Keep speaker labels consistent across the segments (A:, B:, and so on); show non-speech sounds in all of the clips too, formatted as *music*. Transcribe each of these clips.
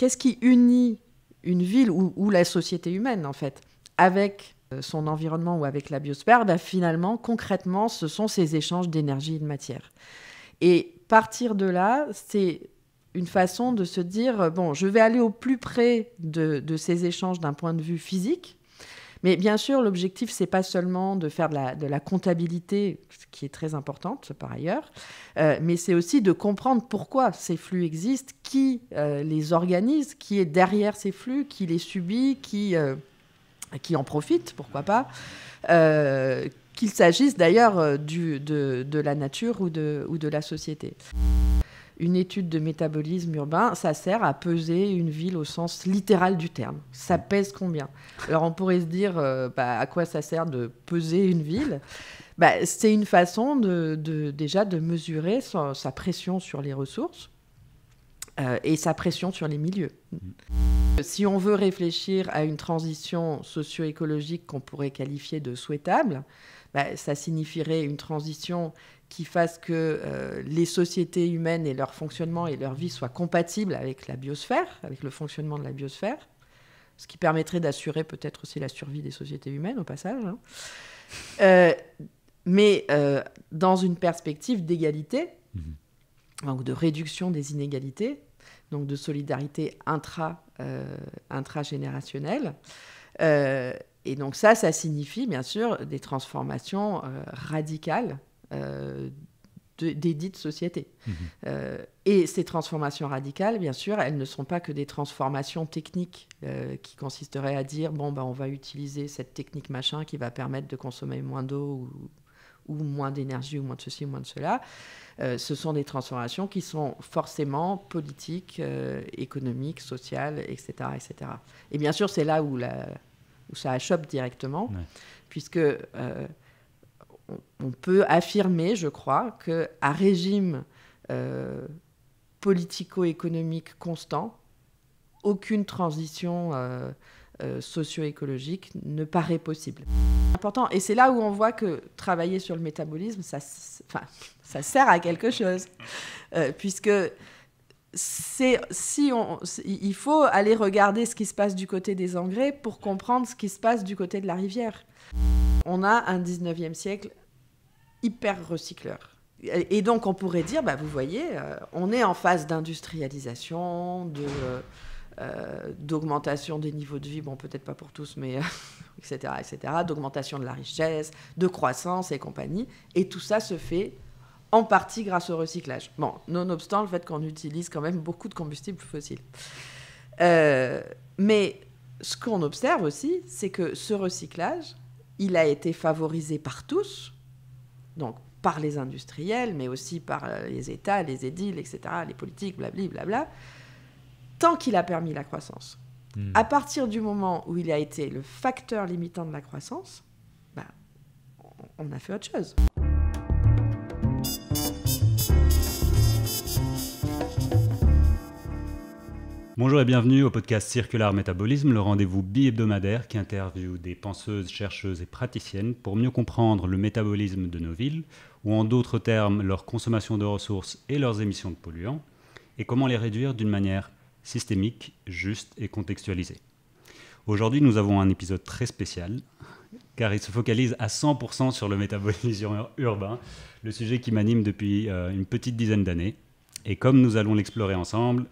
A: qu'est-ce qui unit une ville ou, la société humaine, en fait, avec euh, son environnement ou avec la biosphère bah, Finalement, concrètement, ce sont ces échanges d'énergie et de matière. Et partir de là, c'est une façon de se dire, bon, je vais aller au plus près de ces échanges d'un point de vue physique, mais bien sûr, l'objectif, c'est pas seulement de faire de la, de la comptabilité, qui est très importante par ailleurs, euh, mais c'est aussi de comprendre pourquoi ces flux existent, qui euh, les organise, qui est derrière ces flux, qui les subit, qui, euh, qui en profite, pourquoi pas qu'il s'agisse d'ailleurs de, de, la nature ou de, ou de la société une étude de métabolisme urbain, ça sert à peser une ville au sens littéral du terme. Ça pèse combien Alors on pourrait se dire, euh, bah, à quoi ça sert de peser une ville bah, C'est une façon de, déjà de mesurer sa, pression sur les ressources euh, et sa pression sur les milieux. Si on veut réfléchir à une transition socio-écologique qu'on pourrait qualifier de souhaitable, bah, ça signifierait une transition qui fasse que euh, les sociétés humaines et leur fonctionnement et leur vie soient compatibles avec la biosphère, avec le fonctionnement de la biosphère, ce qui permettrait d'assurer peut-être aussi la survie des sociétés humaines au passage. Hein. Euh, mais euh, dans une perspective d'égalité, mm-hmm. donc de réduction des inégalités, donc de solidarité intra, intragénérationnelle. et donc ça, ça signifie bien sûr des transformations radicales euh, de, des dites sociétés. Mhm. Euh, et ces transformations radicales, bien sûr, elles ne sont pas que des transformations techniques euh, qui consisteraient à dire bon, ben, on va utiliser cette technique machin qui va permettre de consommer moins d'eau ou, moins d'énergie ou moins de ceci ou moins de cela. ce sont des transformations qui sont forcément politiques, économiques, sociales, etc., etc. Et bien sûr, c'est là où, la, où ça achoppe directement, puisque on peut affirmer, je crois, que à régime euh, politico-économique constant, aucune transition euh, euh, socio-écologique ne paraît possible. Important. Et c'est là où on voit que travailler sur le métabolisme, ça, ça sert à quelque chose, puisque c'est si on, il faut aller regarder ce qui se passe du côté des engrais pour comprendre ce qui se passe du côté de la rivière. On a un 19e siècle hyper recycleur. Et donc on pourrait dire, bah, vous voyez, euh, on est en phase d'industrialisation, de... Euh, euh, d'augmentation des niveaux de vie, bon peut-être pas pour tous, mais etc., *laughs* etc., d'augmentation de la richesse, de croissance et compagnie. Et tout ça se fait en partie grâce au recyclage. Bon, nonobstant le fait qu'on utilise quand même beaucoup de combustibles fossiles. mais ce qu'on observe aussi, c'est que ce recyclage, il a été favorisé par tous, donc, par les industriels, mais aussi par euh, les États, les édiles, etc., les politiques, blabli, blabla, tant qu'il a permis la croissance. Hmm. À partir du moment où il a été le facteur limitant de la croissance, bah, on a fait autre chose.
B: Bonjour et bienvenue au podcast Circular Métabolisme, le rendez-vous bi-hebdomadaire qui interviewe des penseuses, chercheuses et praticiennes pour mieux comprendre le métabolisme de nos villes, ou en d'autres termes leur consommation de ressources et leurs émissions de polluants, et comment les réduire d'une manière systémique, juste et contextualisée. Aujourd'hui, nous avons un épisode très spécial, car il se focalise à 100% sur le métabolisme *laughs* urbain, le sujet qui m'anime depuis euh, une petite dizaine d'années. Et comme nous allons l'explorer ensemble,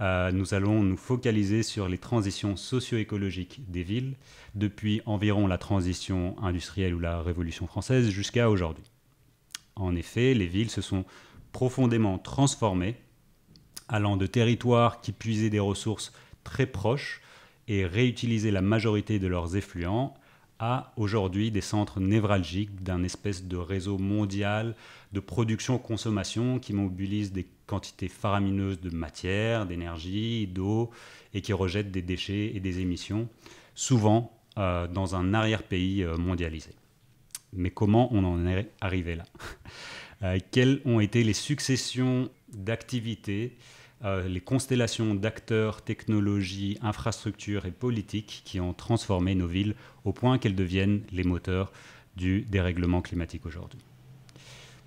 B: euh, nous allons nous focaliser sur les transitions socio-écologiques des villes, depuis environ la transition industrielle ou la Révolution française jusqu'à aujourd'hui. En effet, les villes se sont profondément transformées, allant de territoires qui puisaient des ressources très proches et réutilisaient la majorité de leurs effluents a aujourd'hui des centres névralgiques d'un espèce de réseau mondial de production-consommation qui mobilise des quantités faramineuses de matière, d'énergie, d'eau et qui rejette des déchets et des émissions, souvent euh, dans un arrière-pays euh, mondialisé. Mais comment on en est arrivé là euh, Quelles ont été les successions d'activités euh, les constellations d'acteurs, technologies, infrastructures et politiques qui ont transformé nos villes au point qu'elles deviennent les moteurs du dérèglement climatique aujourd'hui.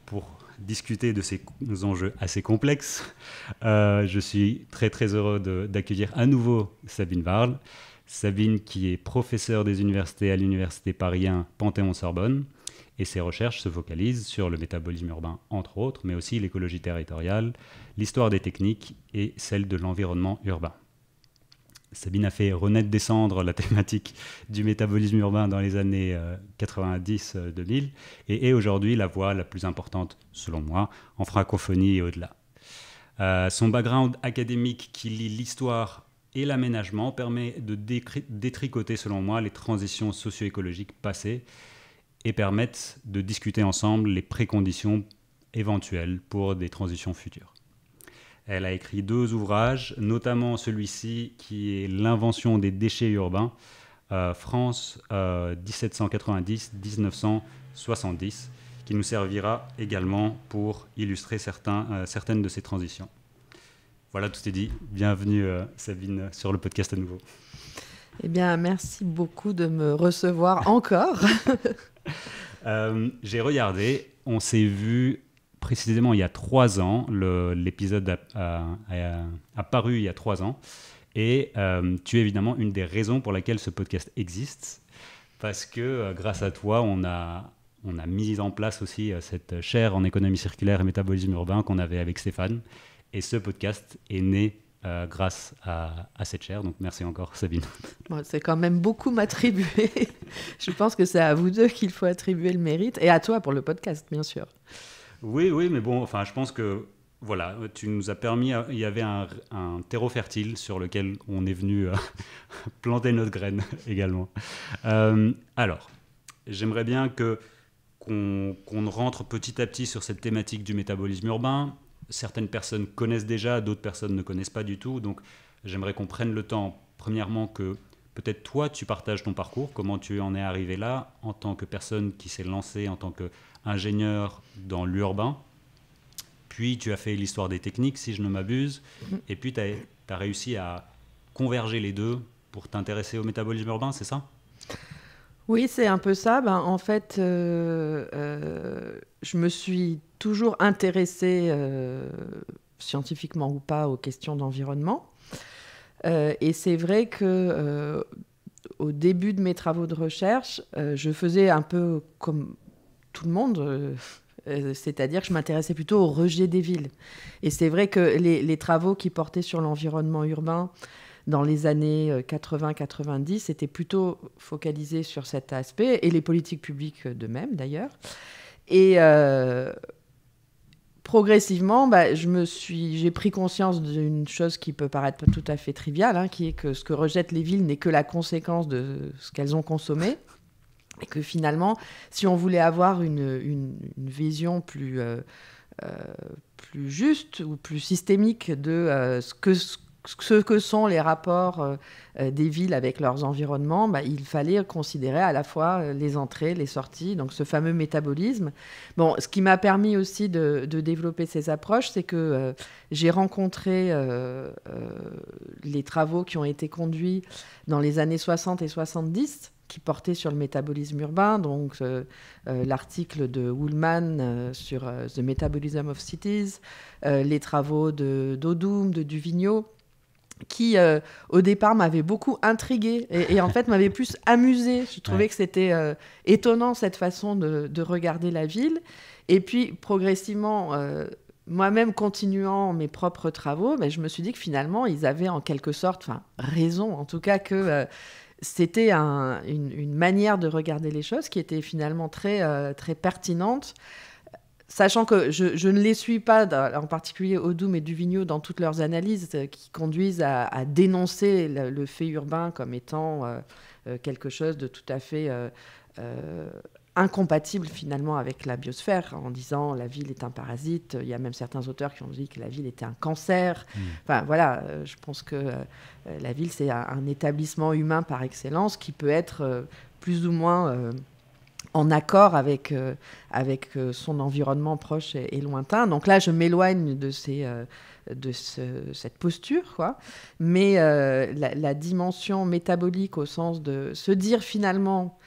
B: Pour discuter de ces enjeux assez complexes, euh, je suis très très heureux d'accueillir à nouveau Sabine Varle. Sabine qui est professeure des universités à l'université parisien Panthéon-Sorbonne, et ses recherches se focalisent sur le métabolisme urbain, entre autres, mais aussi l'écologie territoriale, l'histoire des techniques et celle de l'environnement urbain. Sabine a fait renaître descendre la thématique du métabolisme urbain dans les années 90-2000 euh, euh, et est aujourd'hui la voie la plus importante, selon moi, en francophonie et au-delà. Euh, son background académique qui lie l'histoire et l'aménagement permet de détricoter, selon moi, les transitions socio-écologiques passées et permettent de discuter ensemble les préconditions éventuelles pour des transitions futures. Elle a écrit deux ouvrages, notamment celui-ci qui est L'invention des déchets urbains, euh, France 1790-1970, euh, qui nous servira également pour illustrer certains, euh, certaines de ces transitions. Voilà, tout est dit. Bienvenue Sabine sur le podcast à nouveau.
A: Eh bien, merci beaucoup de me recevoir encore. *laughs*
B: Euh, j'ai regardé, on s'est vu précisément il y a trois ans, l'épisode a, apparu il y a trois ans, et euh, tu es évidemment une des raisons pour laquelle ce podcast existe, parce que euh, grâce à toi, on a, on a mis en place aussi cette chaire en économie circulaire et métabolisme urbain qu'on avait avec Stéphane, et ce podcast est né euh, grâce à, cette chaire. Donc merci encore Sabine.
A: c'est quand même beaucoup m'attribuer. *laughs* Je pense que c'est à vous deux qu'il faut attribuer le mérite et à toi pour le podcast, bien sûr.
B: Oui, oui, mais bon, enfin, je pense que voilà, tu nous as permis. Il y avait un, terreau fertile sur lequel on est venu euh, *laughs* planter notre graine *laughs* également. Euh, alors, j'aimerais bien que qu'on rentre petit à petit sur cette thématique du métabolisme urbain, certaines personnes connaissent déjà, d'autres personnes ne connaissent pas du tout. Donc j'aimerais qu'on prenne le temps, premièrement, que peut-être toi, tu partages ton parcours, comment tu en es arrivé là en tant que personne qui s'est lancée en tant qu'ingénieur dans l'urbain. Puis tu as fait l'histoire des techniques, si je ne m'abuse. Et puis tu as, réussi à converger les deux pour t'intéresser au métabolisme urbain, c'est ça
A: oui, c'est un peu ça. Ben, en fait, euh, euh, je me suis toujours intéressé euh, scientifiquement ou pas, aux questions d'environnement. Euh, et c'est vrai que euh, au début de mes travaux de recherche, je faisais un peu comme tout le monde. c'est-à-dire que je m'intéressais plutôt au rejet des villes. Et c'est vrai que les, travaux qui portaient sur l'environnement urbain, dans les années 80-90 étaient plutôt focalisés sur cet aspect, et les politiques publiques de même d'ailleurs. Et progressivement, bah, je me suis, j'ai pris conscience d'une chose qui peut paraître tout à fait triviale, hein, qui est que ce que rejettent les villes n'est que la conséquence de ce qu'elles ont consommé. Et que finalement, si on voulait avoir une, vision plus, euh, euh, plus juste ou plus systémique de euh, ce que, ce que sont les rapports euh, euh, des villes avec leurs environnements, bah, il fallait considérer à la fois euh, les entrées, les sorties, donc ce fameux métabolisme. Bon, ce qui m'a permis aussi de, développer ces approches, c'est que j'ai rencontré les travaux qui ont été conduits dans les années 60 et 70 qui portaient sur le métabolisme urbain, donc l'article de Woolman sur The Metabolism of Cities, les travaux de Dodoum, de Duvigneau, qui euh, au départ m'avait beaucoup intriguée et, en fait m'avait plus amusée. Je trouvais que c'était euh, étonnant cette façon de, regarder la ville. Et puis progressivement, euh, moi-même continuant mes propres travaux, ben, je me suis dit que finalement ils avaient en quelque sorte, raison en tout cas que c'était une, manière de regarder les choses qui était finalement très très pertinente sachant que je, ne les suis pas, en particulier Odoum et Duvigneau, dans toutes leurs analyses euh, qui conduisent à, dénoncer le, fait urbain comme étant euh, euh, quelque chose de tout à fait incompatible finalement avec la biosphère, en disant la ville est un parasite. Il y a même certains auteurs qui ont dit que la ville était un cancer. Mmh. Enfin voilà, je pense que la ville, c'est un, établissement humain par excellence qui peut être plus ou moins en accord avec, euh, avec euh, son environnement proche et, lointain. Donc là, je m'éloigne de, ces, euh, de cette posture, quoi. mais la, dimension métabolique au sens de se dire finalement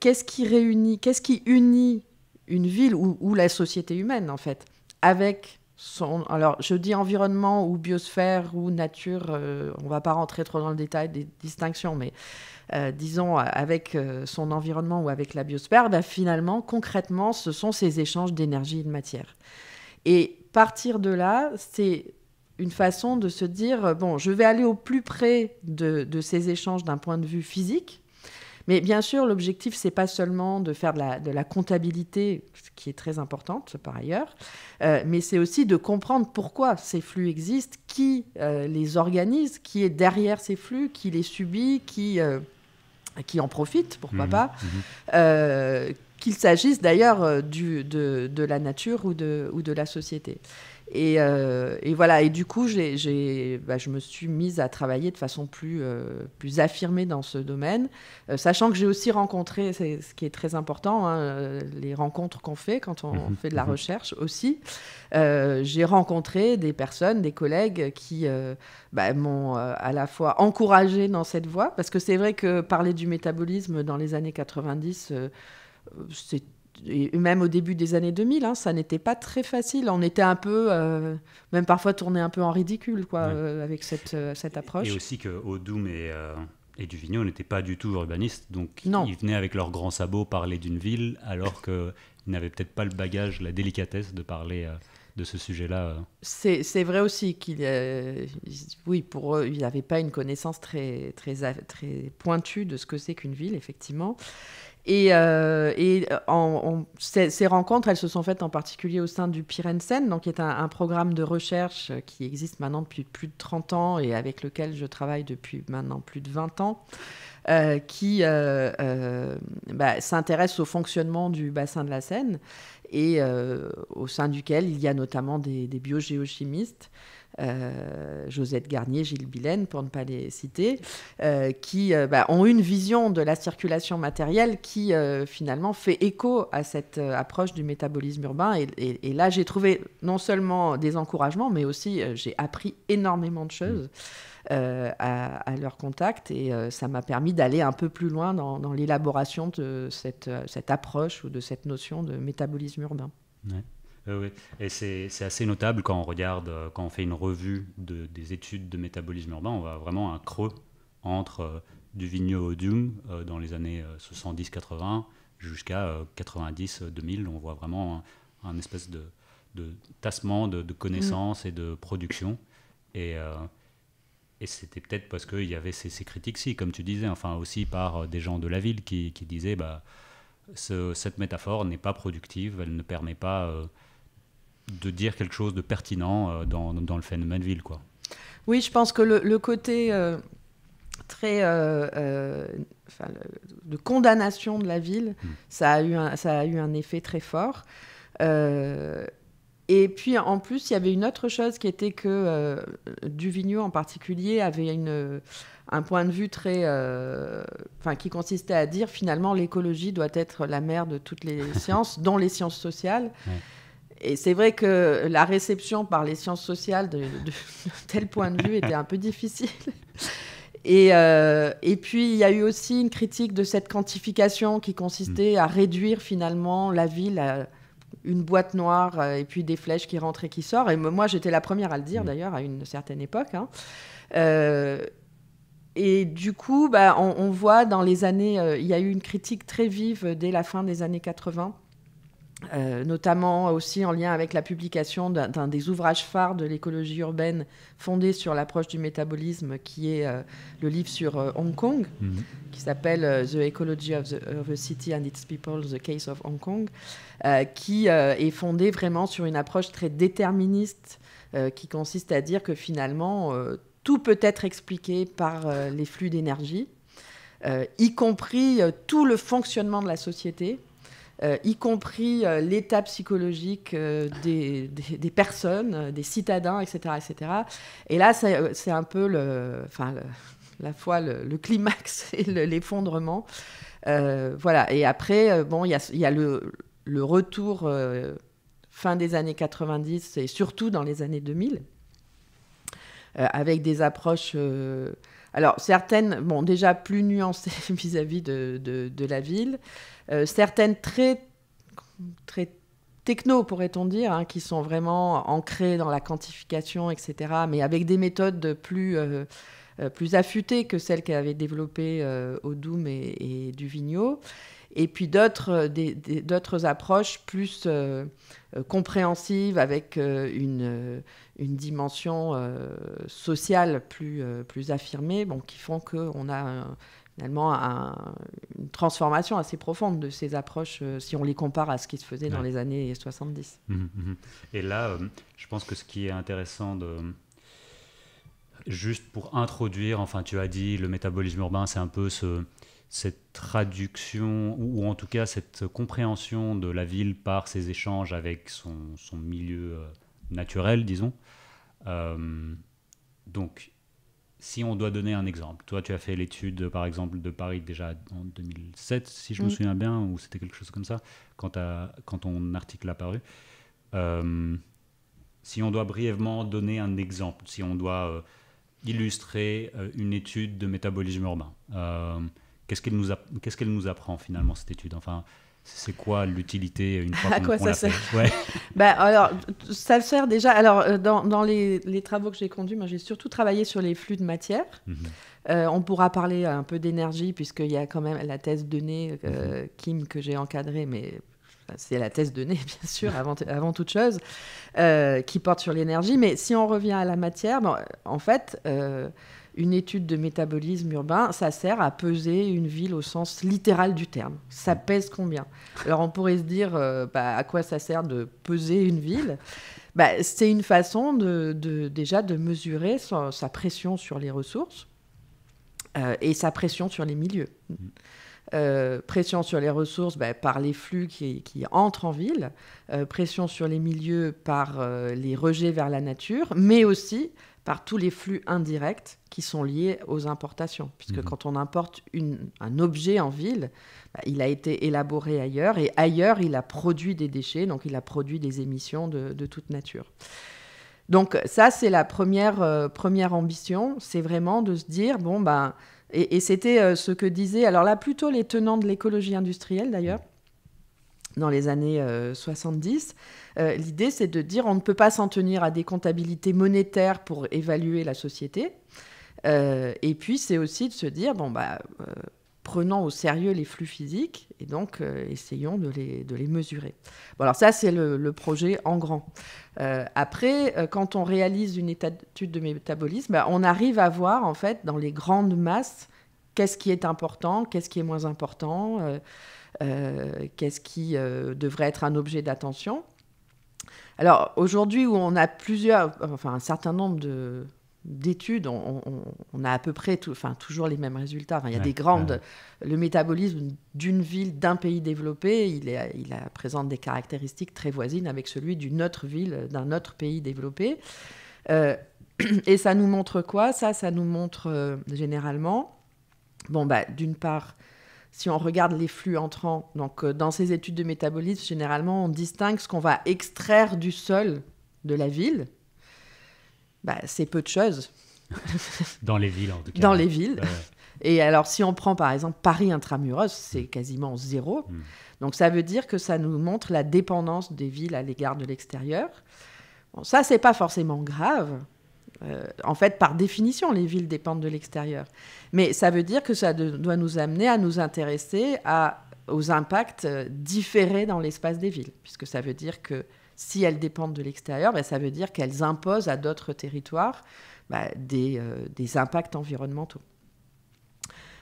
A: qu'est-ce qui réunit, qu'est-ce qui unit une ville ou, ou, la société humaine, en fait, avec son... Alors, je dis environnement ou biosphère ou nature, on ne va pas rentrer trop dans le détail des distinctions, mais euh, disons, euh, avec euh, son environnement ou avec la biosphère, bah, finalement, concrètement, ce sont ces échanges d'énergie et de matière. Et partir de là, c'est une façon de se dire, bon, je vais aller au plus près de, ces échanges d'un point de vue physique, mais bien sûr, l'objectif, c'est pas seulement de faire de la, comptabilité, ce qui est très importante par ailleurs, mais c'est aussi de comprendre pourquoi ces flux existent, qui les organise, qui est derrière ces flux, qui les subit, qui qui en profitent, pourquoi mhm. pas, mhm. Euh, qu'il s'agisse d'ailleurs euh, de, de, la nature ou ou de la société. Euh, et, voilà, et du coup, j'ai, bah, je me suis mise à travailler de façon plus, euh, plus affirmée dans ce domaine, euh, sachant que j'ai aussi rencontré, ce qui est très important, hein, les rencontres qu'on fait quand on mhm. fait de la mhm. recherche aussi. j'ai rencontré des personnes, des collègues qui bah, m'ont à la fois encouragée dans cette voie, parce que c'est vrai que parler du métabolisme dans les années 90, c'est même au début des années 2000, hein, ça n'était pas très facile. On était un peu, euh, même parfois tourné un peu en ridicule, quoi, euh, avec cette, euh, cette, approche. Et aussi
B: que Odoum et, et Duvigneau n'étaient pas du tout urbanistes, donc ils venaient avec leurs grands sabots parler d'une ville, alors qu'ils n'avaient peut-être pas le bagage, la délicatesse de parler de ce sujet-là.
A: C'est vrai aussi qu'il, oui, pour eux, il pas une connaissance très, très, très pointue de ce que c'est qu'une ville, effectivement. Et, euh, euh, ces, rencontres, elles se sont faites en particulier au sein du Pirensen, donc qui est un, programme de recherche euh, qui existe maintenant depuis plus de 30 ans et avec lequel je travaille depuis maintenant plus de 20 ans, qui bah, s'intéresse au fonctionnement du bassin de la Seine et au sein duquel il y a notamment des, des biogéochimistes. Euh, Josette Garnier, Gilles Bilaine, pour ne pas les citer, euh, qui euh, bah, ont une vision de la circulation matérielle qui finalement fait écho à cette approche du métabolisme urbain. Et, là, j'ai trouvé non seulement des encouragements, mais aussi j'ai appris énormément de choses. Mmh. à, leur contact et ça m'a permis d'aller un peu plus loin dans, l'élaboration de cette, approche ou de cette notion de métabolisme urbain.
B: Et c'est assez notable quand on regarde, euh, quand on fait une revue des études de métabolisme urbain, on voit vraiment un creux entre euh, du vigno-odium euh, dans les années 70-80 jusqu'à 90-2000. On voit vraiment un, espèce de, tassement de, connaissances et de production. Et, c'était peut-être parce qu'il y avait ces, critiques-ci, comme tu disais, enfin aussi par des gens de la ville qui, disaient bah, cette métaphore n'est pas productive, elle ne permet pas de dire quelque chose de pertinent euh, dans, dans, le phénomène ville. Quoi.
A: Oui, je pense que le, côté euh, très euh, de condamnation de la ville, hmm. ça, a eu un, ça a eu un effet très fort. et puis en plus, il y avait une autre chose qui était que Duvigneau, en particulier avait une, un point de vue très. enfin, qui consistait à dire finalement l'écologie doit être la mère de toutes les *laughs* sciences, dont les sciences sociales et c'est vrai que la réception par les sciences sociales de, tel point de vue était un peu difficile. Et, euh, et, puis, il y a eu aussi une critique de cette quantification qui consistait mm. à réduire finalement la ville à une boîte noire euh, et puis des flèches qui rentrent et qui sortent. Et moi, j'étais la première à le dire mm. d'ailleurs à une certaine époque. Hein. Euh, et du coup, bah, on, voit dans les années, il y a eu une critique très vive dès la fin des années 80 euh, notamment aussi en lien avec la publication d'un des ouvrages phares de l'écologie urbaine fondé sur l'approche du métabolisme, qui est euh, le livre sur euh, Hong Kong, mhm. qui s'appelle The Ecology of the, City and Its People, The Case of Hong Kong, qui est fondé vraiment sur une approche très déterministe, qui consiste à dire que finalement, tout peut être expliqué par les flux d'énergie, y compris tout le fonctionnement de la société euh, y compris l'étape euh, l'état psychologique euh, des, des, personnes, des citadins, etc. etc. Et là, c'est un peu enfin, la fois le, climax *laughs* et l'effondrement. voilà. Et après, bon, il y, y a, le, retour fin des années 90 et surtout dans les années 2000, avec des approches. alors certaines, bon, déjà plus nuancées *laughs* vis-à-vis de, de, la ville, euh, certaines très, techno, pourrait-on dire, hein, qui sont vraiment ancrées dans la quantification, etc., mais avec des méthodes euh, euh, plus, affûtées que celles qu'avaient développées euh, et, et Duvigneau et puis d'autres, approches plus compréhensives avec une, dimension sociale plus, affirmée, bon, qui font qu'on a finalement à une transformation assez profonde de ces approches euh, si on les compare à ce qui se faisait dans les années 70.
B: Mmh, mmh, mmh. Et là, euh, je pense que ce qui est intéressant de... Juste pour introduire, enfin tu as dit, le métabolisme urbain, c'est un peu ce, cette traduction, ou, en tout cas cette compréhension de la ville par ses échanges avec son, milieu euh, naturel, disons. donc si on doit donner un exemple, toi tu as fait l'étude par exemple de Paris déjà en 2007, si je me mm. souviens bien, ou c'était quelque chose comme ça, quand, quand ton article a paru. Euh, si on doit brièvement donner un exemple, si on doit euh, illustrer euh, une étude de métabolisme urbain, qu'est-ce qu'elle nous, nous, apprend finalement cette étude Enfin, c'est quoi l'utilité une fois *laughs* qu'on, quoi fait ça *laughs*
A: bah, alors ça sert déjà alors euh, dans, dans les, les, travaux que j'ai conduits moi j'ai surtout travaillé sur les flux de matière mhm. euh, on pourra parler un peu d'énergie puisqu'il y a quand même la thèse de nez euh, mhm. Kim que j'ai encadrée mais c'est la thèse donnée, *laughs* bien sûr, mhm. avant, avant toute chose, qui porte sur l'énergie. Mais si on revient à la matière, en fait, une étude de métabolisme urbain, ça sert à peser une ville au sens littéral du terme. Ça pèse combien Alors on pourrait se dire, euh, bah, à quoi ça sert de peser une ville bah, C'est une façon de, déjà de mesurer sa, pression sur les ressources euh, et sa pression sur les milieux. Euh, pression sur les ressources bah, par les flux qui entrent en ville, pression sur les milieux par les rejets vers la nature, mais aussi par tous les flux indirects qui sont liés aux importations. Puisque mhm. quand on importe un objet en ville, bah, il a été élaboré ailleurs et ailleurs, il a produit des déchets, donc il a produit des émissions de, toute nature. Donc ça, c'est la première, euh, première ambition, c'est vraiment de se dire, bon, bah, et, c'était euh, ce que disaient, alors là, plutôt les tenants de l'écologie industrielle d'ailleurs dans les années 70. Euh, euh, l'idée, c'est de dire on ne peut pas s'en tenir à des comptabilités monétaires pour évaluer la société. Euh, et puis, c'est aussi de se dire, bon, bah prenant au sérieux les flux physiques et donc essayons de les, de les mesurer. Bon, alors ça, c'est le, projet en grand. après, quand on réalise une étude de métabolisme, bah, on arrive à voir, en fait, dans les grandes masses, qu'est-ce qui est important, qu'est-ce qui est moins important. Euh, qu'est-ce qui euh, devrait être un objet d'attention. Alors aujourd'hui où on a plusieurs, enfin un certain nombre de, d'études, on, a à peu près enfin, toujours les mêmes résultats. il y a des grandes. Le métabolisme d'une ville, d'un pays développé, il, il a, présente des caractéristiques très voisines avec celui d'une autre ville, d'un autre pays développé. Euh, *clears throat* et ça nous montre quoi Ça, ça nous montre généralement, bon, bah, d'une part, si on regarde les flux entrants, donc euh, dans ces études de métabolisme, généralement, on distingue ce qu'on va extraire du sol de la ville. Bah, c'est peu de choses.
B: *laughs* dans les villes, en
A: tout cas. Dans les villes. Et alors, si on prend par exemple Paris intramuros, c'est mm. quasiment zéro. Mm. Donc, ça veut dire que ça nous montre la dépendance des villes à l'égard de l'extérieur. Bon, ça, c'est pas forcément grave, euh, en fait, par définition, les villes dépendent de l'extérieur. Mais ça veut dire que ça doit nous amener à nous intéresser à, aux impacts euh, différés dans l'espace des villes, puisque ça veut dire que si elles dépendent de l'extérieur, ben, ça veut dire qu'elles imposent à d'autres territoires ben, euh, des, impacts environnementaux.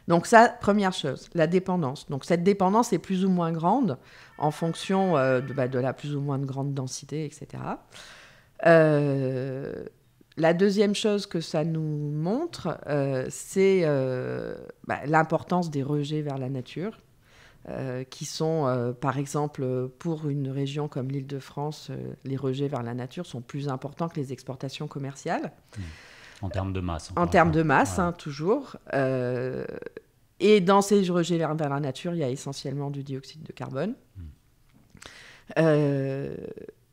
A: Donc ça, première chose, la dépendance. Donc cette dépendance est plus ou moins grande en fonction de, ben, de, la plus ou moins grande densité, etc. Euh, la deuxième chose que ça nous montre, euh, c'est euh, bah, l'importance des rejets vers la nature, euh, qui sont, par exemple, pour une région comme l'Île-de-France, les rejets vers la nature sont plus importants que les exportations commerciales.
B: Hmm. En termes de masse.
A: En termes de masse, hein, toujours. et dans ces rejets vers, la nature, il y a essentiellement du dioxyde de carbone. Hmm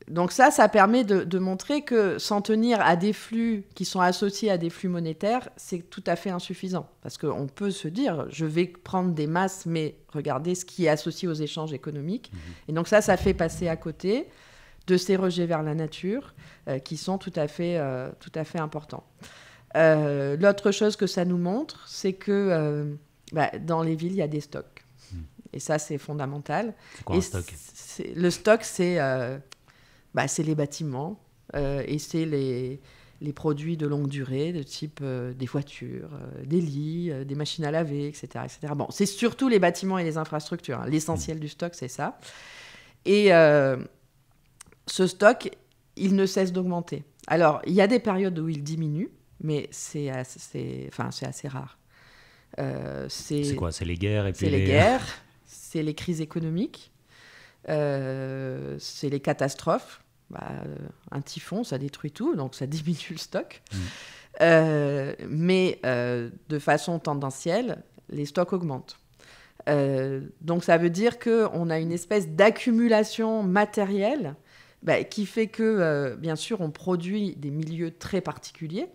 A: donc ça, ça permet de, montrer que s'en tenir à des flux qui sont associés à des flux monétaires, c'est tout à fait insuffisant. Parce qu'on peut se dire, je vais prendre des masses, mais regardez ce qui est associé aux échanges économiques. Mhm. Et donc ça, ça fait passer à côté de ces rejets vers la nature euh, qui sont tout à fait, euh, tout à fait importants. Euh, l'autre chose que ça nous montre, c'est que bah, dans les villes, il y a des stocks. Hmm. Et ça, c'est fondamental. Quoi, un Le stock, c'est bah, c'est les bâtiments euh, et c'est les, les produits de longue durée, de type euh, des voitures, euh, des lits, des machines à laver, etc. Bon, c'est surtout les bâtiments et les infrastructures. Hein. L'essentiel du stock, c'est ça. Et ce stock, il ne cesse d'augmenter. Alors, il y a des périodes où il diminue, mais c'est assez, enfin, assez rare. c'est quoi C'est les guerres et puis C'est les guerres, c'est les crises économiques, c'est les catastrophes. Bah, euh, un typhon, ça détruit tout, donc ça *laughs* diminue le stock. Mm. Euh, mais euh, de façon tendancielle, les stocks augmentent. donc ça veut dire qu'on a une espèce d'accumulation matérielle bah, qui fait que, bien sûr, on produit des milieux très particuliers,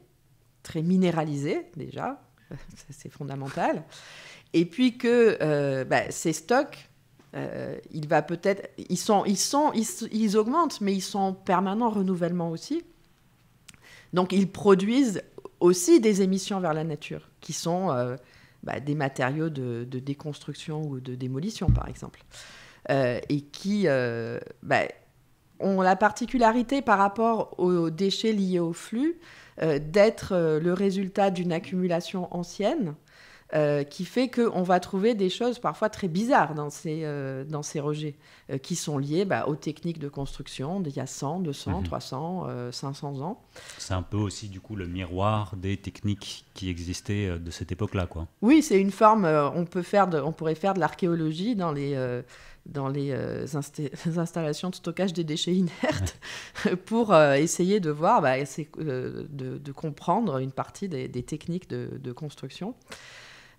A: très minéralisés déjà, *laughs* c'est fondamental, et puis que bah, ces stocks euh, il va peut-être, ils augmentent, mais ils sont en permanent renouvellement aussi. Donc ils produisent aussi des émissions vers la nature, qui sont euh, bah, des matériaux de, déconstruction ou de démolition, par exemple, euh, et qui bah, ont la particularité par rapport aux déchets liés au flux d'être le résultat d'une accumulation ancienne euh, qui fait qu'on va trouver des choses parfois très bizarres dans ces, euh, dans ces rejets, euh, qui sont liés bah, aux techniques de construction d'il y a 100, 200, 300, 500 ans.
B: C'est un peu aussi du coup le miroir des techniques qui existaient de cette époque-là, quoi.
A: Oui, c'est une forme. on peut faire, on pourrait faire de l'archéologie dans les dans les, *laughs* installations de stockage des déchets inertes *laughs* pour essayer de voir, bah, de, comprendre une partie des, techniques de construction.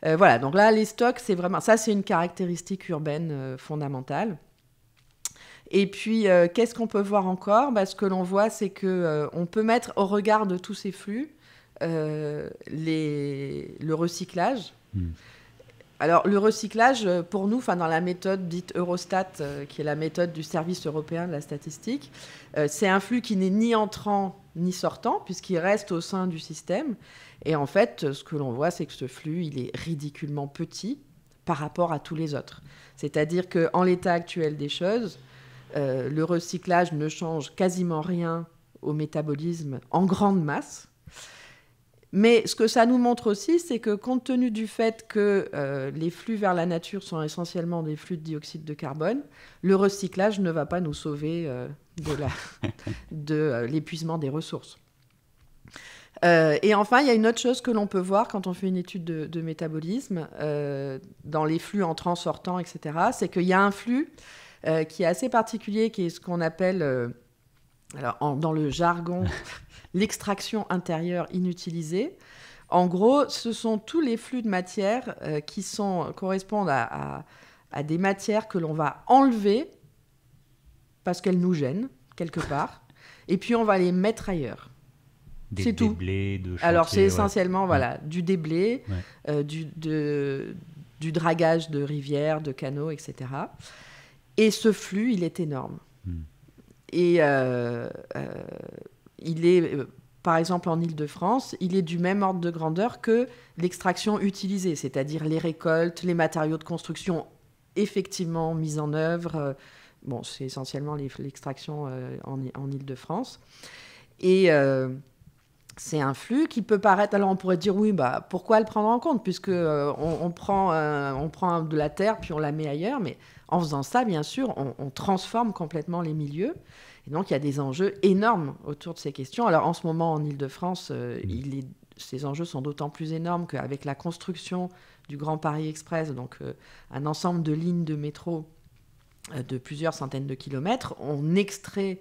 A: Euh, voilà, donc là, les stocks, c'est vraiment. Ça, c'est une caractéristique urbaine euh, fondamentale. Et puis, euh, qu'est-ce qu'on peut voir encore bah, Ce que l'on voit, c'est qu'on peut mettre au regard de tous ces flux le recyclage. Hmm. Alors, le recyclage, pour nous, dans la méthode dite Eurostat, qui est la méthode du service européen de la statistique, c'est un flux qui n'est ni entrant ni sortant, puisqu'il reste au sein du système. Et en fait, ce que l'on voit, c'est que ce flux, il est ridiculement petit par rapport à tous les autres. C'est-à-dire qu'en l'état actuel des choses, euh, le recyclage ne change quasiment rien au métabolisme en grande masse. Mais ce que ça nous montre aussi, c'est que compte tenu du fait que euh, les flux vers la nature sont essentiellement des flux de dioxyde de carbone, le recyclage ne va pas nous sauver euh, de *laughs* l'épuisement des ressources. Euh, et enfin, il y a une autre chose que l'on peut voir quand on fait une étude de, métabolisme, euh, dans les flux entrants, sortants, etc., c'est qu'il y a un flux euh, qui est assez particulier, qui est ce qu'on appelle, dans le jargon, *laughs* l'extraction intérieure inutilisée. En gros, ce sont tous les flux de matière qui correspondent à des matières que l'on va enlever parce qu'elles nous gênent quelque part, et puis on va les mettre ailleurs. C'est tout. Alors c'est essentiellement voilà du déblé, euh, du, de, du dragage de rivières, de canaux, etc. Et ce flux, il est énorme. Hmm. Et euh, euh, il est, par exemple en ile de france il est du même ordre de grandeur que l'extraction utilisée, c'est-à-dire les récoltes, les matériaux de construction effectivement mis en œuvre. Bon, c'est essentiellement l'extraction en, en de france Et c'est un flux qui peut paraître. Alors on pourrait dire oui, bah pourquoi le prendre en compte puisque euh, on, prend euh, on prend de la terre puis on la met ailleurs, mais en faisant ça, bien sûr, on, transforme complètement les milieux. Et donc il y a des enjeux énormes autour de ces questions. Alors en ce moment en Île-de-France, euh, il ces enjeux sont d'autant plus énormes qu'avec la construction du Grand Paris Express, donc un ensemble de lignes de métro de plusieurs centaines de kilomètres, on extrait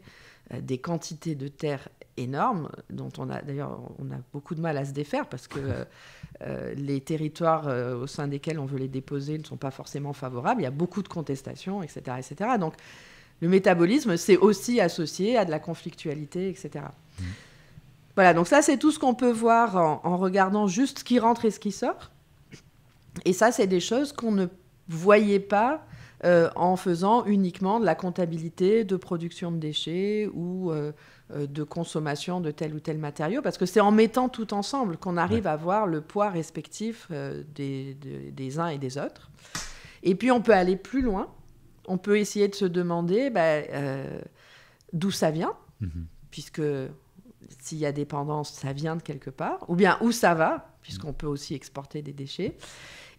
A: des quantités de terre énorme, dont on a d'ailleurs on a beaucoup de mal à se défaire parce que euh, euh, les territoires euh, au sein desquels on veut les déposer ne sont pas forcément favorables. Il y a beaucoup de contestations, etc., etc. Donc le métabolisme, c'est aussi associé à de la conflictualité, etc. Mmh. Voilà, donc ça, c'est tout ce qu'on peut voir en, regardant juste ce qui rentre et ce qui sort. Et ça, c'est des choses qu'on ne voyait pas en faisant uniquement de la comptabilité de production de déchets ou euh, de consommation de tel ou tel matériau, parce que c'est en mettant tout ensemble qu'on arrive à voir le poids respectif euh, des, des, uns et des autres. Et puis on peut aller plus loin, on peut essayer de se demander bah, euh, d'où ça vient, mhm. puisque s'il y a dépendance, ça vient de quelque part, ou bien où ça va, puisqu'on peut aussi exporter des déchets,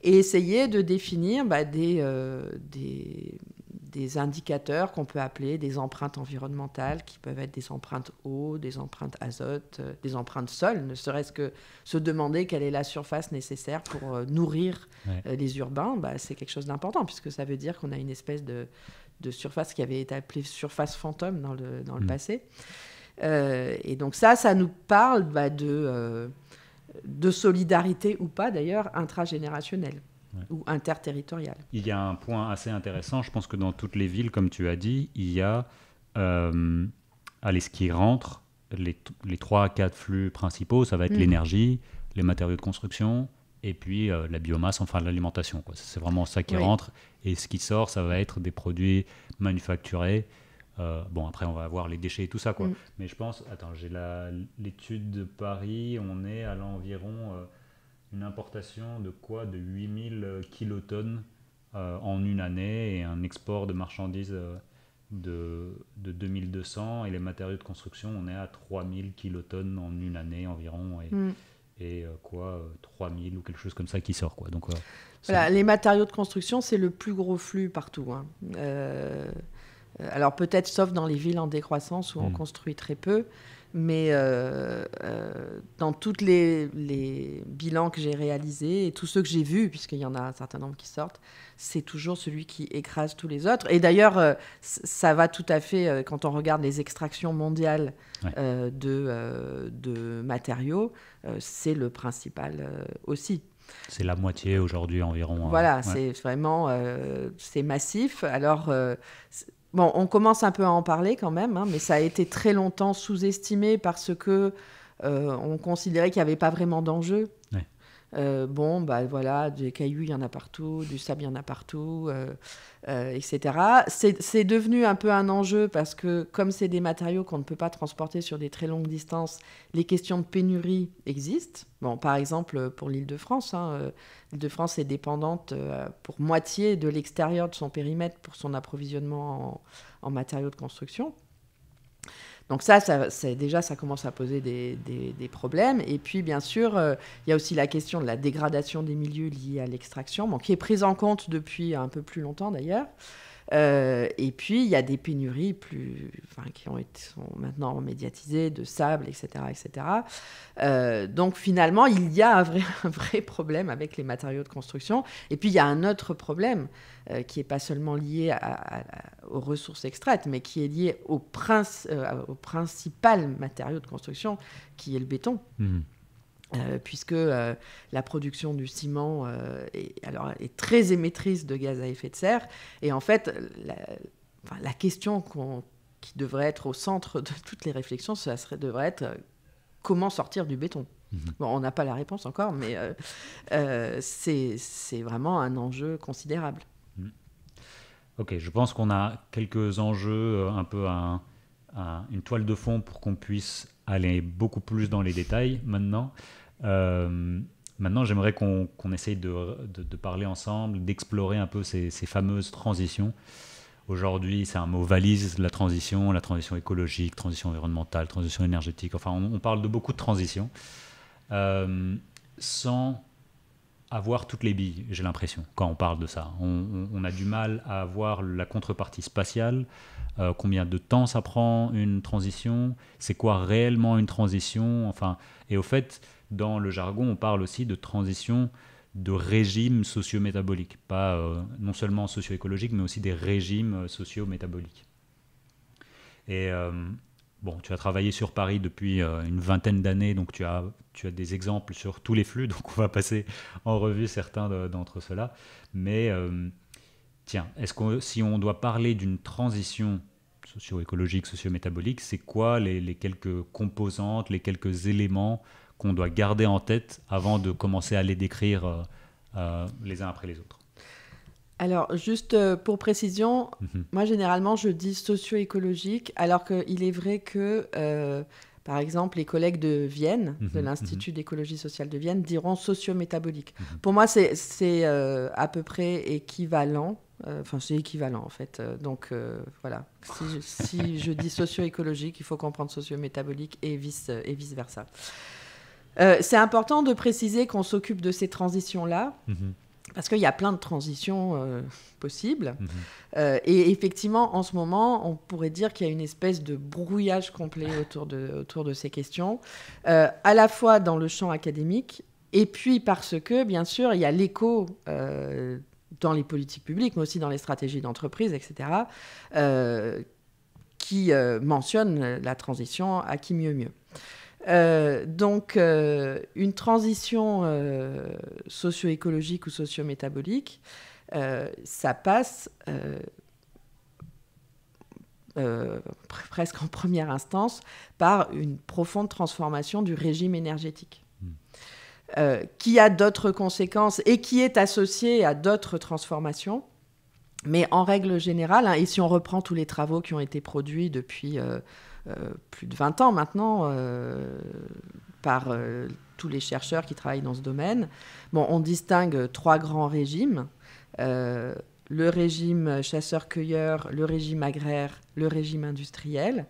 A: et essayer de définir bah, des, des indicateurs qu'on peut appeler des empreintes environnementales, qui peuvent être des empreintes eau, des empreintes azote, euh, des empreintes sol, ne serait-ce que se demander quelle est la surface nécessaire pour euh, nourrir euh, les urbains, bah, c'est quelque chose d'important, puisque ça veut dire qu'on a une espèce de, de, surface qui avait été appelée surface fantôme dans le, dans le mm. passé. et donc ça, ça nous parle bah, de, de solidarité ou pas d'ailleurs intragénérationnelle ou interterritorial.
B: Il y a un point assez intéressant, je pense que dans toutes les villes, comme tu as dit, il y a, euh, allez, ce qui rentre, les, trois, 3 à 4 flux principaux, ça va être mm. l'énergie, les matériaux de construction, et puis euh, la biomasse, enfin l'alimentation. C'est vraiment ça qui rentre, et ce qui sort, ça va être des produits manufacturés. Euh, bon, après, on va avoir les déchets et tout ça, mm. Mais je pense, attends, j'ai l'étude de Paris, on est à l'environ une importation de quoi De 8000 kilotonnes euh, en une année et un export de marchandises euh, de, de, 2200 et les matériaux de construction, on est à 3000 kilotonnes en une année environ. Et, hmm. et euh, quoi 3000 ou quelque chose comme ça qui sort quoi donc
A: les matériaux de construction c'est le plus gros flux partout hein. alors peut-être sauf dans les villes en décroissance où on hmm. construit très peu mais euh, euh, dans tous les, bilans que j'ai réalisés et tous ceux que j'ai vus, puisqu'il y en a un certain nombre qui sortent, c'est toujours celui qui écrase tous les autres. Et d'ailleurs, euh, ça va tout à fait, quand on regarde les extractions mondiales de, de, matériaux, c'est le principal aussi.
B: C'est la moitié aujourd'hui environ. Hein. Voilà, c'est
A: vraiment c'est massif. Alors, bon, on commence un peu à en parler quand même, hein, mais ça a été très longtemps sous-estimé parce que euh, on considérait qu'il n'y avait pas vraiment d'enjeu. Euh, bon, bah voilà, des cailloux, il y en a partout, du sable, il y en a partout, euh, euh, etc. C'est devenu un peu un enjeu parce que comme c'est des matériaux qu'on ne peut pas transporter sur des très longues distances, les questions de pénurie existent. Bon, par exemple, pour l'île de France, hein, l'île de France est dépendante pour moitié de l'extérieur de son périmètre pour son approvisionnement en matériaux de construction. Donc ça, déjà, ça commence à poser des, problèmes. Et puis, bien sûr, euh, il y a aussi la question de la dégradation des milieux liés à l'extraction, qui est prise en compte depuis un peu plus longtemps d'ailleurs. Euh, et puis, il y a des pénuries plus, qui ont sont maintenant médiatisées de sable, etc. etc. Euh, donc, finalement, il y a *laughs* un vrai, problème avec les matériaux de construction. Et puis, il y a un autre problème euh, qui n'est pas seulement lié aux ressources extraites, mais qui est lié au, au principal matériau de construction, qui est le béton. Mmh. Euh, puisque euh, la production du ciment euh, est, très émettrice de gaz à effet de serre. Et en fait, la, question qui devrait être au centre de toutes les réflexions, ça devrait être comment sortir du béton. Mhm. on n'a pas la réponse encore, mais c'est vraiment un enjeu considérable.
B: Mhm. Ok, je pense qu'on a quelques enjeux, un peu une toile de fond pour qu'on puisse aller beaucoup plus dans les détails maintenant. Euh, maintenant, j'aimerais qu'on essaye de, parler ensemble, d'explorer un peu ces, fameuses transitions. Aujourd'hui, c'est un mot valise, la transition, la transition écologique, transition environnementale, transition énergétique. Enfin, on, parle de beaucoup de transitions euh, sans avoir toutes les billes, j'ai l'impression, quand on parle de ça. On, a du mal à avoir la contrepartie spatiale, euh, combien de temps ça prend une transition, c'est quoi réellement une transition, enfin, et au fait, dans le jargon, on parle aussi de transition de régime socio métabolique pas euh, non seulement socio écologique mais aussi des régimes euh, socio-métaboliques. Et euh, bon, tu as travaillé sur Paris depuis une vingtaine d'années, donc tu as, des exemples sur tous les flux, *laughs* donc on va passer en revue certains d'entre ceux-là. Mais tiens, est-ce que si on doit parler d'une transition socio-écologique, socio-métabolique, c'est quoi les quelques composantes, les quelques éléments qu'on doit garder en tête avant de commencer à les décrire euh, euh, les uns après les autres
A: alors, juste euh, pour précision, mhm. moi généralement je dis socio-écologique, alors qu'il est vrai que, par exemple, les collègues de Vienne, mhm, de mhm. l'Institut d'écologie sociale de Vienne, diront socio-métabolique. Pour moi, c'est à peu près équivalent. Enfin, c'est équivalent en fait. Donc voilà. Si je, dis socio-écologique, il faut comprendre socio-métabolique et vice-versa. Et vice versa et euh, c'est important de préciser qu'on s'occupe de ces transitions-là. Mhm. Parce qu'il y a plein de transitions euh, possibles. Mhm. Euh, et effectivement, en ce moment, on pourrait dire qu'il y a une espèce de brouillage complet autour de, autour de ces questions, à la fois dans le champ académique, et puis parce que, bien sûr, il y a l'écho dans les politiques publiques, mais aussi dans les stratégies d'entreprise, etc., qui mentionne la transition à qui mieux mieux. Euh, donc, euh, une transition euh, socio-écologique ou socio-métabolique, ça passe presque en première instance par une profonde transformation du régime énergétique. Hmm. qui a d'autres conséquences et qui est associée à d'autres transformations, mais en règle générale, hein, et si on reprend tous les travaux qui ont été produits depuis euh, plus de 20 ans maintenant euh, par euh, tous les chercheurs qui travaillent dans ce domaine. Bon, on distingue trois grands régimes. le régime chasseur-cueilleur, le régime agraire, le régime industriel.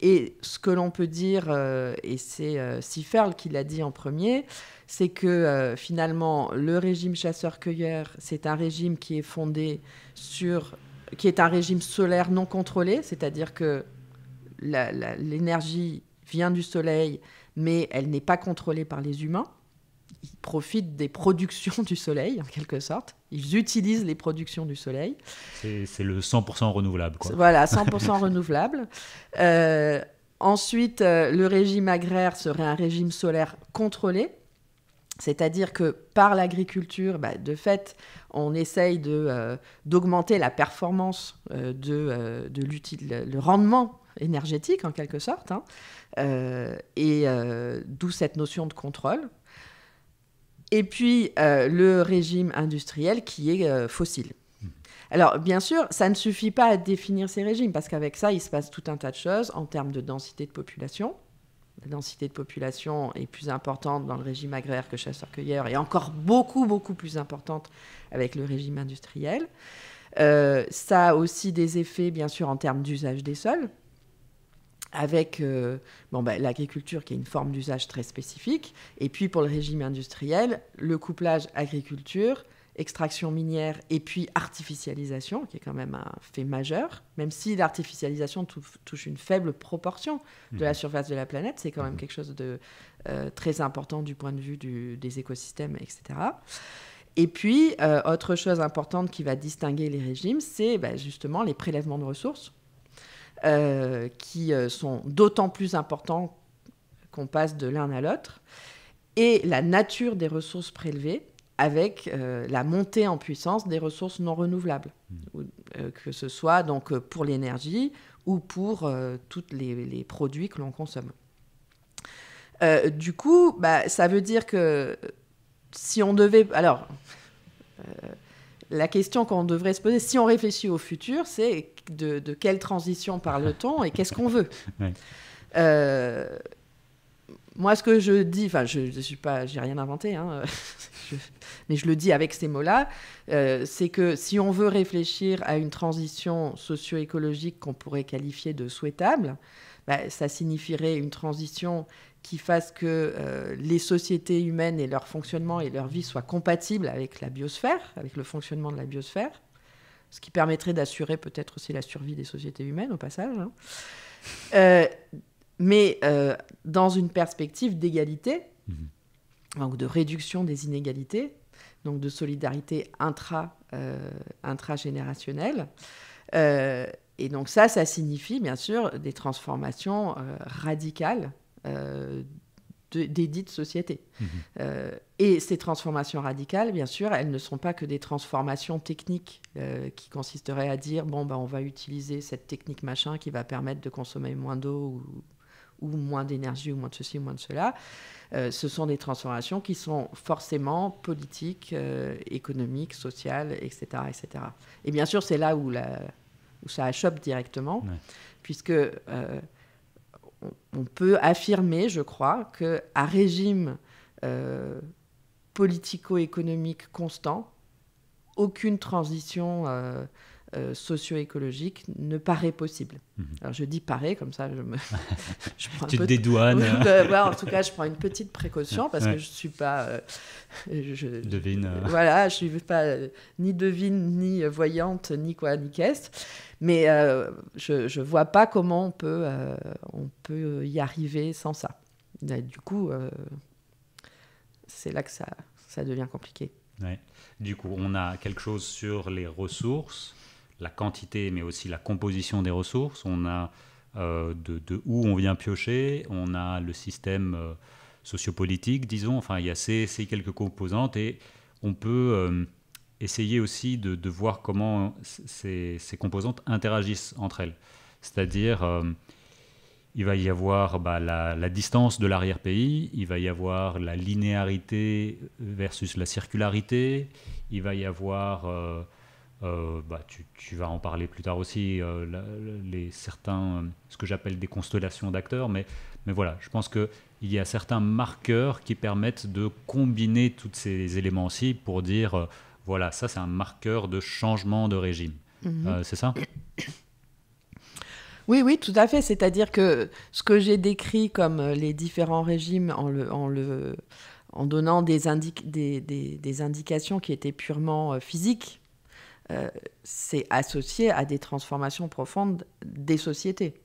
A: Et ce que l'on peut dire, et c'est euh, qui l'a dit en premier, c'est que finalement le régime chasseur-cueilleur, c'est un régime qui est fondé sur, qui est un régime solaire non contrôlé, c'est-à-dire que l'énergie vient du soleil, mais elle n'est pas contrôlée par les humains. Ils profitent des productions du soleil, en quelque sorte. Ils utilisent les productions du soleil.
B: C'est le 100% renouvelable. Voilà, 100%
A: renouvelable. *laughs* Euh, ensuite, euh, le régime agraire serait un régime solaire contrôlé. C'est-à-dire que par l'agriculture, bah, de fait, on essaye euh, d'augmenter la performance de, le rendement énergétique en quelque sorte, hein. euh, et euh, d'où cette notion de contrôle. Et puis euh, le régime industriel qui est fossile. Hmm. Alors, bien sûr, ça ne suffit pas à définir ces régimes, parce qu'avec ça, il se passe tout un tas de choses en termes de densité de population. La densité de population est plus importante dans le régime agraire que chasseur-cueilleur, et encore beaucoup, beaucoup plus importante avec le régime industriel. ça a aussi des effets, bien sûr, en termes d'usage des sols avec euh, bon, bah, l'agriculture qui est une forme d'usage très spécifique, et puis pour le régime industriel, le couplage agriculture, extraction minière et puis artificialisation, qui est quand même un fait majeur, même si l'artificialisation touche une faible proportion de la mhm. surface de la planète, c'est quand même mhm. quelque chose de euh, très important du point de vue des écosystèmes, etc. Et puis, euh, autre chose importante qui va distinguer les régimes, c'est bah, justement les prélèvements de ressources euh, qui euh, sont d'autant plus importants qu'on passe de l'un à l'autre, et la nature des ressources prélevées avec euh, la montée en puissance des ressources non renouvelables, mmh. que ce soit donc pour l'énergie ou pour tous les, produits que l'on consomme. du coup, bah, ça veut dire que si on devait... Alors, la question qu'on devrait se poser, si on réfléchit au futur, c'est de, quelle transition parle-t-on et qu'est-ce qu'on veut *laughs* euh, Moi, ce que je dis, enfin, je ne suis pas, j'ai rien inventé, hein, euh, *laughs* mais je le dis avec ces mots-là, euh, c'est que si on veut réfléchir à une transition socio-écologique qu'on pourrait qualifier de souhaitable, bah, ça signifierait une transition qui fasse que euh, les sociétés humaines et leur fonctionnement et leur vie soient compatibles avec la biosphère, avec le fonctionnement de la biosphère, ce qui permettrait d'assurer peut-être aussi la survie des sociétés humaines au passage, hein. euh, mais euh, dans une perspective d'égalité, mm-hmm. donc de réduction des inégalités, donc de solidarité intra, intragénérationnelle. et donc ça, ça signifie bien sûr des transformations radicales euh, de, des dites sociétés. Mhm. Euh, et ces transformations radicales, bien sûr, elles ne sont pas que des transformations techniques euh, qui consisteraient à dire bon, ben, on va utiliser cette technique machin qui va permettre de consommer moins d'eau ou, moins d'énergie ou moins de ceci ou moins de cela. ce sont des transformations qui sont forcément politiques, économiques, sociales, etc., etc. Et bien sûr, c'est là où, la, où ça achoppe directement, puisque on peut affirmer, je crois, que à régime euh, politico-économique constant, aucune transition euh, euh, socio-écologique ne paraît possible. Mhm. Alors je dis paraît, comme ça je me. *laughs* tu te dédouanes. Bah, en tout cas, je prends une petite précaution parce que je ne suis pas. Euh, je... Devine. Euh. Voilà, je ne suis pas ni devine, ni voyante, ni quoi, ni qu'est. Mais je ne vois pas comment on peut, on peut y arriver sans ça. du coup, c'est là que ça, ça devient compliqué.
B: Ouais. Du coup, on a quelque chose sur les ressources, la quantité, mais aussi la composition des ressources. On a euh, de, de, où on vient piocher, on a le système euh, sociopolitique, disons. Enfin, il y a ces, ces quelques composantes et on peut euh, essayer aussi de, de voir comment ces, ces, composantes interagissent entre elles. C'est-à-dire, il va y avoir bah, la, la, distance de l'arrière-pays, il va y avoir la linéarité versus la circularité, il va y avoir euh, bah, tu, vas en parler plus tard aussi, euh, les certains, euh, ce que j'appelle des constellations d'acteurs, mais, mais voilà, je pense qu'il y a certains marqueurs qui permettent de combiner tous ces éléments-ci pour dire, voilà, ça c'est un marqueur de changement de régime. Mhm. c'est ça
A: Oui, oui, tout à fait. C'est-à-dire que ce que j'ai décrit comme les différents régimes en En donnant des indications qui étaient purement physiques, euh, c'est associé à des transformations profondes des sociétés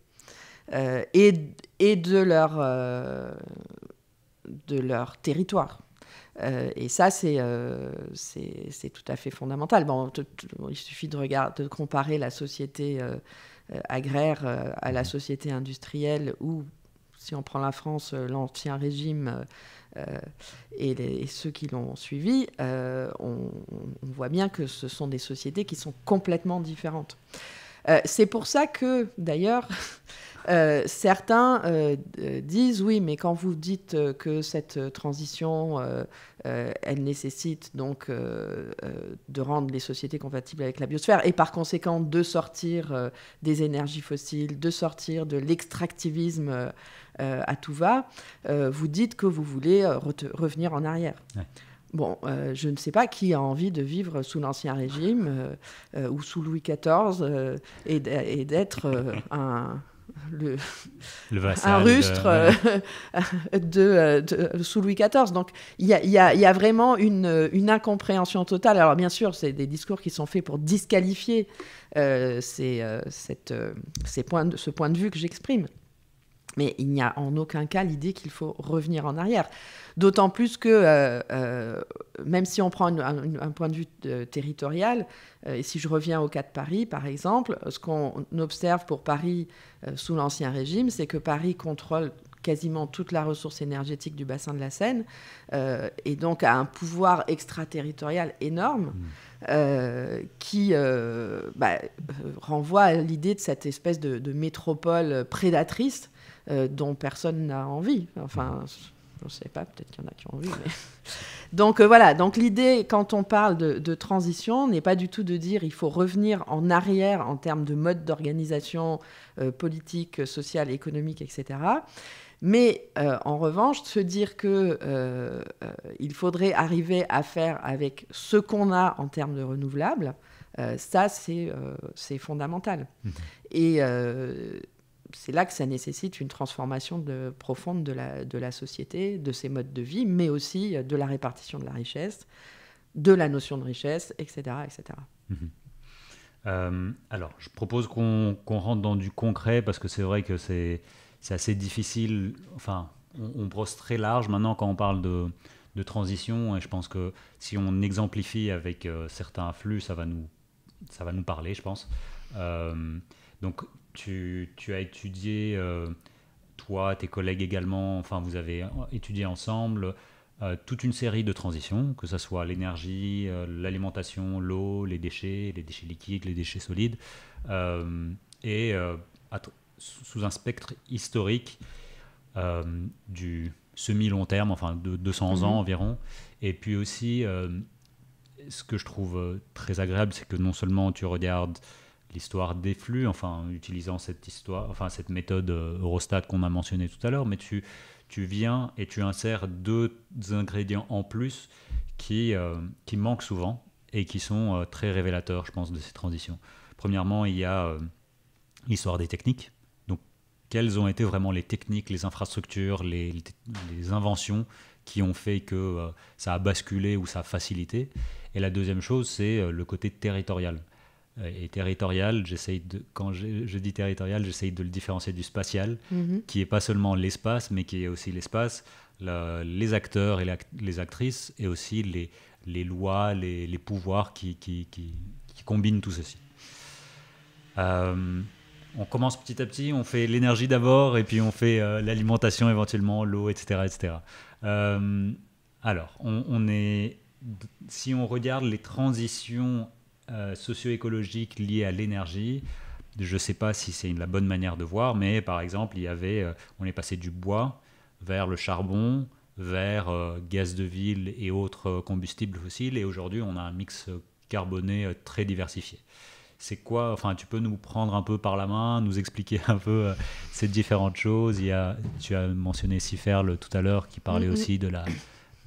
A: euh, et, de leur, euh, de leur territoire. et ça, c'est tout à fait fondamental. Bon, il suffit de, de comparer la société agraire à la société industrielle ou, si on prend la France, l'ancien régime euh, et, ceux qui l'ont suivi, euh, on voit bien que ce sont des sociétés qui sont complètement différentes. Euh, c'est pour ça que, d'ailleurs, *laughs* euh, certains euh, disent oui, mais quand vous dites que cette transition, elle nécessite donc de rendre les sociétés compatibles avec la biosphère et par conséquent de sortir des énergies fossiles, de sortir de l'extractivisme à tout va, vous dites que vous voulez revenir en arrière. Bon, euh, je ne sais pas qui a envie de vivre sous l'Ancien Régime euh, euh, ou sous Louis XIV et, d'être un, rustre sous Louis XIV. Donc il y a, vraiment une, incompréhension totale. Alors bien sûr, c'est des discours qui sont faits pour disqualifier ces points de, ce point de vue que j'exprime. Mais il n'y a en aucun cas l'idée qu'il faut revenir en arrière. D'autant plus que, euh, euh, même si on prend un, point de vue euh, territorial, et si je reviens au cas de Paris, par exemple, ce qu'on observe pour Paris sous l'Ancien Régime, c'est que Paris contrôle quasiment toute la ressource énergétique du bassin de la Seine, et donc a un pouvoir extraterritorial énorme mmh. qui bah, renvoie à l'idée de cette espèce de métropole prédatrice euh, dont personne n'a envie. Enfin, je ne sais pas, peut-être qu'il y en a qui ont envie. *laughs* Donc euh, voilà, donc l'idée quand on parle de, transition n'est pas du tout de dire il faut revenir en arrière en termes de mode d'organisation euh, politique, sociale, économique, etc. Mais en revanche, se dire que il faudrait arriver à faire avec ce qu'on a en termes de renouvelables, ça c'est fondamental. Mmh. Et c'est là que ça nécessite une transformation de, profonde de la, de la société, de ses modes de vie, mais aussi euh, de la répartition de la richesse, de la notion de richesse, etc. etc.
B: Mhm. Euh, alors, je propose qu'on rentre dans du concret, parce que c'est vrai que c'est assez difficile, enfin, on, brosse très large maintenant quand on parle de, transition. Et je pense que si on exemplifie avec euh, certains flux, ça va nous, ça va nous parler, je pense. donc, tu, as étudié, euh, toi, tes collègues également, enfin vous avez étudié ensemble euh, toute une série de transitions, que ce soit l'énergie, euh, l'alimentation, l'eau, les déchets, les déchets liquides, les déchets solides, et sous un spectre historique du semi-long terme, enfin de 200 mhm. ans environ, et puis aussi ce que je trouve très agréable, c'est que non seulement tu regardes l'histoire des flux, enfin, utilisant cette histoire, enfin, cette méthode euh, Eurostat qu'on a mentionnée tout à l'heure, mais tu, tu viens et tu insères deux ingrédients en plus qui, euh, qui manquent souvent et qui sont euh, très révélateurs, je pense, de ces transitions. Premièrement, il y a l'histoire des techniques. Donc, quelles ont été vraiment les techniques, les infrastructures, les, les inventions qui ont fait que ça a basculé ou ça a facilité. Et la deuxième chose, c'est le côté territorial. Euh, et territorial, j'essaye de, quand je, dis territorial, j'essaye de le différencier du spatial, mhm. qui est pas seulement l'espace, mais qui est aussi l'espace, les acteurs et les actrices, et aussi les, les lois, les, les pouvoirs qui, qui, qui, combinent tout ceci. Euh, on commence petit à petit, on fait l'énergie d'abord, et puis on fait euh, l'alimentation éventuellement, l'eau, etc. etc. alors, on, on est, si on regarde les transitions euh, socio-écologiques liées à l'énergie. Je ne sais pas si c'est la bonne manière de voir, mais par exemple, il y avait, euh, on est passé du bois vers le charbon, vers euh, gaz de ville et autres combustibles fossiles, et aujourd'hui, on a un mix carboné très diversifié. C'est quoi Enfin, tu peux nous prendre un peu par la main, nous expliquer *laughs* un peu ces différentes choses. Il y a, tu as mentionné Ciferle tout à l'heure qui parlait mm, mm. aussi de la,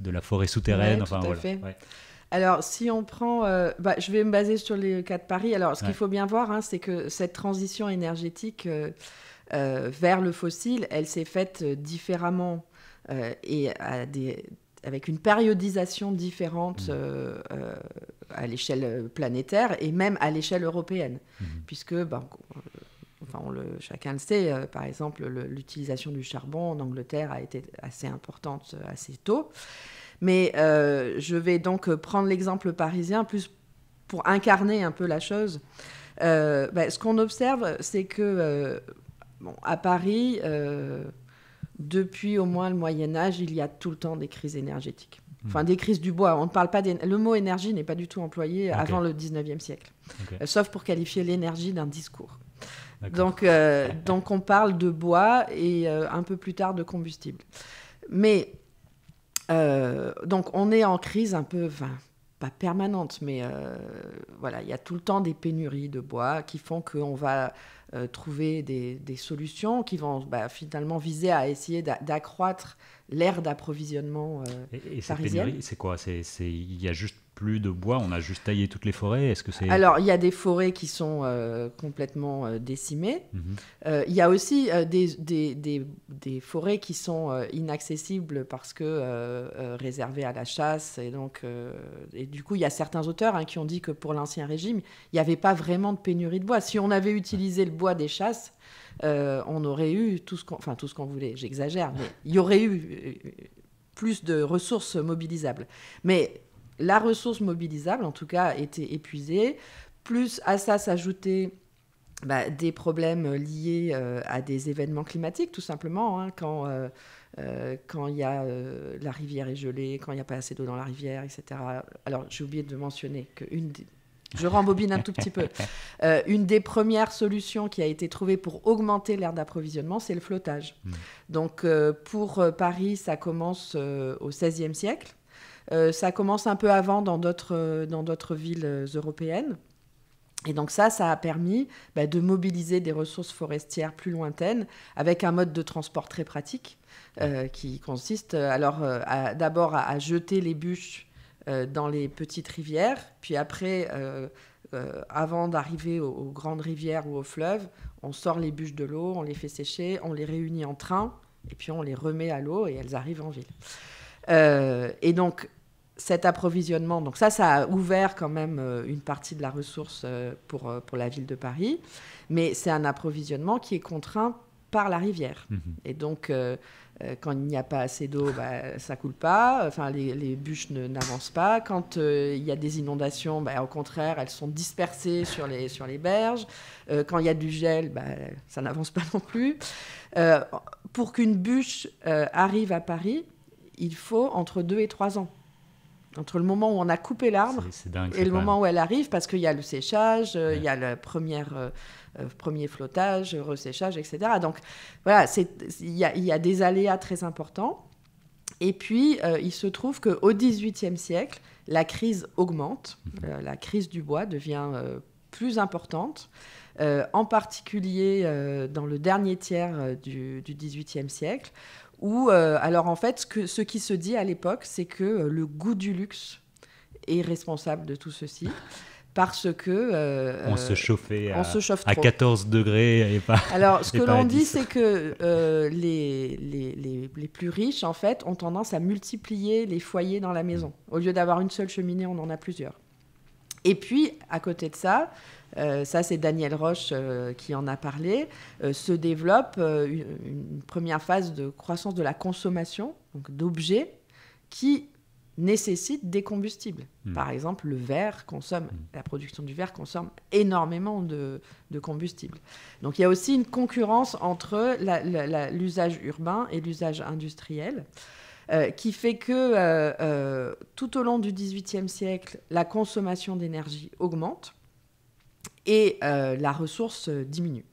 B: de la forêt souterraine. enfin,
A: alors, si on prend, euh, bah, je vais me baser sur les cas de Paris. Alors, ce qu'il faut bien voir, hein, c'est que cette transition énergétique euh, euh, vers le fossile, elle s'est faite différemment et avec une périodisation différente mmh. à l'échelle planétaire et même à l'échelle européenne, mmh. puisque ben, chacun le sait, par exemple, l'utilisation du charbon en Angleterre a été assez importante assez tôt. Mais euh, je vais donc euh, prendre l'exemple parisien, plus pour incarner un peu la chose. Euh, ben, ce qu'on observe, c'est que bon, à Paris, depuis au moins le Moyen Âge, il y a tout le temps des crises énergétiques. Hmm. Enfin, des crises du bois. On ne parle pas Le mot énergie n'est pas du tout employé avant le 19e siècle, sauf pour qualifier l'énergie d'un discours. Donc, donc on parle de bois et un peu plus tard de combustible. Mais euh, donc on est en crise un peu, pas permanente, mais euh, voilà, il y a tout le temps des pénuries de bois qui font qu'on va euh, trouver des, solutions qui vont bah, finalement viser à essayer d'accroître l'aire d'approvisionnement et, et cette pénurie,
B: c'est quoi Il y a juste plus de bois, on a juste taillé toutes les forêts Est-ce que c'est Alors,
A: il y a des forêts qui sont euh, complètement euh, décimées. Mhm. Euh, il y a aussi des, des, forêts qui sont inaccessibles parce que réservées à la chasse. Et donc, et du coup, il y a certains auteurs hein, qui ont dit que pour l'Ancien Régime, il n'y avait pas vraiment de pénurie de bois. Si on avait utilisé le bois des chasses, on aurait eu tout ce qu'on... Enfin, tout ce qu'on voulait, j'exagère, mais il y aurait eu plus de ressources mobilisables. Mais la ressource mobilisable, en tout cas, était épuisée. Plus à ça s'ajoutaient bah, des problèmes liés euh, à des événements climatiques, tout simplement. Hein, quand euh, euh, quand il y a la rivière est gelée, quand il n'y a pas assez d'eau dans la rivière, etc. Alors j'ai oublié de mentionner qu'une des... je rembobine un tout petit peu. *laughs* une des premières solutions qui a été trouvée pour augmenter l'air d'approvisionnement, c'est le flottage. Hmm. Donc pour Paris, ça commence au XVIe siècle. Euh, ça commence un peu avant dans d'autres, euh, dans d'autres villes euh, européennes. Et donc ça, ça a permis bah, de mobiliser des ressources forestières plus lointaines avec un mode de transport très pratique qui consiste alors d'abord à, jeter les bûches dans les petites rivières, puis après, avant d'arriver aux, aux, grandes rivières ou aux fleuves, on sort les bûches de l'eau, on les fait sécher, on les réunit en train, et puis on les remet à l'eau et elles arrivent en ville. et donc cet approvisionnement. Donc ça, ça a ouvert quand même euh, une partie de la ressource euh, pour, euh, pour la ville de Paris, mais c'est un approvisionnement qui est contraint par la rivière. Mhm. Et donc, quand il n'y a pas assez d'eau, bah, ça coule pas, enfin, les, bûches n'avancent pas. Quand il y a des inondations, bah, au contraire, elles sont dispersées sur les, *laughs* sur les berges. quand il y a du gel, bah, ça n'avance pas non plus. pour qu'une bûche arrive à Paris, il faut entre deux et trois ans entre le moment où on a coupé l'arbre et le moment où elle arrive, parce qu'il y a le séchage, euh, il y a le premier, euh, euh, premier flottage, resséchage, etc. Donc voilà, il y a, des aléas très importants. Et puis, il se trouve qu'au XVIIIe siècle, la crise augmente, mhm. la crise du bois devient plus importante. en particulier dans le dernier tiers du, XVIIIe siècle, ou euh, alors en fait, ce, qui se dit à l'époque, c'est que euh, le goût du luxe est responsable de tout ceci. Parce que. Euh, on se chauffait à, 14
B: degrés et pas. *laughs* Alors, ce que l'on dit,
A: c'est que les, les, les, les, plus riches, en fait, ont tendance à multiplier les foyers dans la maison. Au lieu d'avoir une seule cheminée, on en a plusieurs. Et puis, à côté de ça, euh, ça, c'est Daniel Roche euh, qui en a parlé. Euh, se développe une, première phase de croissance de la consommation, d'objets qui nécessite des combustibles. Hmm. Par exemple, le verre hmm. la production du verre consomme énormément de, combustibles. Donc il y a aussi une concurrence entre l'usage urbain et l'usage industriel. qui fait que tout au long du XVIIIe siècle, la consommation d'énergie augmente et euh, la ressource euh, diminue.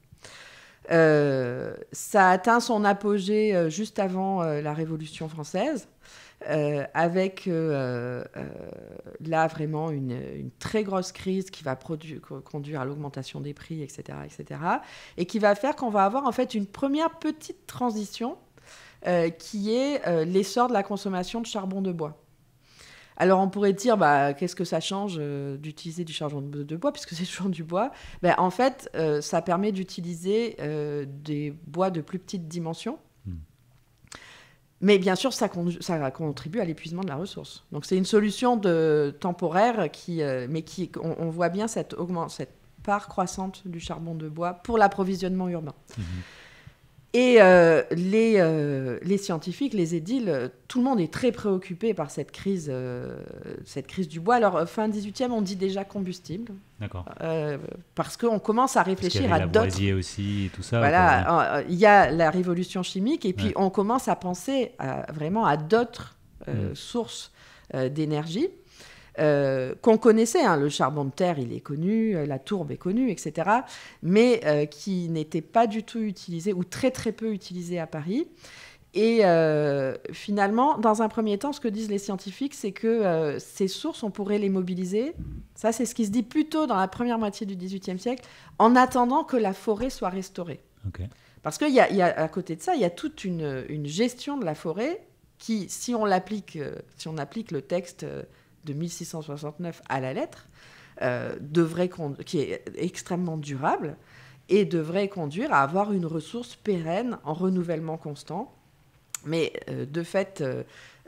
A: Euh, ça atteint son apogée juste avant la Révolution française, avec là vraiment une, une, très grosse crise qui va conduire à l'augmentation des prix, etc., etc., et qui va faire qu'on va avoir en fait une première petite transition qui est l'essor de la consommation de charbon de bois. Alors on pourrait dire, bah, qu'est-ce que ça change euh, d'utiliser du charbon de, bois, puisque *laughs* c'est toujours du bois ben, En fait, euh, ça permet d'utiliser euh, des bois de plus petite dimension. Hmm. Mais bien sûr, ça, contribue à l'épuisement de la ressource. Donc c'est une solution de, temporaire, mais on, voit bien cette, cette part croissante du charbon de bois pour l'approvisionnement urbain. Mmh et euh, les, euh, les, scientifiques, les édiles, tout le monde est très préoccupé par cette crise, euh, cette crise du bois. Alors, fin 18e, on dit déjà combustible. D'accord. parce qu'on commence à réfléchir à d'autres.
B: aussi tout ça. Voilà,
A: il y a la révolution chimique et puis on commence à penser vraiment à d'autres mm. sources d'énergie. Euh, qu'on connaissait. Hein. le charbon de terre, il est connu, euh, la tourbe est connue, etc. Mais euh, qui n'était pas du tout utilisé ou très très peu utilisé à Paris. Et finalement, dans un premier temps, ce que disent les scientifiques, c'est que ces sources, on pourrait les mobiliser. Ça, c'est ce qui se dit plutôt dans la première moitié du XVIIIe siècle, en attendant que la forêt soit restaurée. Parce qu'à y a, à côté de ça, il y a toute une, une, gestion de la forêt qui, si on l'applique, si on applique le texte de 1669 à la lettre, euh, qui est extrêmement durable et devrait conduire à avoir une ressource pérenne en renouvellement constant. Mais euh, de fait,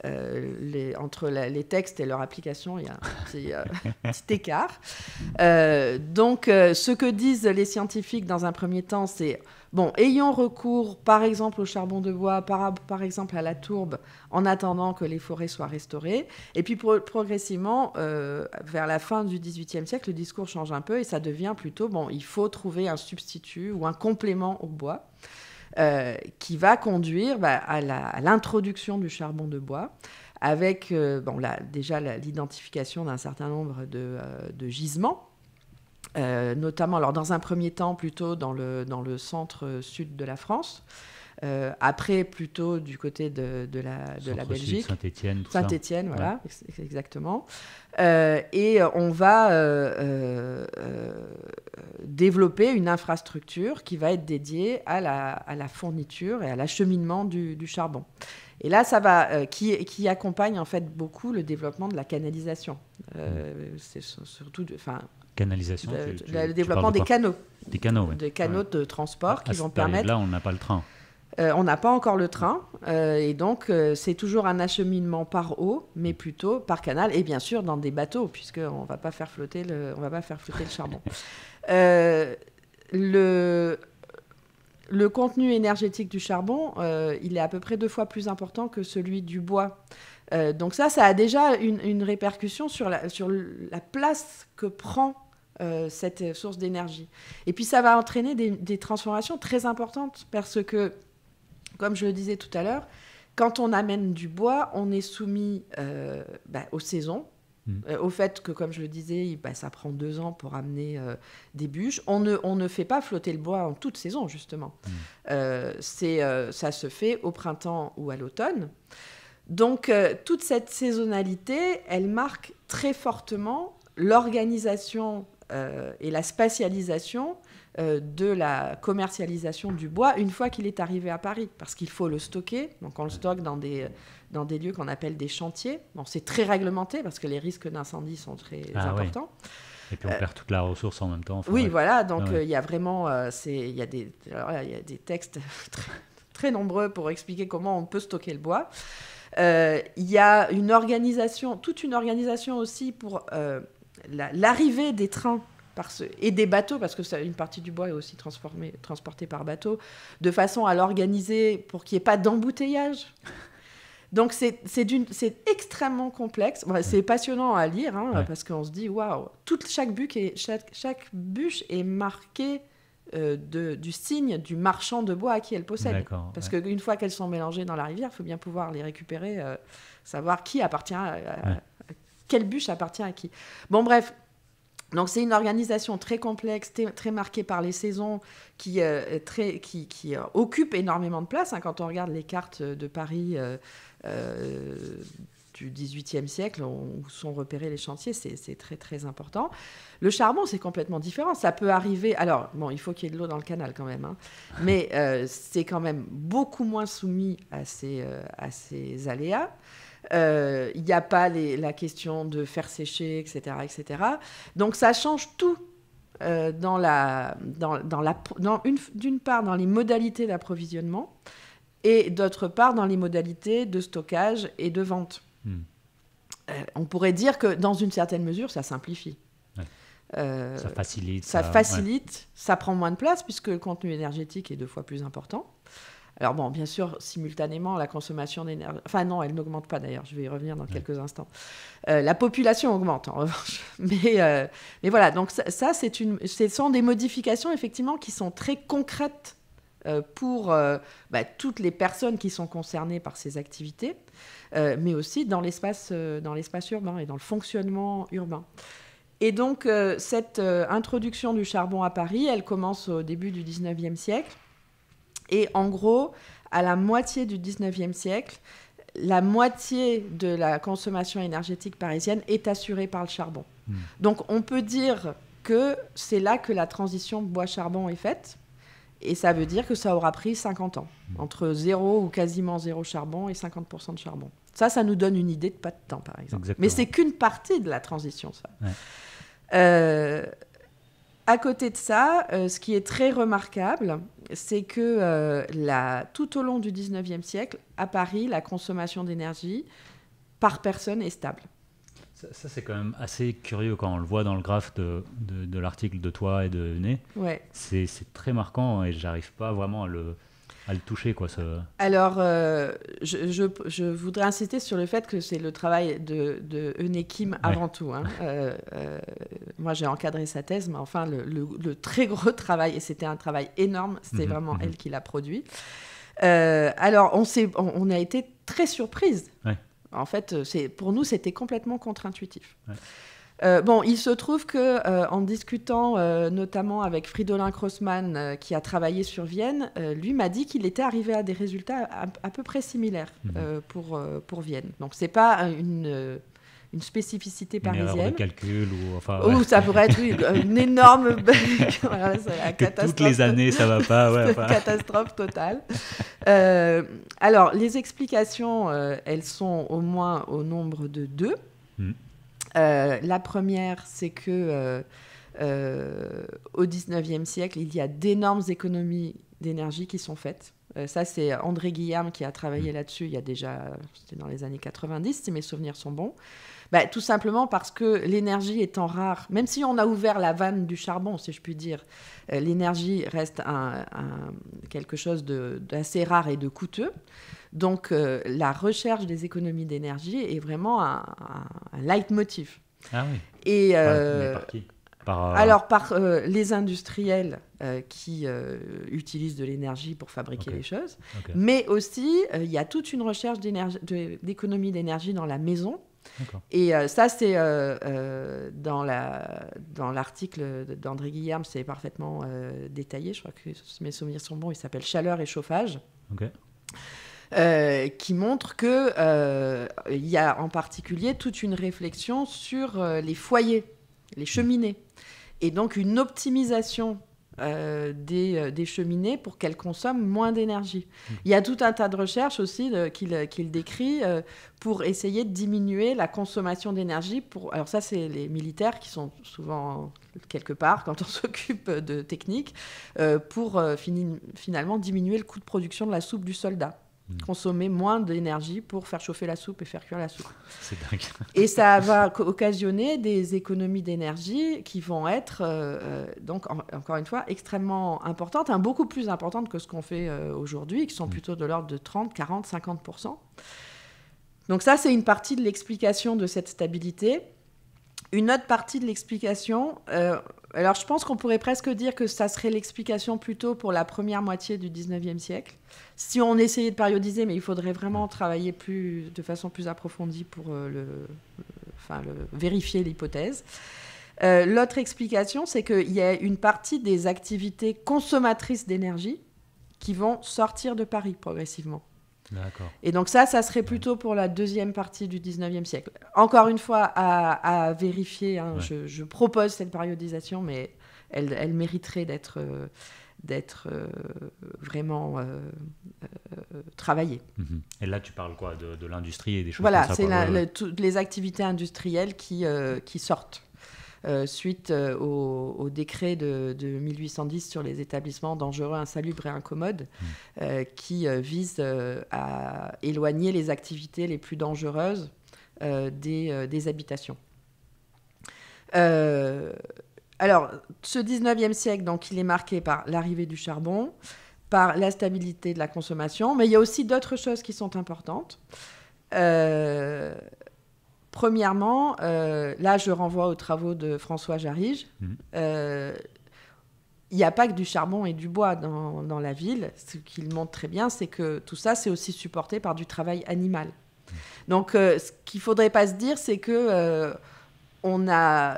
A: euh, entre les textes et leur application, il y a un petit *laughs* écart. donc, ce que disent les scientifiques dans un premier temps, c'est Bon, ayant recours par exemple au charbon de bois, par, exemple à la tourbe, en attendant que les forêts soient restaurées. Et puis progressivement, euh, vers la fin du XVIIIe siècle, le discours change un peu et ça devient plutôt, bon, il faut trouver un substitut ou un complément au bois. Euh, qui va conduire bah, à l'introduction du charbon de bois, avec euh, déjà l'identification d'un certain nombre de gisements euh, notamment alors dans un premier temps plutôt dans le, dans le centre euh, sud de la France, euh, après plutôt du côté de, de la, de la Belgique. Saint-Étienne. Saint-Étienne, voilà, exactement. et on va développer une infrastructure qui va être dédiée à la, à la fourniture et à l'acheminement du, charbon. Et là, ça va, qui, qui, accompagne en fait beaucoup le développement de la canalisation.
C: Mmh.
B: c'est surtout, enfin, le développement des canaux. Des canaux, Des
A: canaux de transport qui vont permettre. Là, on n'a pas le train. Euh, on n'a pas encore le train, euh, et donc euh, c'est toujours un acheminement par eau, mais mm. plutôt par canal, et bien sûr dans des bateaux, puisque on va pas faire flotter le, on va pas faire flotter le charbon. *laughs* le, le contenu énergétique du charbon, il est à peu près deux fois plus important que celui du bois. donc ça, ça a déjà une, répercussion sur la, sur la place que prend euh, cette euh, source d'énergie. Et puis ça va entraîner des, transformations très importantes parce que, comme je le disais tout à l'heure, quand on amène du bois, on est soumis euh, bah, aux saisons, mm. au fait que, comme je le disais, bah, ça prend deux ans pour amener des bûches. On ne, on ne fait pas flotter le bois en toute saison, justement. Mm. ça se fait au printemps ou à l'automne. Donc, toute cette saisonnalité, elle marque très fortement l'organisation euh, et la spatialisation euh, de la commercialisation du bois une fois qu'il est arrivé à Paris, parce qu'il faut le stocker. Donc on le stocke dans des, dans des lieux qu'on appelle des chantiers. Bon, c'est très réglementé parce que les risques d'incendie sont très ah importants.
B: Et puis on euh, perd toute la ressource en même temps. oui, voilà. Donc ah il
A: y a vraiment, il y a des, il y a des textes *laughs* très, très, nombreux pour expliquer comment on peut stocker le bois. Il y a une organisation, toute une organisation aussi pour l'arrivée des trains et des bateaux, parce que ça, une partie du bois est aussi transportée par bateau, de façon à l'organiser pour qu'il n'y ait pas d'embouteillage. Donc c'est extrêmement complexe. c'est passionnant à lire, hein, parce qu'on se dit, waouh, chaque, chaque, chaque bûche est marquée euh, de, du signe du marchand de bois à qui elle possède. Parce qu'une fois qu'elles sont mélangées dans la rivière, il faut bien pouvoir les récupérer, euh, savoir qui appartient à, quelle bûche appartient à qui. Bon, bref. Donc c'est une organisation très complexe, très marquée par les saisons, qui, euh, euh, occupe énormément de place. Hein, quand on regarde les cartes euh, de Paris du XVIIIe siècle, où sont repérés les chantiers, c'est très très important. Le charbon, c'est complètement différent. Ça peut arriver. Alors bon, il faut qu'il y ait de l'eau dans le canal quand même, hein. mais c'est quand même beaucoup moins soumis à ces aléas. Il euh, n'y a pas la question de faire sécher, etc. etc. Donc ça change tout euh, dans la, dans, la, dans une, d'une part dans les modalités d'approvisionnement et d'autre part dans les modalités de stockage et de vente. Hmm. Euh, on pourrait dire que dans une certaine mesure, ça simplifie. ça facilite. Ça, ça prend moins de place puisque le contenu énergétique est deux fois plus important. Alors bon, bien sûr, simultanément, la consommation d'énergie... Enfin non, elle n'augmente pas d'ailleurs, je vais y revenir dans quelques instants. Euh, la population augmente en revanche. *laughs* Euh, mais, voilà, donc ça, ce sont des modifications effectivement qui sont très concrètes euh, pour bah, toutes les personnes qui sont concernées par ces activités, mais aussi dans l'espace, dans l'espace urbain et dans le fonctionnement urbain. Et donc cette introduction du charbon à Paris, elle commence au début du 19e siècle. Et en gros, à la moitié du 19e siècle, la moitié de la consommation énergétique parisienne est assurée par le charbon. Hmm. Donc on peut dire que c'est là que la transition bois-charbon est faite. Et ça veut dire que ça aura pris 50 ans, hmm. entre zéro ou quasiment zéro charbon et 50% de charbon. Ça, ça nous donne une idée de pas de temps, par exemple. Mais c'est qu'une partie de la transition, ça. Euh, à côté de ça, euh, ce qui est très remarquable, c'est que euh, tout au long du 19e siècle, à Paris, la consommation d'énergie par personne est stable.
B: Ça, c'est quand même assez curieux quand on le voit dans le graphe de, l'article de toi et de Né. Ouais. C'est très marquant et j'arrive pas vraiment à le, à le toucher quoi ce...
A: Alors, euh, je, voudrais insister sur le fait que c'est le travail de, de avant tout. Hein. Euh, euh, moi, j'ai encadré sa thèse, mais enfin, le, très gros *laughs* travail, et c'était un travail énorme, c'était mhm, vraiment mhm. elle qui l'a produit. alors, on, a été très surprise. En fait, pour nous, c'était complètement contre-intuitif. Euh, bon, il se trouve que euh, en discutant euh, notamment avec Fridolin Crossman, qui a travaillé sur Vienne, lui m'a dit qu'il était arrivé à des résultats à, peu près similaires mhm. pour, pour Vienne. Donc c'est pas une une spécificité parisienne. Une erreur de calcul
B: ou enfin. ça pourrait être *laughs* une
A: énorme *laughs* catastrophe. Toutes les
B: années, ça va pas. Ouais, *laughs* catastrophe
A: totale. alors, les explications, elles sont au moins au nombre de deux. Hmm. Euh, la première, c'est que euh, euh, au 19e siècle, il y a d'énormes économies d'énergie qui sont faites. ça, c'est André Guillaume qui a travaillé mm. là-dessus il y a déjà, c'était dans les années 90, si mes souvenirs sont bons. Bah, tout simplement parce que l'énergie étant rare, même si on a ouvert la vanne du charbon, si je puis dire, l'énergie reste quelque chose d'assez rare et de coûteux. Donc euh, la recherche des économies d'énergie est vraiment un, un, leitmotiv. Ah oui. Et, par, euh, qui euh, Alors par les industriels qui utilisent de l'énergie pour fabriquer les choses, mais aussi il y a toute une recherche d'économie d'énergie dans la maison. Et ça, c'est dans l'article d'André Guillaume, c'est parfaitement détaillé. Je crois que mes souvenirs sont bons. Il s'appelle Chaleur et chauffage. Ok. Euh, qui montre que euh, y a en particulier toute une réflexion sur euh, les foyers, les cheminées, et donc une optimisation des, cheminées pour qu'elles consomment moins d'énergie. Mmh. Il y a tout un tas de recherches aussi qu'il décrit pour essayer de diminuer la consommation d'énergie. Pour... Alors ça, c'est les militaires qui sont souvent quelque part quand on *laughs* s'occupe de techniques pour finalement diminuer le coût de production de la soupe du soldat. Hmm. consommer moins d'énergie pour faire chauffer la soupe et faire cuire la soupe. *laughs* C'est dingue. Et ça va occasionner des économies d'énergie qui vont être, euh, euh, donc encore une fois, extrêmement importantes, hein, beaucoup plus importantes que ce qu'on fait euh, aujourd'hui, qui sont hmm. plutôt de l'ordre de 30, 40, 50 Donc ça, c'est une partie de l'explication de cette stabilité. Une autre partie de l'explication, euh, alors je pense qu'on pourrait presque dire que ça serait l'explication plutôt pour la première moitié du 19e siècle. Si on essayait de périodiser, mais il faudrait vraiment travailler plus, de façon plus approfondie pour euh, le, euh, enfin, vérifier l'hypothèse. L'autre explication, c'est qu'il y a une partie des activités consommatrices d'énergie qui vont sortir de Paris progressivement. Et donc ça, ça serait plutôt pour la deuxième partie du 19e siècle. Encore une fois, à, vérifier, hein, je, propose cette périodisation, mais elle, elle mériterait d'être euh, euh, vraiment euh, travaillée.
B: Mhm. Et là, tu parles quoi De, l'industrie et des choses comme ça Voilà, c'est
A: toutes les activités industrielles qui, qui sortent euh, suite euh, au, décret de, 1810 sur les établissements dangereux, insalubres et incommodes, mmh. euh, qui vise à éloigner les activités les plus dangereuses des, habitations. alors, ce 19e siècle, donc, il est marqué par l'arrivée du charbon, par la stabilité de la consommation, mais il y a aussi d'autres choses qui sont importantes. Euh, Premièrement, euh, là, je renvoie aux travaux de François Jarige. Mhm. Euh, il n'y a pas que du charbon et du bois dans, la ville. Ce qu'il montre très bien, c'est que tout ça, c'est aussi supporté par du travail animal. Mhm. Donc, euh, ce qu'il ne faudrait pas se dire, c'est que on a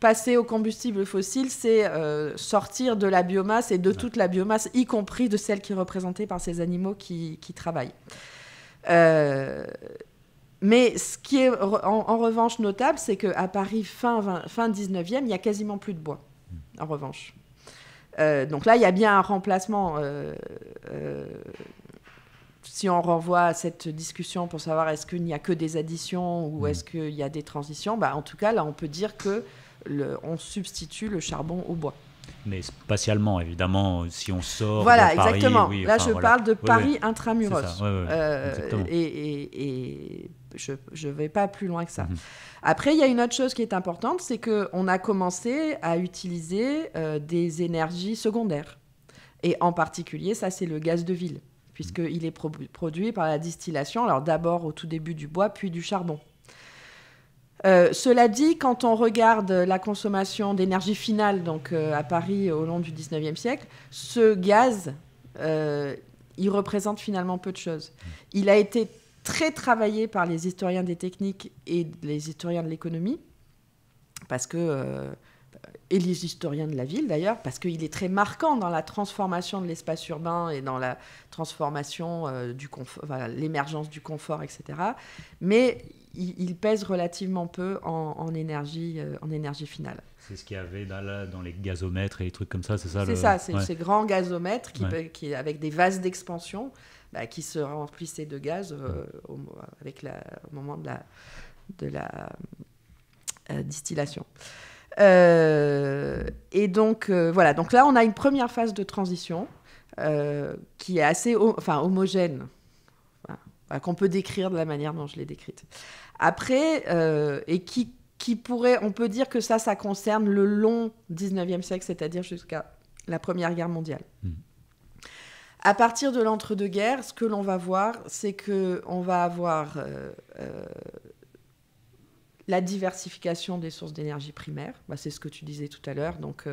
A: passé au combustible fossile, c'est sortir de la biomasse et de toute la biomasse, y compris de celle qui est représentée par ces animaux qui, travaillent. Mais ce qui est en, revanche notable, c'est qu'à Paris, fin, fin 19e, il n'y a quasiment plus de bois, hmm. en revanche. Euh, donc là, il y a bien un remplacement. Euh, euh, si on renvoie à cette discussion pour savoir est-ce qu'il n'y a que des additions ou hmm. est-ce qu'il y a des transitions, bah, en tout cas, là, on peut dire que on substitue le charbon au bois
B: mais spatialement, évidemment,
A: si on sort. Voilà, de Paris, exactement. Là, je parle de Paris oui, intramuros. Euh, et, et, je ne vais pas plus loin que ça. Mhm. Après, il y a une autre chose qui est importante, c'est qu'on a commencé à utiliser euh, des énergies secondaires. Et en particulier, ça, c'est le gaz de ville, mhm. puisqu'il est produit par la distillation, alors d'abord au tout début du bois, puis du charbon. Euh, cela dit, quand on regarde la consommation d'énergie finale donc, euh, à Paris au long du 19e siècle, ce gaz, euh, il représente finalement peu de choses. Il a été très travaillé par les historiens des techniques et les historiens de l'économie, parce que et les historiens de la ville d'ailleurs, parce qu'il est très marquant dans la transformation de l'espace urbain et dans la transformation du confort, l'émergence du confort, etc. Mais il, pèse relativement peu en, énergie, euh, en énergie finale.
B: C'est ce qu'il y avait dans, les gazomètres et les trucs comme ça, c'est ça C'est ça, c'est ces
A: grands gazomètres qui, avec des vases d'expansion bah, qui se remplissaient de gaz euh, au, avec la, moment de la, de la euh, distillation. et donc voilà, donc là on a une première phase de transition qui est assez enfin, homogène qu'on peut décrire de la manière dont je l'ai décrite. Après, euh, et qui, pourrait, on peut dire que ça, ça concerne le long 19e siècle, c'est-à-dire jusqu'à la Première Guerre mondiale. Hmm. À partir de l'entre-deux-guerres, ce que l'on va voir, c'est que on va avoir euh, euh, la diversification des sources d'énergie primaire. Bah, c'est ce que tu disais tout à l'heure. Donc,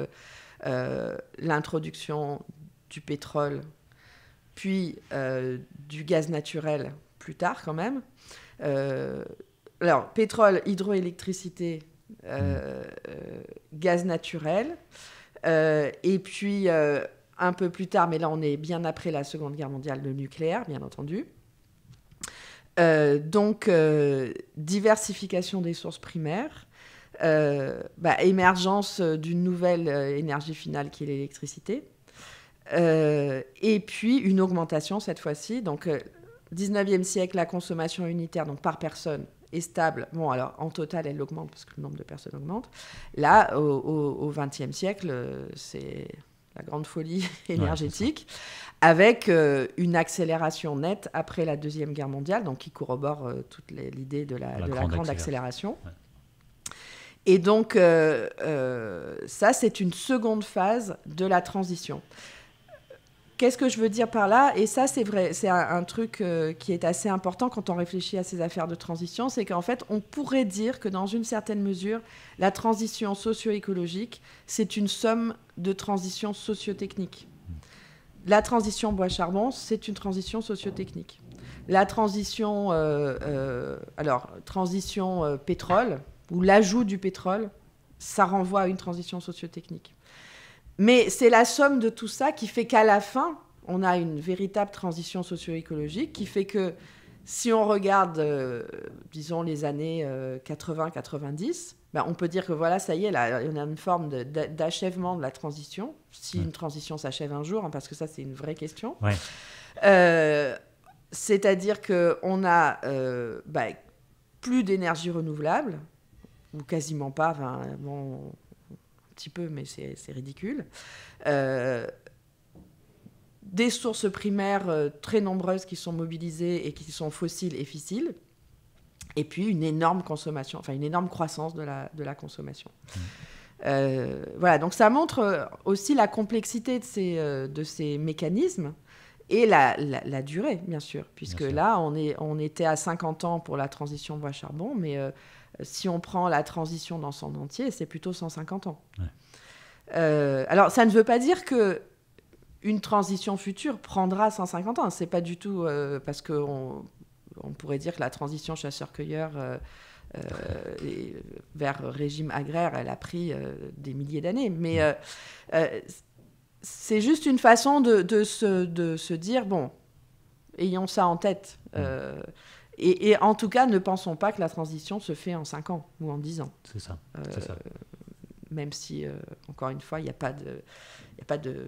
A: l'introduction du pétrole, puis du gaz naturel plus tard quand même alors, pétrole, hydroélectricité, euh, mm. euh, gaz naturel. Euh, et puis, un peu plus tard, mais là, on est bien après la Seconde Guerre mondiale, le nucléaire, bien entendu. donc, diversification des sources primaires. Bah, émergence d'une nouvelle énergie finale qui est l'électricité. et puis une augmentation cette fois-ci. Donc, 19e siècle, la consommation unitaire, donc par personne, stable. Bon, alors en total, elle augmente parce que le nombre de personnes augmente. Là, au XXe siècle, euh, c'est la grande folie *laughs* énergétique, avec euh, une accélération nette après la Deuxième Guerre mondiale, donc qui corrobore euh, toute l'idée de la, de grande, la grande accélération. Et donc, ça, c'est une seconde phase de la transition. Qu'est-ce que je veux dire par là Et ça, c'est vrai, c'est un, truc euh, qui est assez important quand on réfléchit à ces affaires de transition, c'est qu'en fait, on pourrait dire que dans une certaine mesure, la transition socio-écologique, c'est une somme de transition socio La transition bois-charbon, c'est une transition socio-technique. La transition, euh, euh, alors, transition pétrole, ou l'ajout du pétrole, ça renvoie à une transition socio-technique. Mais c'est la somme de tout ça qui fait qu'à la fin, on a une véritable transition socio-écologique qui fait que si on regarde, euh, disons, les années 80-90, euh, ben, on peut dire que voilà, ça y est, là, on a une forme d'achèvement de, la transition, si une transition s'achève un jour, hein, parce que ça, c'est une vraie question. Euh, c'est-à-dire qu'on a ben, plus d'énergie renouvelable, ou quasiment pas. Bon, petit peu, mais c'est ridicule. Euh, des sources primaires euh, très nombreuses qui sont mobilisées et qui sont fossiles et fissiles. Et puis une énorme consommation, enfin une énorme croissance de la, de la consommation. Mmh. Euh, voilà, donc ça montre aussi la complexité de ces, de ces mécanismes et la, durée, bien sûr, puisque là, on, est, on était à 50 ans pour la transition bois-charbon, mais si on prend la transition dans son entier, c'est plutôt 150 ans. Euh, alors, ça ne veut pas dire que une transition future prendra 150 ans. C'est pas du tout euh, parce que on, pourrait dire que la transition chasseur-cueilleur euh, vers régime agraire, elle a pris des milliers d'années. Mais c'est juste une façon de, de, se, de, se, dire bon, ayons ça en tête. Et, en tout cas, ne pensons pas que la transition se fait en 5 ans ou en 10 ans. C'est ça. Euh, c'est ça. Même si, euh, encore une fois, il n'y a pas de. pas de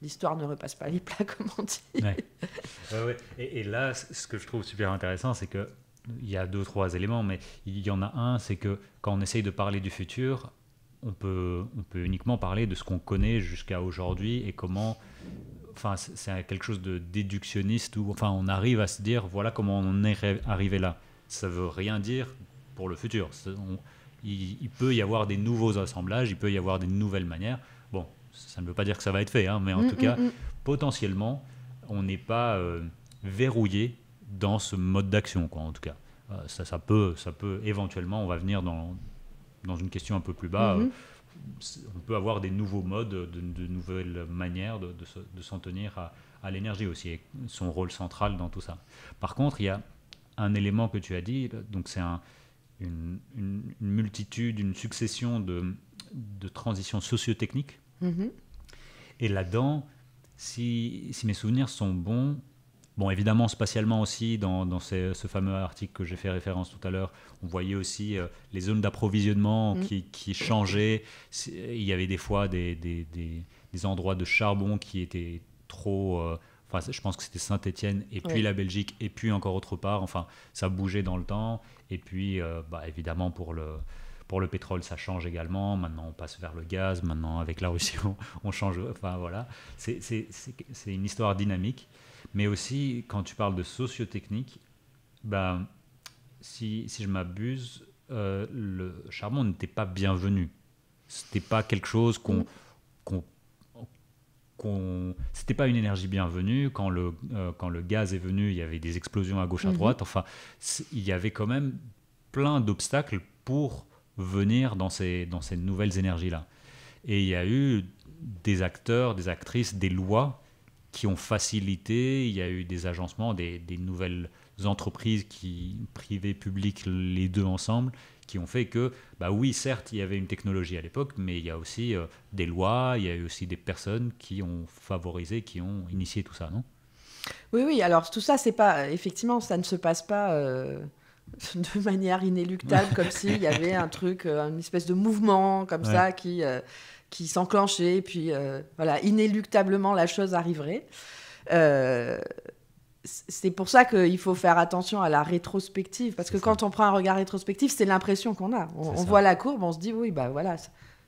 A: L'histoire ne repasse pas les plats, *laughs* comme on dit. Ouais.
B: Et, et, là, ce que je trouve super intéressant, c'est que il y a deux, trois éléments, mais il y en a un, c'est que quand on essaye de parler du futur, on peut, on peut uniquement parler de ce qu'on connaît jusqu'à aujourd'hui et comment enfin, c'est quelque chose de déductionniste où enfin, on arrive à se dire voilà comment on est arrivé là. Ça ne veut rien dire pour le futur. il, peut y avoir des nouveaux assemblages, il peut y avoir des nouvelles manières. Bon, ça ne veut pas dire que ça va être fait, hein, mais en mm, tout cas, mm, mm. potentiellement, on n'est pas euh, verrouillé dans ce mode d'action, en tout cas. Euh, ça, peut, ça peut éventuellement, on va venir dans, dans une question un peu plus bas. Mm-hmm. Euh, on peut avoir des nouveaux modes, de, nouvelles manières de, s'en tenir à, l'énergie aussi, et son rôle central dans tout ça. Par contre, il y a un élément que tu as dit, donc c'est une, multitude, une succession de, transitions sociotechniques. techniques mm-hmm. Et là-dedans, si, mes souvenirs sont bons, Bon, évidemment, spatialement aussi, dans, ce fameux article que j'ai fait référence tout à l'heure, on voyait aussi euh, les zones d'approvisionnement mm. qui, changeaient. Il y avait des fois des, endroits de charbon qui étaient trop... Euh, enfin, je pense que c'était Saint-Étienne, et puis la Belgique, et puis encore autre part. Enfin, ça bougeait dans le temps. Et puis, euh, bah, évidemment, pour le, pour le pétrole, ça change également. Maintenant, on passe vers le gaz. Maintenant, avec la Russie, *laughs* on change. Enfin, voilà. C'est une histoire dynamique. Mais aussi, quand tu parles de sociotechnique, ben si, si je m'abuse, euh, le charbon n'était pas bienvenu. C'était pas quelque chose qu'on. Mm. Qu C'était pas une énergie bienvenue. Quand le, euh, quand le gaz est venu, il y avait des explosions à gauche, à mm-hmm. droite. Enfin, il y avait quand même plein d'obstacles pour venir dans ces, dans ces nouvelles énergies-là. Et il y a eu des acteurs, des actrices, des lois qui ont facilité. Il y a eu des agencements, des, nouvelles entreprises qui privées, publiques, les deux ensemble, qui ont fait que, bah oui, certes, il y avait une technologie à l'époque, mais il y a aussi euh, des lois, il y a eu aussi des personnes qui ont favorisé, qui ont initié tout ça, non
A: Oui, oui. Alors tout ça, c'est pas effectivement, ça ne se passe pas. Euh, *laughs* de manière inéluctable, comme *laughs* s'il y avait un truc, euh, une espèce de mouvement comme ça qui, qui s'enclenchait. Et puis, euh, voilà, inéluctablement, la chose arriverait. Euh, c'est pour ça qu'il faut faire attention à la rétrospective. Parce que quand on prend un regard rétrospectif, c'est l'impression qu'on a. On, voit la courbe, on se dit, oui, bah voilà,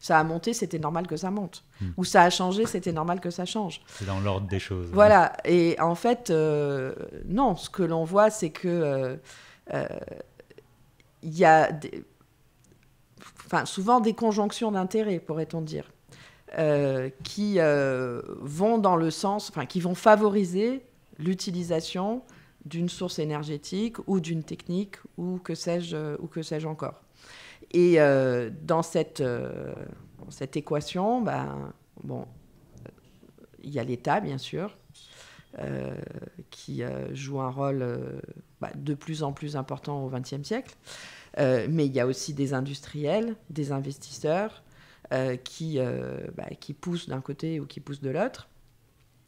A: ça a monté, c'était normal que ça monte. Hmm. Ou ça a changé, c'était normal que ça change.
B: C'est dans l'ordre des choses. Hein. Voilà.
A: Et en fait, euh, non, ce que l'on voit, c'est que il y a enfin, souvent des conjonctions d'intérêts, pourrait-on dire. Euh, qui euh, vont dans le sens, enfin, qui vont favoriser l'utilisation d'une source énergétique ou d'une technique ou que sais-je ou que sais-je encore. Et euh, dans cette, équation, ben, bon, il y a l'État bien sûr qui joue un rôle bah, de plus en plus important au XXe siècle, mais il y a aussi des industriels, des investisseurs, euh, qui, euh, bah, qui poussent d'un côté ou qui poussent de l'autre,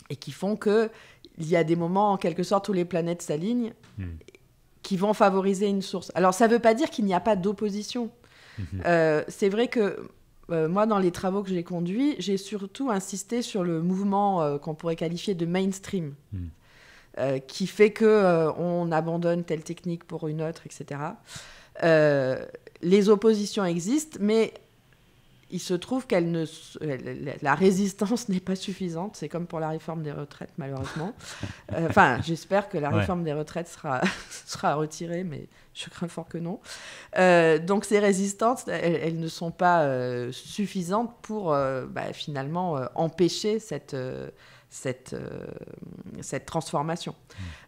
A: et qui font que il y a des moments, en quelque sorte, où les planètes s'alignent, hmm. qui vont favoriser une source. Alors, ça ne veut pas dire qu'il n'y a pas d'opposition. Mhm. Euh, c'est vrai que moi, dans les travaux que j'ai conduits, j'ai surtout insisté sur le mouvement qu'on pourrait qualifier de mainstream, hmm. qui fait que on abandonne telle technique pour une autre, etc. les oppositions existent, mais il se trouve qu'elle ne la résistance n'est pas suffisante. C'est comme pour la réforme des retraites, malheureusement. Euh, enfin, j'espère que la réforme des retraites sera, *laughs* sera retirée, mais je crains fort que non. Euh, donc ces résistances, elles, ne sont pas euh, suffisantes pour bah, finalement empêcher cette cette, cette transformation.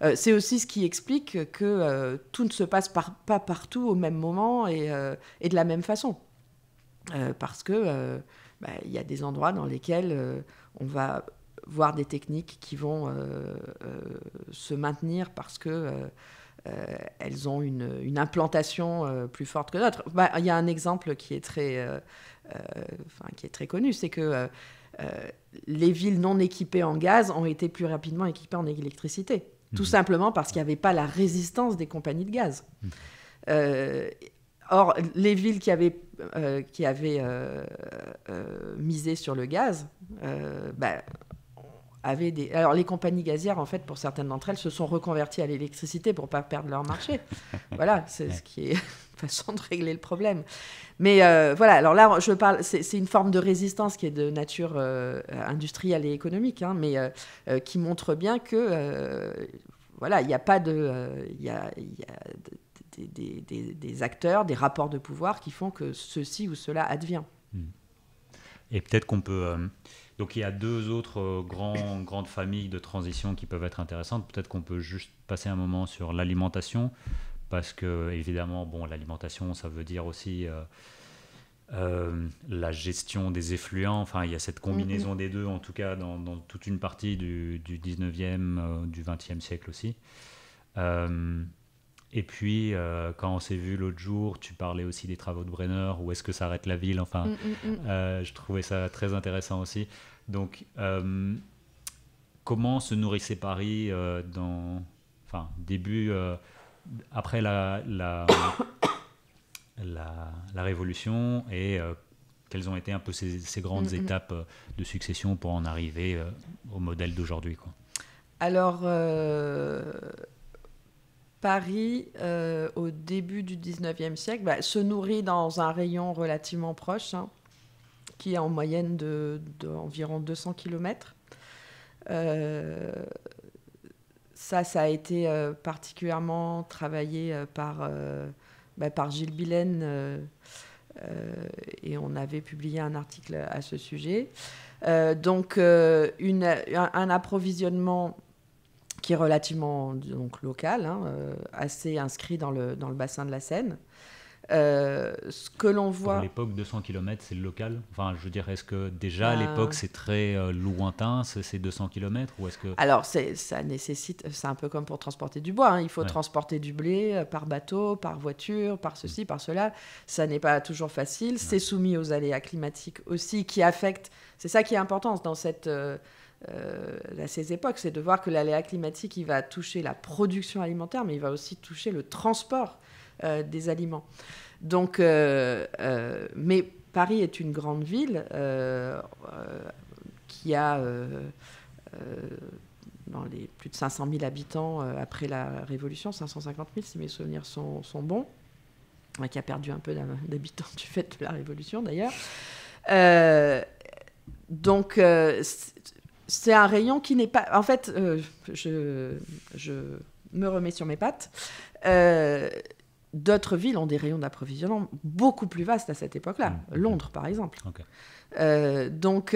A: Mmh. c'est aussi ce qui explique que tout ne se passe pas partout au même moment et de la même façon. Euh, parce que euh, bah, il y a des endroits dans lesquels euh, on va voir des techniques qui vont se maintenir parce que elles ont une, implantation plus forte que d'autres. Bah, il y a un exemple qui est très, qui est très connu, c'est que les villes non équipées en gaz ont été plus rapidement équipées en électricité, tout mmh. simplement parce qu'il n'y avait pas la résistance des compagnies de gaz. Mmh. Or, les villes qui avaient, euh, qui euh, euh, misé sur le gaz, bah, avaient des... Alors, les compagnies gazières, en fait, pour certaines d'entre elles, se sont reconverties à l'électricité pour ne pas perdre leur marché. *laughs* voilà, c'est ce qui est *laughs* façon de régler le problème. Mais voilà, alors là, je parle, c'est une forme de résistance qui est de nature industrielle et économique, hein, mais qui montre bien que, voilà, il n'y a pas de... de des, acteurs, des rapports de pouvoir qui font que ceci ou cela advient. Hmm.
B: Et peut-être qu'on peut... Euh, donc il y a deux autres euh, grandes familles de transition qui peuvent être intéressantes. Peut-être qu'on peut juste passer un moment sur l'alimentation, parce que évidemment, bon, l'alimentation, ça veut dire aussi... Euh, la gestion des effluents, enfin il y a cette combinaison mm-hmm. des deux en tout cas dans, toute une partie du, 19e, du 20e siècle aussi. Euh, et puis, euh, quand on s'est vu l'autre jour, tu parlais aussi des travaux de Brenner, où est-ce que s'arrête la ville, enfin, mm, mm, mm. Euh, je trouvais ça très intéressant aussi. Donc, euh, comment se nourrissait Paris dans, enfin, début, après *coughs* la, la, Révolution, et quelles ont été un peu ces, grandes étapes de succession pour en arriver au modèle d'aujourd'hui,
A: alors, Paris, euh, au début du 19e siècle, bah, se nourrit dans un rayon relativement proche, hein, qui est en moyenne d'environ de, environ 200 km. Euh, ça, ça a été euh, particulièrement travaillé par, bah, par Gilles Bilen et on avait publié un article à ce sujet. donc, un, approvisionnement qui relativement donc, local, hein, euh, assez inscrit dans le, dans le bassin de la Seine. Euh, ce que l'on voit. À l'époque, 200
B: km, c'est local. Enfin, je veux dire, est-ce que déjà à ben, l'époque, c'est très euh, lointain, ces 200 km ou est-ce que... Alors,
A: c'est, ça nécessite. C'est un peu comme pour transporter du bois. Hein. Il faut transporter du blé par bateau, par voiture, par mm. ceci, par cela. Ça n'est pas toujours facile. C'est soumis aux aléas climatiques aussi qui affectent. C'est ça qui est important dans cette euh, à ces époques, c'est de voir que l'aléa climatique, il va toucher la production alimentaire, mais il va aussi toucher le transport euh, des aliments. Donc, euh, mais Paris est une grande ville qui a dans les plus de 500 000 habitants après la Révolution, 550 000 si mes souvenirs sont, bons, qui a perdu un peu *laughs* d'habitants du fait de la Révolution d'ailleurs. donc c'est un rayon qui n'est pas. En fait, euh, je, me remets sur mes pattes. Euh, d'autres villes ont des rayons d'approvisionnement beaucoup plus vastes à cette époque-là. Mmh, Londres, par exemple. Euh, donc,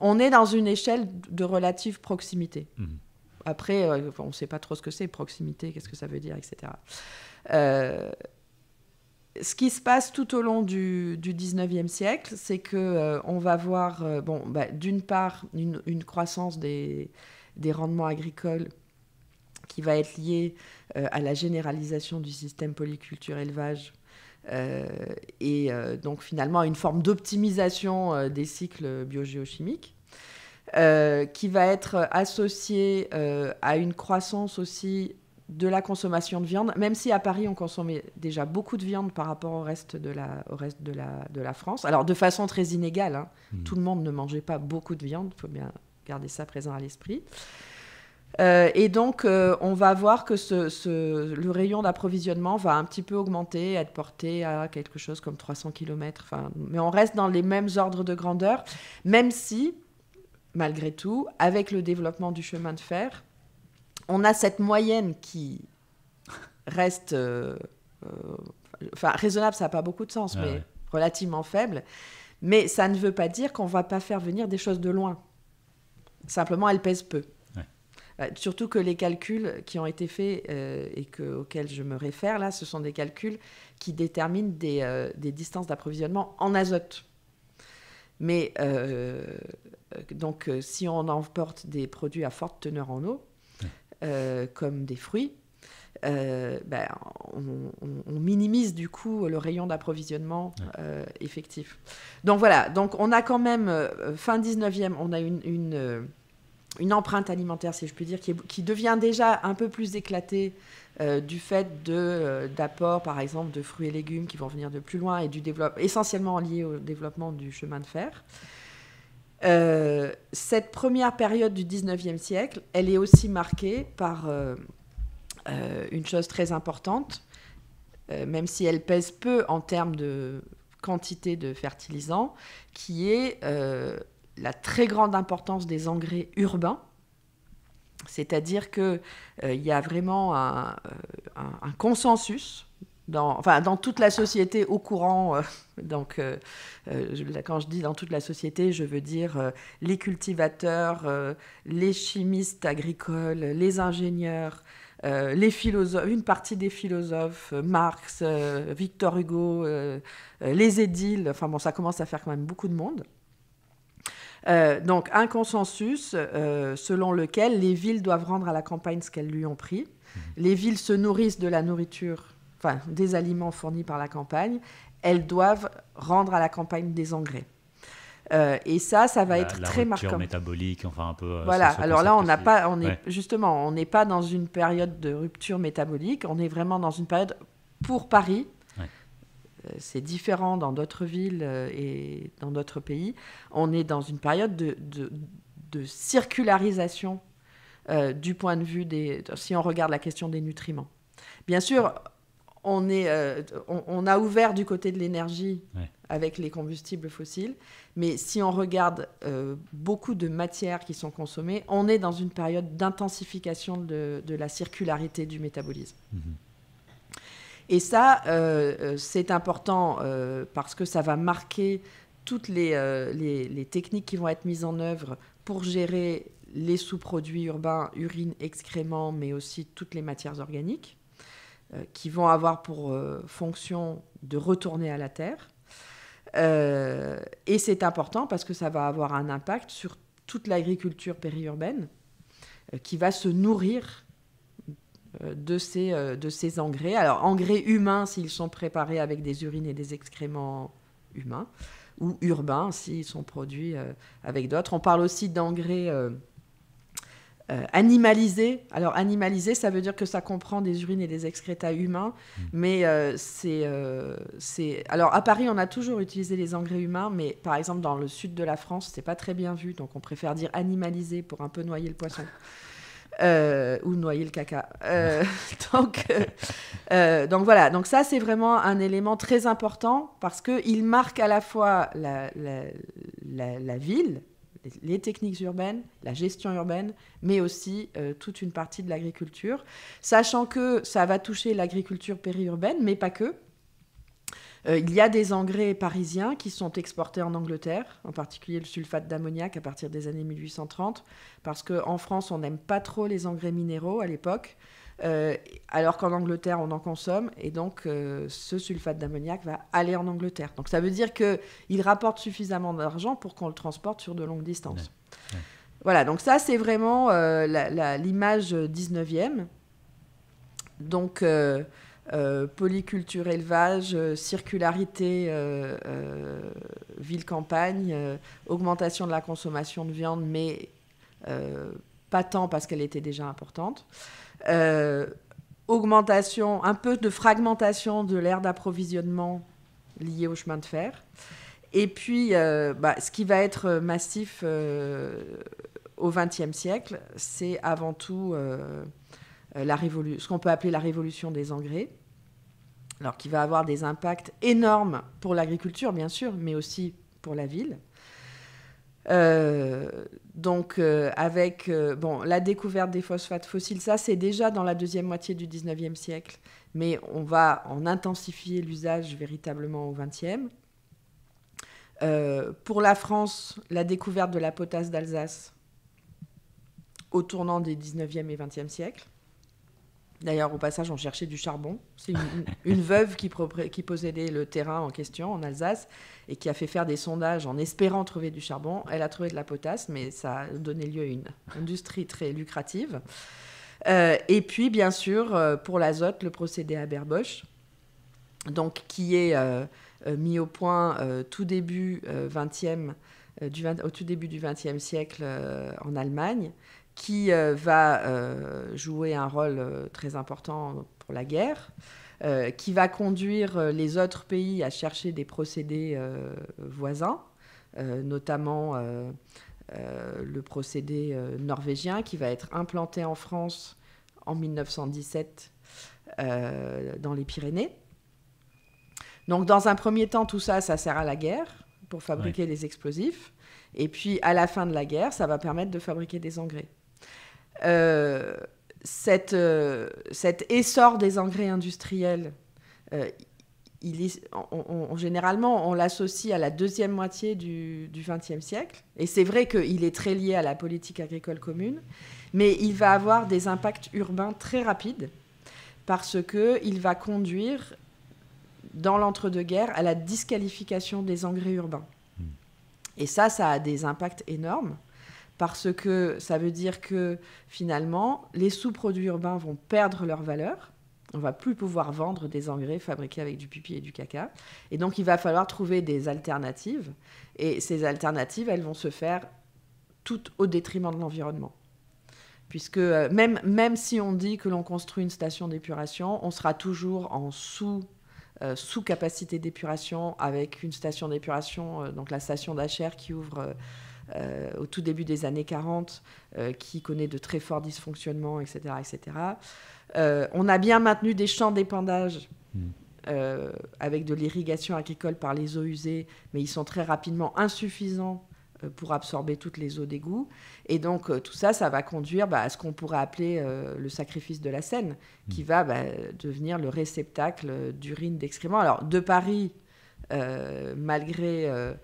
A: on est dans une échelle de relative proximité. Mmh. Après, on ne sait pas trop ce que c'est, proximité, qu'est-ce que ça veut dire, etc ce qui se passe tout au long du, XIXe 19e siècle, c'est que euh, va voir, euh, bon, bah, d'une part, une, croissance des, rendements agricoles qui va être liée euh, à la généralisation du système polyculture-élevage. et donc finalement à une forme d'optimisation des cycles biogéochimiques. qui va être associée à une croissance aussi de la consommation de viande, même si à Paris on consommait déjà beaucoup de viande par rapport au reste de la, France. Alors de façon très inégale, hein. hmm. tout le monde ne mangeait pas beaucoup de viande, il faut bien garder ça présent à l'esprit. Euh, et donc euh, on va voir que le rayon d'approvisionnement va un petit peu augmenter, être porté à quelque chose comme 300 km, mais on reste dans les mêmes ordres de grandeur, même si, malgré tout, avec le développement du chemin de fer, on a cette moyenne qui reste. Euh, euh, enfin, raisonnable, ça n'a pas beaucoup de sens, ah mais relativement faible. Mais ça ne veut pas dire qu'on ne va pas faire venir des choses de loin. Simplement, elles pèsent peu. Euh, surtout que les calculs qui ont été faits et auxquels je me réfère là, ce sont des calculs qui déterminent des, distances d'approvisionnement en azote. Mais donc, si on emporte des produits à forte teneur en eau, euh, comme des fruits, euh, bah, on, minimise du coup le rayon d'approvisionnement euh, effectif. Donc voilà, donc on a quand même, fin 19e, on a une, empreinte alimentaire, si je puis dire, qui, devient déjà un peu plus éclatée du fait d'apports, par exemple, de fruits et légumes qui vont venir de plus loin et du essentiellement liés au développement du chemin de fer. Euh, cette première période du 19e siècle, elle est aussi marquée par euh, euh, une chose très importante, même si elle pèse peu en termes de quantité de fertilisants, qui est la très grande importance des engrais urbains. C'est-à-dire qu'il y a vraiment un consensus dans, enfin, dans toute la société au courant. Euh, donc, euh, euh, quand je dis dans toute la société, je veux dire les cultivateurs, les chimistes agricoles, les ingénieurs, les philosophes, une partie des philosophes, Marx, Victor Hugo, les édiles. Enfin bon, ça commence à faire quand même beaucoup de monde. donc un consensus selon lequel les villes doivent rendre à la campagne ce qu'elles lui ont pris. Mmh. Les villes se nourrissent de la nourriture des aliments fournis par la campagne, elles doivent rendre à la campagne des engrais. Euh, et ça, ça va être très marquant.
B: métabolique, enfin un peu. Euh, voilà. Alors là, on n'a pas, on est
A: justement, on n'est pas dans une période de rupture métabolique. On est vraiment dans une période pour Paris. Euh, c'est différent dans d'autres villes et dans d'autres pays. On est dans une période de, de, de circularisation du point de vue des. Si on regarde la question des nutriments. Bien sûr, on, est, euh, on, a ouvert du côté de l'énergie avec les combustibles fossiles, mais si on regarde euh, beaucoup de matières qui sont consommées, on est dans une période d'intensification de, la circularité du métabolisme. Mhm. Et ça, euh, c'est important parce que ça va marquer toutes les, techniques qui vont être mises en œuvre pour gérer les sous-produits urbains, urines, excréments, mais aussi toutes les matières organiques. Euh, qui vont avoir pour euh, fonction de retourner à la Terre. Euh, et c'est important parce que ça va avoir un impact sur toute l'agriculture périurbaine qui va se nourrir de ces, de ces engrais. Alors, engrais humains s'ils sont préparés avec des urines et des excréments humains, ou urbains s'ils sont produits avec d'autres. On parle aussi d'engrais euh, animaliser, animalisé. Alors animalisé, ça veut dire que ça comprend des urines et des excréta humains, hmm. mais euh, c'est, euh, c'est... Alors à Paris, on a toujours utilisé les engrais humains, mais par exemple dans le sud de la France, c'est pas très bien vu, donc on préfère dire animalisé pour un peu noyer le poisson. *laughs* ou noyer le caca. *laughs* donc, donc voilà, donc ça c'est vraiment un élément très important parce qu'il marque à la fois la, la, la ville, les techniques urbaines, la gestion urbaine, mais aussi euh, toute une partie de l'agriculture, sachant que ça va toucher l'agriculture périurbaine, mais pas que. Euh, il y a des engrais parisiens qui sont exportés en Angleterre, en particulier le sulfate d'ammoniac à partir des années 1830, parce qu'en France, on n'aime pas trop les engrais minéraux à l'époque. Euh, alors qu'en Angleterre, on en consomme, et donc euh, ce sulfate d'ammoniac va aller en Angleterre. Donc ça veut dire qu'il rapporte suffisamment d'argent pour qu'on le transporte sur de longues distances. Voilà, donc ça c'est vraiment euh, l'image 19e. Donc polyculture, élevage, circularité, ville-campagne, augmentation de la consommation de viande, mais pas tant parce qu'elle était déjà importante. Euh, augmentation, un peu de fragmentation de l'aire d'approvisionnement liée au chemin de fer. Et puis, euh, bah, ce qui va être massif euh, au XXe siècle, c'est avant tout la ce qu'on peut appeler la révolution des engrais, alors qui va avoir des impacts énormes pour l'agriculture, bien sûr, mais aussi pour la ville. Euh, donc, euh, avec euh, bon, la découverte des phosphates fossiles, ça c'est déjà dans la deuxième moitié du 19e siècle, mais on va en intensifier l'usage véritablement au 20e. pour la France, la découverte de la potasse d'Alsace au tournant des 19e et 20e siècles. D'ailleurs, au passage, on cherchait du charbon. C'est une, *laughs* veuve qui, possédait le terrain en question, en Alsace, et qui a fait faire des sondages en espérant trouver du charbon. Elle a trouvé de la potasse, mais ça a donné lieu à une industrie très lucrative. Euh, et puis, bien sûr, euh, pour l'azote, le procédé Haber-Bosch, donc, qui est euh, mis au point tout début, du au tout début du XXe siècle en Allemagne qui euh, va euh, jouer un rôle euh, très important pour la guerre. qui va conduire les autres pays à chercher des procédés voisins, notamment le procédé norvégien qui va être implanté en France en 1917 dans les Pyrénées. Donc dans un premier temps, tout ça, ça sert à la guerre pour fabriquer des les explosifs. Et puis à la fin de la guerre, ça va permettre de fabriquer des engrais. Euh, euh, cet essor des engrais industriels, euh, généralement, on l'associe à la deuxième moitié du XXe siècle. Et c'est vrai qu'il est très lié à la politique agricole commune, mais il va avoir des impacts urbains très rapides parce qu'il va conduire, dans l'entre-deux-guerres, à la disqualification des engrais urbains. Mmh. Et ça, ça a des impacts énormes parce que ça veut dire que finalement, les sous-produits urbains vont perdre leur valeur. On va plus pouvoir vendre des engrais fabriqués avec du pipi et du caca. Et donc, il va falloir trouver des alternatives. Et ces alternatives, elles vont se faire toutes au détriment de l'environnement. Puisque euh, même, si on dit que l'on construit une station d'épuration, on sera toujours en sous euh, sous capacité d'épuration avec une station d'épuration, euh, donc la station d'Acher qui ouvre euh, au tout début des années 40, euh, qui connaît de très forts dysfonctionnements, etc. etc. Euh, on a bien maintenu des champs d'épandage hmm. avec de l'irrigation agricole par les eaux usées, mais ils sont très rapidement insuffisants pour absorber toutes les eaux d'égout. Et donc tout ça, ça va conduire bah, à ce qu'on pourrait appeler le sacrifice de la Seine, hmm. qui va bah, devenir le réceptacle d'urine, d'excréments. Alors de Paris, malgré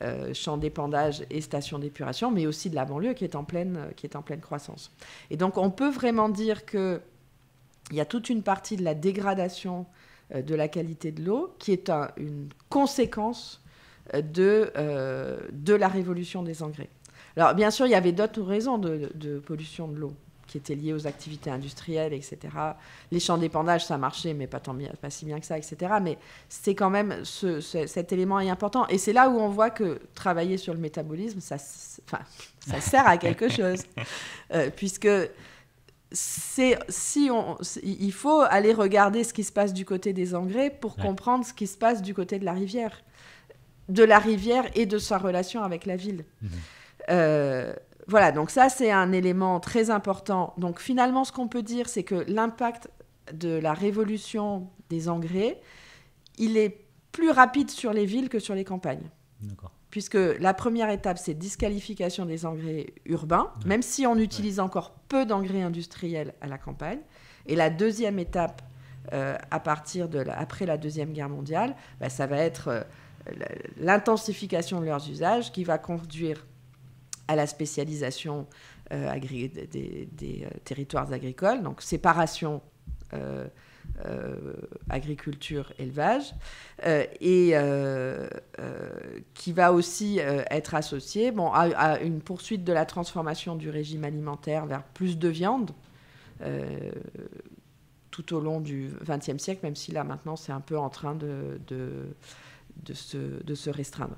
A: euh, champs d'épandage et stations d'épuration, mais aussi de la banlieue qui est en pleine, euh, croissance. Et donc on peut vraiment dire qu'il y a toute une partie de la dégradation euh, de la qualité de l'eau qui est une conséquence de, la révolution des engrais. Alors bien sûr, il y avait d'autres raisons de pollution de l'eau qui étaient liées aux activités industrielles, etc. Les champs d'épandage, ça marchait, mais pas, tant bien, pas si bien que ça, etc. Mais c'est quand même cet élément est important. Et c'est là où on voit que travailler sur le métabolisme, ça, enfin, ça sert à quelque *laughs* chose. Euh, puisque c'est si on il faut aller regarder ce qui se passe du côté des engrais pour comprendre ce qui se passe du côté de la rivière de la rivière et de sa relation avec la ville mmh. euh, voilà, donc ça c'est un élément très important. Donc finalement, ce qu'on peut dire, c'est que l'impact de la révolution des engrais, il est plus rapide sur les villes que sur les campagnes. puisque la première étape, c'est disqualification des engrais urbains, même si on utilise encore peu d'engrais industriels à la campagne. Et la deuxième étape, euh, à partir de après la Deuxième Guerre mondiale, bah, ça va être euh, l'intensification de leurs usages qui va conduire à la spécialisation euh, des, euh, territoires agricoles, donc séparation euh, agriculture élevage, et qui va aussi être associée bon, à, une poursuite de la transformation du régime alimentaire vers plus de viande tout au long du XXe siècle, même si là maintenant c'est un peu en train de se, restreindre.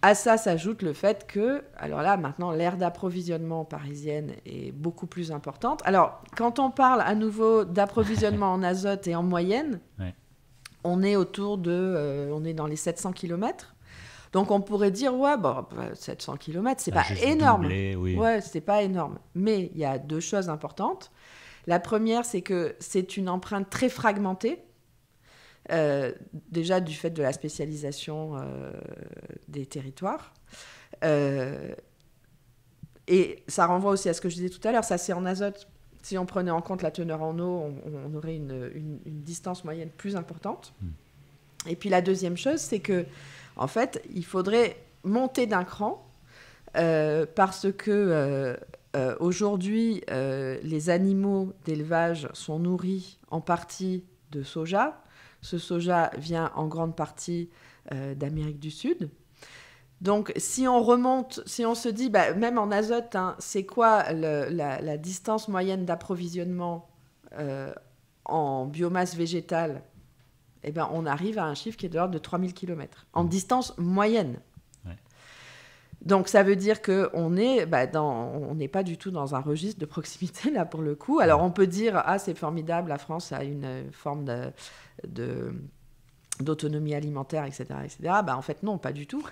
A: À ça s'ajoute le fait que, alors là, maintenant, l'ère d'approvisionnement parisienne est beaucoup plus importante. Alors, quand on parle à nouveau d'approvisionnement en azote et en moyenne, on est autour de, euh, on est dans les 700 km. Donc, on pourrait dire, ouais, bon, 700 bah, km, c'est ah, pas énorme. oui. Ouais, c'est pas énorme. Mais il y a deux choses importantes. La première, c'est que c'est une empreinte très fragmentée. Euh, déjà du fait de la spécialisation euh, des territoires. Euh, et ça renvoie aussi à ce que je disais tout à l'heure, ça c'est en azote. Si on prenait en compte la teneur en eau, on, aurait une, distance moyenne plus importante. Hmm. Et puis la deuxième chose, c'est que en fait, il faudrait monter d'un cran parce que aujourd'hui, les animaux d'élevage sont nourris en partie de soja, ce soja vient en grande partie euh, d'Amérique du Sud. Donc, si on remonte, si on se dit, bah, même en azote, hein, c'est quoi la, distance moyenne d'approvisionnement euh, en biomasse végétale eh bien, on arrive à un chiffre qui est de l'ordre de 3000 km, en mmh. distance moyenne. Donc ça veut dire qu'on bah, n'est pas du tout dans un registre de proximité, là, pour le coup. Alors on peut dire, ah, c'est formidable, la France a une euh, forme de, d'autonomie alimentaire, etc. etc. Bah, en fait, non, pas du tout.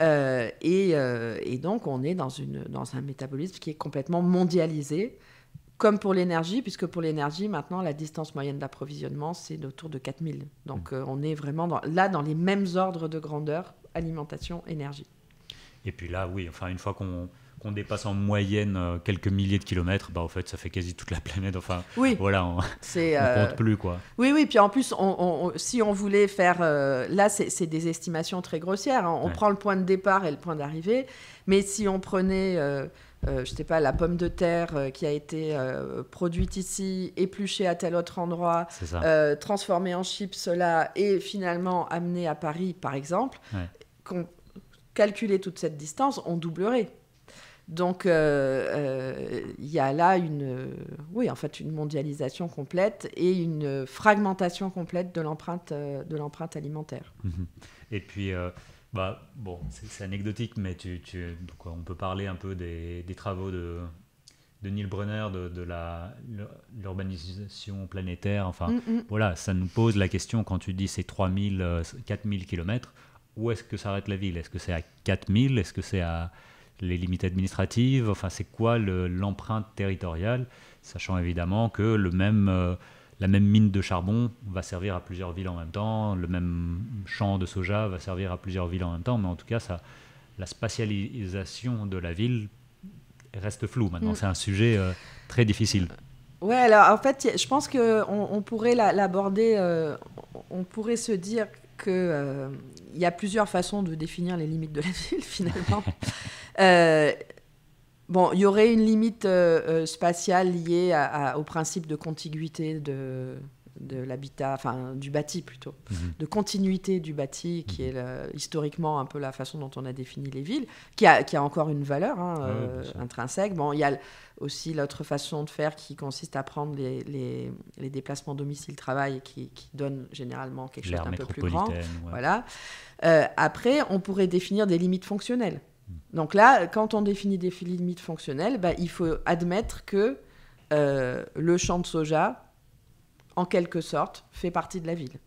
A: Euh, euh, et, donc, on est dans, une, dans un métabolisme qui est complètement mondialisé, comme pour l'énergie, puisque pour l'énergie, maintenant, la distance moyenne d'approvisionnement, c'est autour de 4000. Donc, mmh. on est vraiment là dans les mêmes ordres de grandeur, alimentation, énergie.
B: Et puis là, oui, enfin, une fois qu'on dépasse en moyenne euh, quelques milliers de kilomètres, bah, en fait, ça fait quasi toute la planète. Enfin, oui. voilà, on ne compte euh, plus. Quoi.
A: Oui, oui. Puis en plus, si on voulait faire. Euh, là, c'est des estimations très grossières. Hein. On prend le point de départ et le point d'arrivée. Mais si on prenait. je ne sais pas, la pomme de terre qui a été produite ici, épluchée à tel autre endroit, transformée en chips cela, et finalement amenée à Paris, par exemple, calculer toute cette distance, on doublerait. Donc euh, euh, il y a là une, oui, en fait, une mondialisation complète et une fragmentation complète de l'empreinte, euh, de l'empreinte alimentaire.
B: Mhm. Et puis, bah, bon, c'est, anecdotique, mais tu, tu, on peut parler un peu des, travaux de, de Neil Brunner, de, la, l'urbanisation planétaire. Enfin, voilà, ça nous pose la question quand tu dis ces 3000, 4000 kilomètres où est-ce que s'arrête la ville Est-ce que c'est à 4000 Est-ce que c'est à les limites administratives Enfin, c'est quoi l'empreinte territoriale Sachant évidemment que le même, euh, la même mine de charbon va servir à plusieurs villes en même temps, le même champ de soja va servir à plusieurs villes en même temps, mais en tout cas, ça, la spatialisation de la ville reste floue maintenant. Mm. C'est un sujet euh, très difficile.
A: Euh, ouais, alors en fait, je pense qu'on on pourrait l'aborder, on pourrait se dire qu'il euh, y a plusieurs façons de définir les limites de la ville, *laughs* finalement. *laughs* Euh, bon, il y aurait une limite euh, spatiale liée au principe de contiguïté de, de l'habitat, enfin du bâti plutôt, mhm. de continuité du bâti, qui mhm. est historiquement un peu la façon dont on a défini les villes, qui a, encore une valeur hein, ah euh, intrinsèque. Bon, il y a aussi l'autre façon de faire qui consiste à prendre les, déplacements domicile-travail qui, qui donne généralement quelque chose d'un peu plus grand. Voilà. Euh, après, on pourrait définir des limites fonctionnelles. Mhm. Donc là, quand on définit des limites fonctionnelles, bah, il faut admettre que euh, le champ de soja en quelque sorte, fait partie de la ville.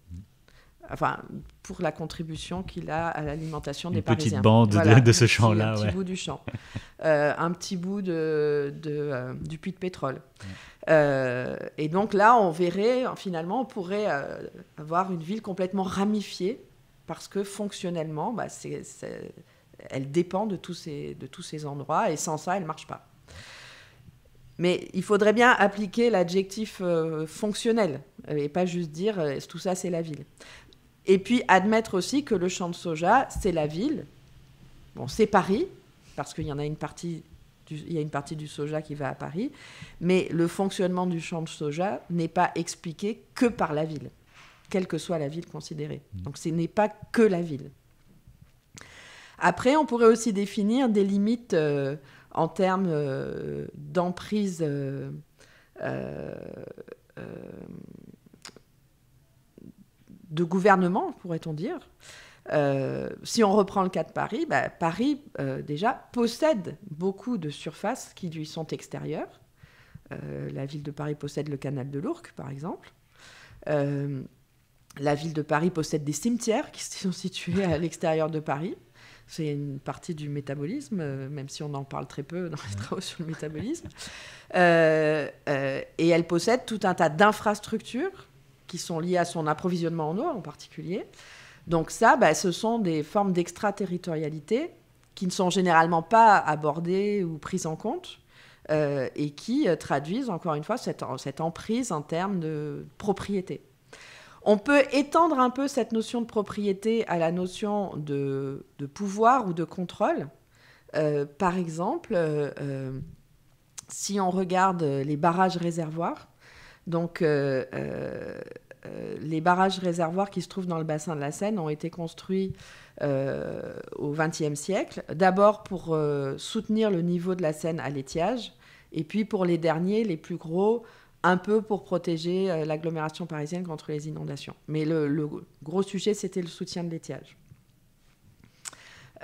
A: Enfin, pour la contribution qu'il a à l'alimentation des Parisiens. petite bande de, ce champ-là. Un petit bout du champ. *laughs* Euh, un petit bout euh, du puits de pétrole. Euh, et donc là, on verrait, finalement, on pourrait avoir une ville complètement ramifiée parce que fonctionnellement, bah, elle dépend de tous, de tous ces endroits et sans ça, elle ne marche pas. Mais il faudrait bien appliquer l'adjectif euh, fonctionnel euh, et pas juste dire euh, tout ça c'est la ville. Et puis admettre aussi que le champ de soja c'est la ville. Bon, c'est Paris parce qu'il y en a une partie du, il une partie du soja qui va à Paris, mais le fonctionnement du champ de soja n'est pas expliqué que par la ville, quelle que soit la ville considérée. Mmh. Donc ce n'est pas que la ville. Après, on pourrait aussi définir des limites en termes euh, d'emprise euh, euh, de gouvernement, pourrait-on dire. si on reprend le cas de Paris, bah, Paris déjà possède beaucoup de surfaces qui lui sont extérieures. la ville de Paris possède le canal de l'Ourcq, par exemple. la ville de Paris possède des cimetières qui sont *laughs* situés à l'extérieur de Paris c'est une partie du métabolisme, euh, même si on en parle très peu dans les travaux sur le métabolisme. Euh, euh, et elle possède tout un tas d'infrastructures qui sont liées à son approvisionnement en eau en particulier. Donc ça, bah, ce sont des formes d'extraterritorialité qui ne sont généralement pas abordées ou prises en compte. et qui traduisent encore une fois cette emprise en termes de propriété. On peut étendre un peu cette notion de propriété à la notion de, pouvoir ou de contrôle. Euh, par exemple, euh, euh, si on regarde les barrages réservoirs, donc les barrages réservoirs qui se trouvent dans le bassin de la Seine ont été construits au XXe siècle, d'abord pour soutenir le niveau de la Seine à l'étiage, et puis pour les derniers, les plus gros, un peu pour protéger euh, l'agglomération parisienne contre les inondations. Mais le, gros sujet, c'était le soutien de l'étiage.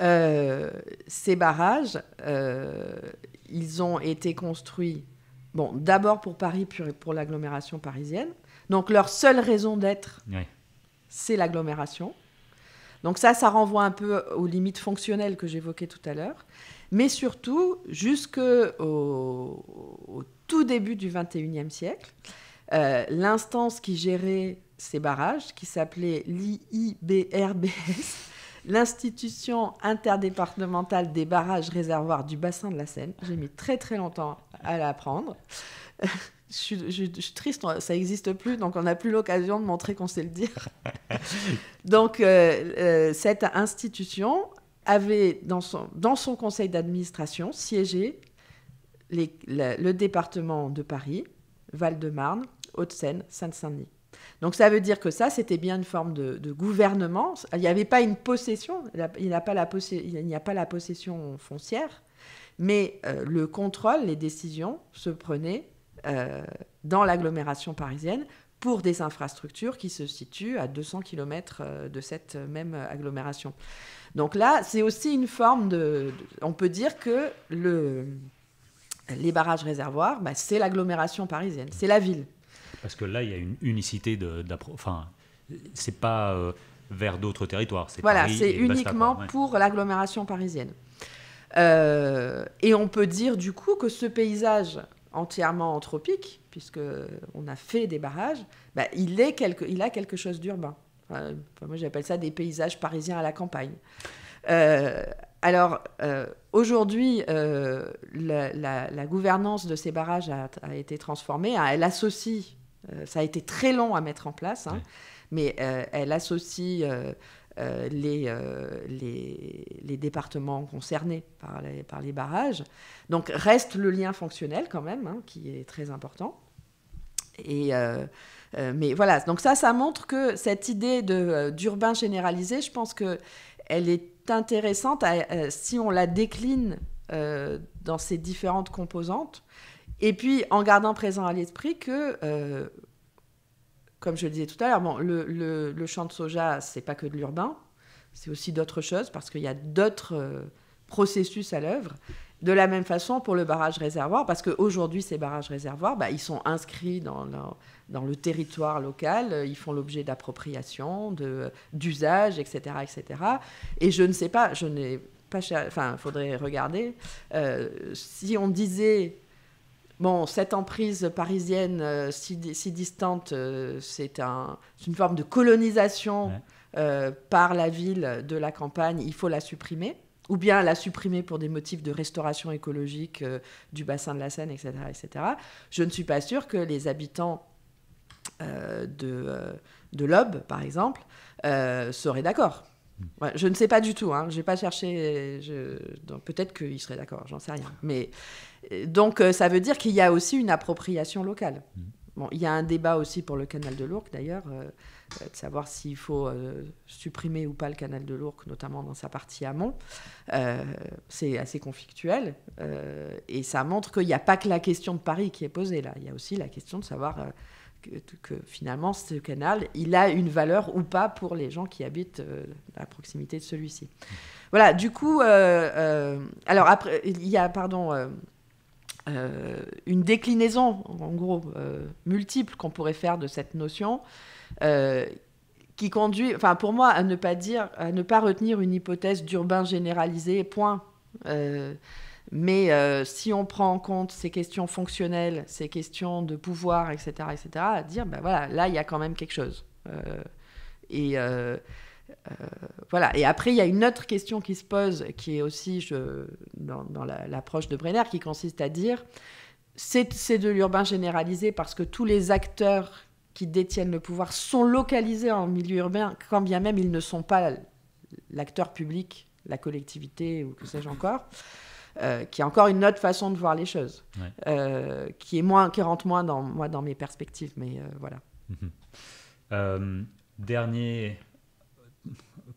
A: Euh, ces barrages, euh, ils ont été construits, bon, d'abord pour Paris, puis pour l'agglomération parisienne. Donc leur seule raison d'être, c'est l'agglomération. Donc ça, ça renvoie un peu aux limites fonctionnelles que j'évoquais tout à l'heure, mais surtout jusqu'au au tout début du XXIe siècle. Euh, l'instance qui gérait ces barrages, qui s'appelait l'IIBRBS, *laughs* l'Institution interdépartementale des barrages réservoirs du bassin de la Seine. J'ai mis très très longtemps à l'apprendre. *laughs* Je suis, je, suis, triste, ça n'existe plus, donc on n'a plus l'occasion de montrer qu'on sait le dire. *laughs* donc, euh, euh, cette institution avait dans son conseil d'administration siégé les, le département de Paris, Val-de-Marne, haute seine sainte Seine-Saint-Denis. Donc ça veut dire que ça, c'était bien une forme de, gouvernement. Il n'y avait pas une possession, il n'y a, pas la possession foncière, mais euh, le contrôle, les décisions se prenaient euh, dans l'agglomération parisienne pour des infrastructures qui se situent à 200 km euh, de cette même agglomération. Donc là, c'est aussi une forme de... On peut dire que le, les barrages réservoirs, bah, c'est l'agglomération parisienne, c'est la ville.
B: Parce que là, il y a une unicité de. Enfin, c'est pas euh, vers d'autres territoires. Voilà, c'est uniquement pour
A: l'agglomération parisienne. Euh, et on peut dire du coup que ce paysage entièrement anthropique, puisque on a fait des barrages, bah, il, est quelque, il a quelque chose d'urbain. moi, j'appelle ça des paysages parisiens à la campagne. Euh, alors, Aujourd'hui, euh, la, gouvernance de ces barrages a, été transformée. Hein, elle associe, euh, ça a été très long à mettre en place, hein, mais euh, elle associe les, les, départements concernés par les, par les, barrages. Donc reste le lien fonctionnel quand même, hein, qui est très important. Et mais voilà, donc ça, ça montre que cette idée d'urbain généralisé, je pense que elle est intéressante euh, si on la décline euh, dans ses différentes composantes. Et puis, en gardant présent à l'esprit que, euh, comme je le disais tout à l'heure, bon, le, le, le, champ de soja, c'est pas que de l'urbain, c'est aussi d'autres choses, parce qu'il y a d'autres processus à l'œuvre. De la même façon pour le barrage réservoir, parce qu'aujourd'hui, ces barrages réservoirs, bah, ils sont inscrits dans le, dans le territoire local, euh, ils font l'objet d'appropriation, d'usage, etc., etc. Et je ne sais pas, je n'ai pas. Enfin, il faudrait regarder. Euh, si on disait. Bon, cette emprise parisienne euh, si, si, distante, c'est un, une forme de colonisation par la ville de la campagne, il faut la supprimer ou bien la supprimer pour des motifs de restauration écologique euh, du bassin de la Seine, etc., etc. Je ne suis pas sûre que les habitants euh, de, euh, de l'Aube, par exemple, seraient d'accord. Hmm. je ne sais pas du tout, hein. je n'ai pas cherché, peut-être qu'ils seraient d'accord, j'en sais rien. Mais, donc ça veut dire qu'il y a aussi une appropriation locale. Hmm. Bon, il y a un débat aussi pour le canal de l'Ourcq, d'ailleurs de savoir s'il faut euh, supprimer ou pas le canal de l'Ourcq, notamment dans sa partie amont. Euh, c'est assez conflictuel. Euh, et ça montre qu'il n'y a pas que la question de Paris qui est posée là. Il y a aussi la question de savoir que, finalement, ce canal, il a une valeur ou pas pour les gens qui habitent à proximité de celui-ci. Voilà, du coup, alors après, il y a, pardon. une déclinaison, en gros, multiple qu'on pourrait faire de cette notion. Euh, qui conduit, enfin pour moi, à ne pas dire, à ne pas retenir une hypothèse d'urbain généralisé, point. Euh, mais euh, si on prend en compte ces questions fonctionnelles, ces questions de pouvoir, etc., etc., à dire, ben voilà, là, il y a quand même quelque chose. et voilà. Et après, il y a une autre question qui se pose, qui est aussi je, dans, l'approche de Brenner, qui consiste à dire, c'est de l'urbain généralisé parce que tous les acteurs qui détiennent le pouvoir sont localisés en milieu urbain, quand bien même ils ne sont pas l'acteur public, la collectivité ou que sais-je encore, euh, qui est encore une autre façon de voir les choses, euh, qui, est moins, qui rentre moins dans, moi, dans mes perspectives. Mais euh, voilà.
B: Mhm. dernier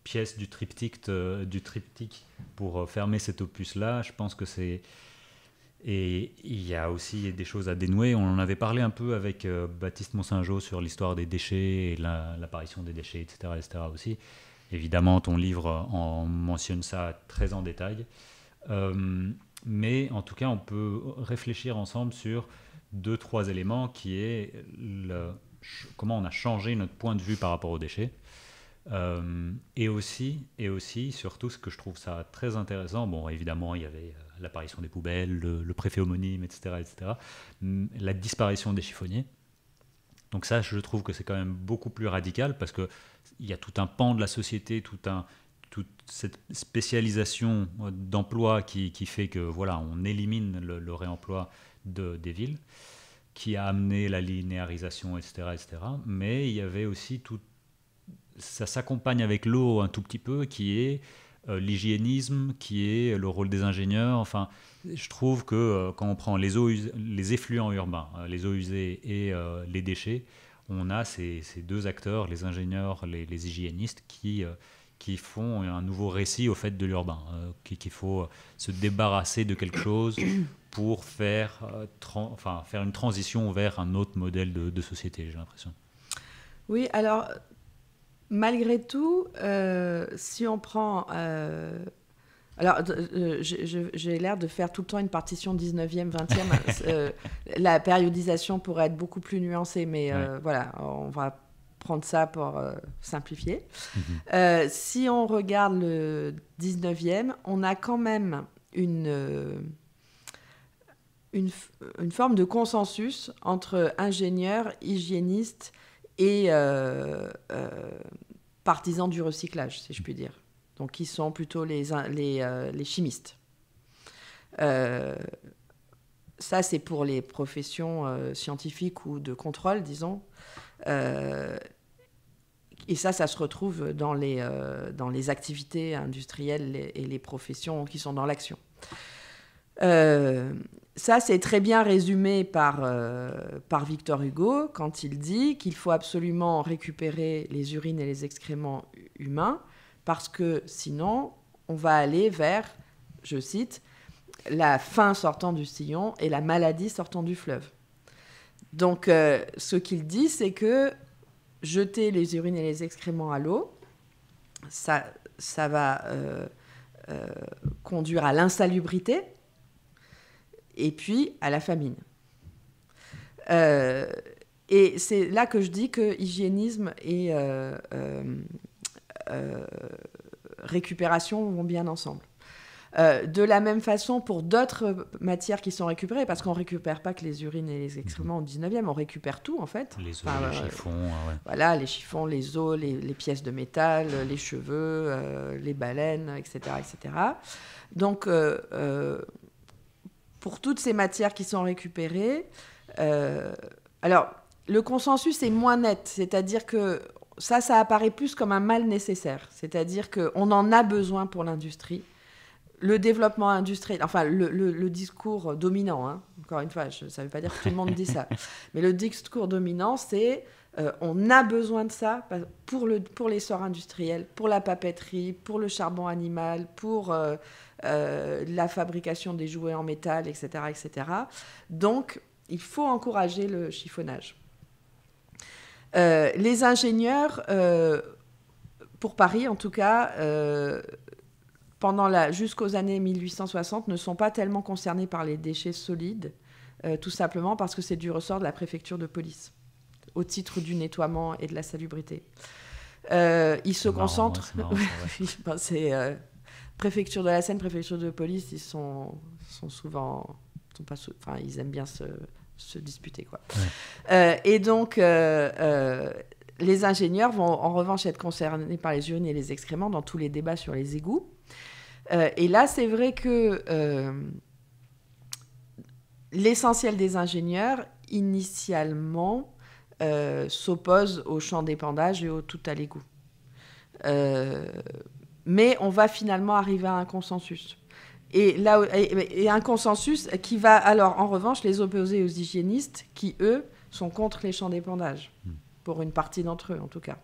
B: pièce du triptyque, du triptyque pour fermer cet opus-là, je pense que c'est et il y a aussi des choses à dénouer. On en avait parlé un peu avec Baptiste euh, Baptiste Monsingeau sur l'histoire des déchets et l'apparition des déchets, etc., etc. aussi. Évidemment, ton livre en mentionne ça très en détail. Euh, mais en tout cas, on peut réfléchir ensemble sur deux, trois éléments qui est comment on a changé notre point de vue par rapport aux déchets. Euh, et aussi, et aussi, surtout, ce que je trouve ça très intéressant, bon, évidemment, il y avait euh, l'apparition des poubelles, le, préfet homonyme, etc., etc., mm, la disparition des chiffonniers. Donc ça, je trouve que c'est quand même beaucoup plus radical parce que il y a tout un pan de la société, tout un, toute cette spécialisation euh, d'emploi qui, fait que voilà, on élimine le, réemploi de, des villes, qui a amené la linéarisation, etc., etc. Mais il y avait aussi tout ça s'accompagne avec l'eau un tout petit peu, qui est euh, l'hygiénisme, qui est le rôle des ingénieurs. Enfin, je trouve que euh, quand on prend les, eaux, les effluents urbains, hein, les eaux usées et euh, les déchets, on a ces, deux acteurs, les ingénieurs, les, hygiénistes, qui, qui font un nouveau récit au fait de l'urbain, qu'il faut se débarrasser de quelque chose pour faire, enfin, faire une transition vers un autre modèle de, de société, j'ai l'impression.
A: Oui, alors Malgré tout, euh, si on prend... Euh, alors, euh, j'ai l'air de faire tout le temps une partition 19e, 20e. Hein, *laughs* la périodisation pourrait être beaucoup plus nuancée, mais voilà, on va prendre ça pour simplifier. Mm-hmm. si on regarde le 19e, on a quand même une, forme de consensus entre ingénieurs, hygiénistes, et euh, euh, partisans du recyclage, si je puis dire. Donc, qui sont plutôt les, euh, les, chimistes. ça, c'est pour les professions scientifiques ou de contrôle, disons. Et ça, ça se retrouve dans les, dans les activités industrielles et les professions qui sont dans l'action. Euh, ça, c'est très bien résumé euh, par, Victor Hugo quand il dit qu'il faut absolument récupérer les urines et les excréments humains parce que sinon, on va aller vers, je cite, la faim sortant du sillon et la maladie sortant du fleuve. Donc, euh, ce qu'il dit, c'est que jeter les urines et les excréments à l'eau, ça, va euh, conduire à l'insalubrité et puis à la famine. Euh, et c'est là que je dis que hygiénisme et euh, euh, récupération vont bien ensemble. de la même façon pour d'autres matières qui sont récupérées, parce qu'on ne récupère pas que les urines et les excréments au 19e, on récupère tout en fait. Les os, les chiffons. Hein, voilà, les chiffons, les os, les, les pièces de métal, les cheveux, les baleines, etc. etc. Donc pour toutes ces matières qui sont récupérées. Euh, alors, le consensus est moins net, c'est-à-dire que ça, ça apparaît plus comme un mal nécessaire, c'est-à-dire qu'on en a besoin pour l'industrie. Le développement industriel, enfin le, discours dominant, hein, encore une fois, ça ne veut pas dire que tout le monde dit ça, *laughs* mais le discours dominant, c'est euh, on a besoin de ça pour l'essor le, pour industriel, pour la papeterie, pour le charbon animal, pour euh, euh, la fabrication des jouets en métal, etc., etc. Donc, il faut encourager le chiffonnage. Euh, les ingénieurs, euh, pour Paris en tout cas, pendant la, jusqu'aux années 1860, ne sont pas tellement concernés par les déchets solides, tout simplement parce que c'est du ressort de la préfecture de police, au titre du nettoiement et de la salubrité. ils se concentrent préfecture de la Seine, préfecture de police, ils sont, sont souvent. pas enfin, ils aiment bien se, disputer. Quoi. Euh, et donc, euh, euh, les ingénieurs vont en revanche être concernés par les urines et les excréments dans tous les débats sur les égouts. et là, c'est vrai que l'essentiel des ingénieurs, initialement, s'oppose au champ d'épandage et au tout à l'égout mais on va finalement arriver à un consensus. Et, là, et, un consensus qui va alors en revanche les opposer aux hygiénistes qui, eux, sont contre les champs d'épandage, hmm. pour une partie d'entre eux en tout cas.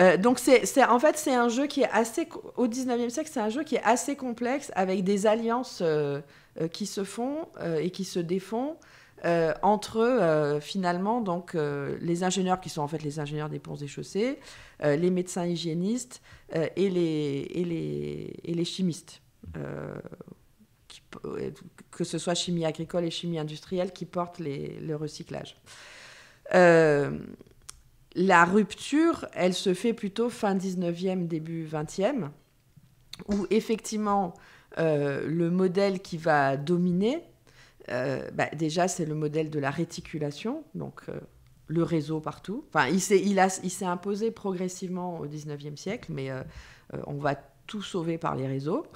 A: Euh, donc c'est en fait c'est un jeu qui est assez au 19e siècle c'est un jeu qui est assez complexe avec des alliances euh, euh, qui se font et qui se défont euh, entre euh, finalement donc euh, les ingénieurs qui sont en fait les ingénieurs des ponts et chaussées, les médecins hygiénistes et les, et, les, chimistes. que ce soit chimie agricole et chimie industrielle qui portent le recyclage. la rupture, elle se fait plutôt fin 19e, début 20e, où effectivement le modèle qui va dominer, euh, bah, déjà, c'est le modèle de la réticulation, donc euh, le réseau partout. Enfin, il s'est, il, il imposé progressivement au 19e siècle, mais euh, on va tout sauver par les réseaux.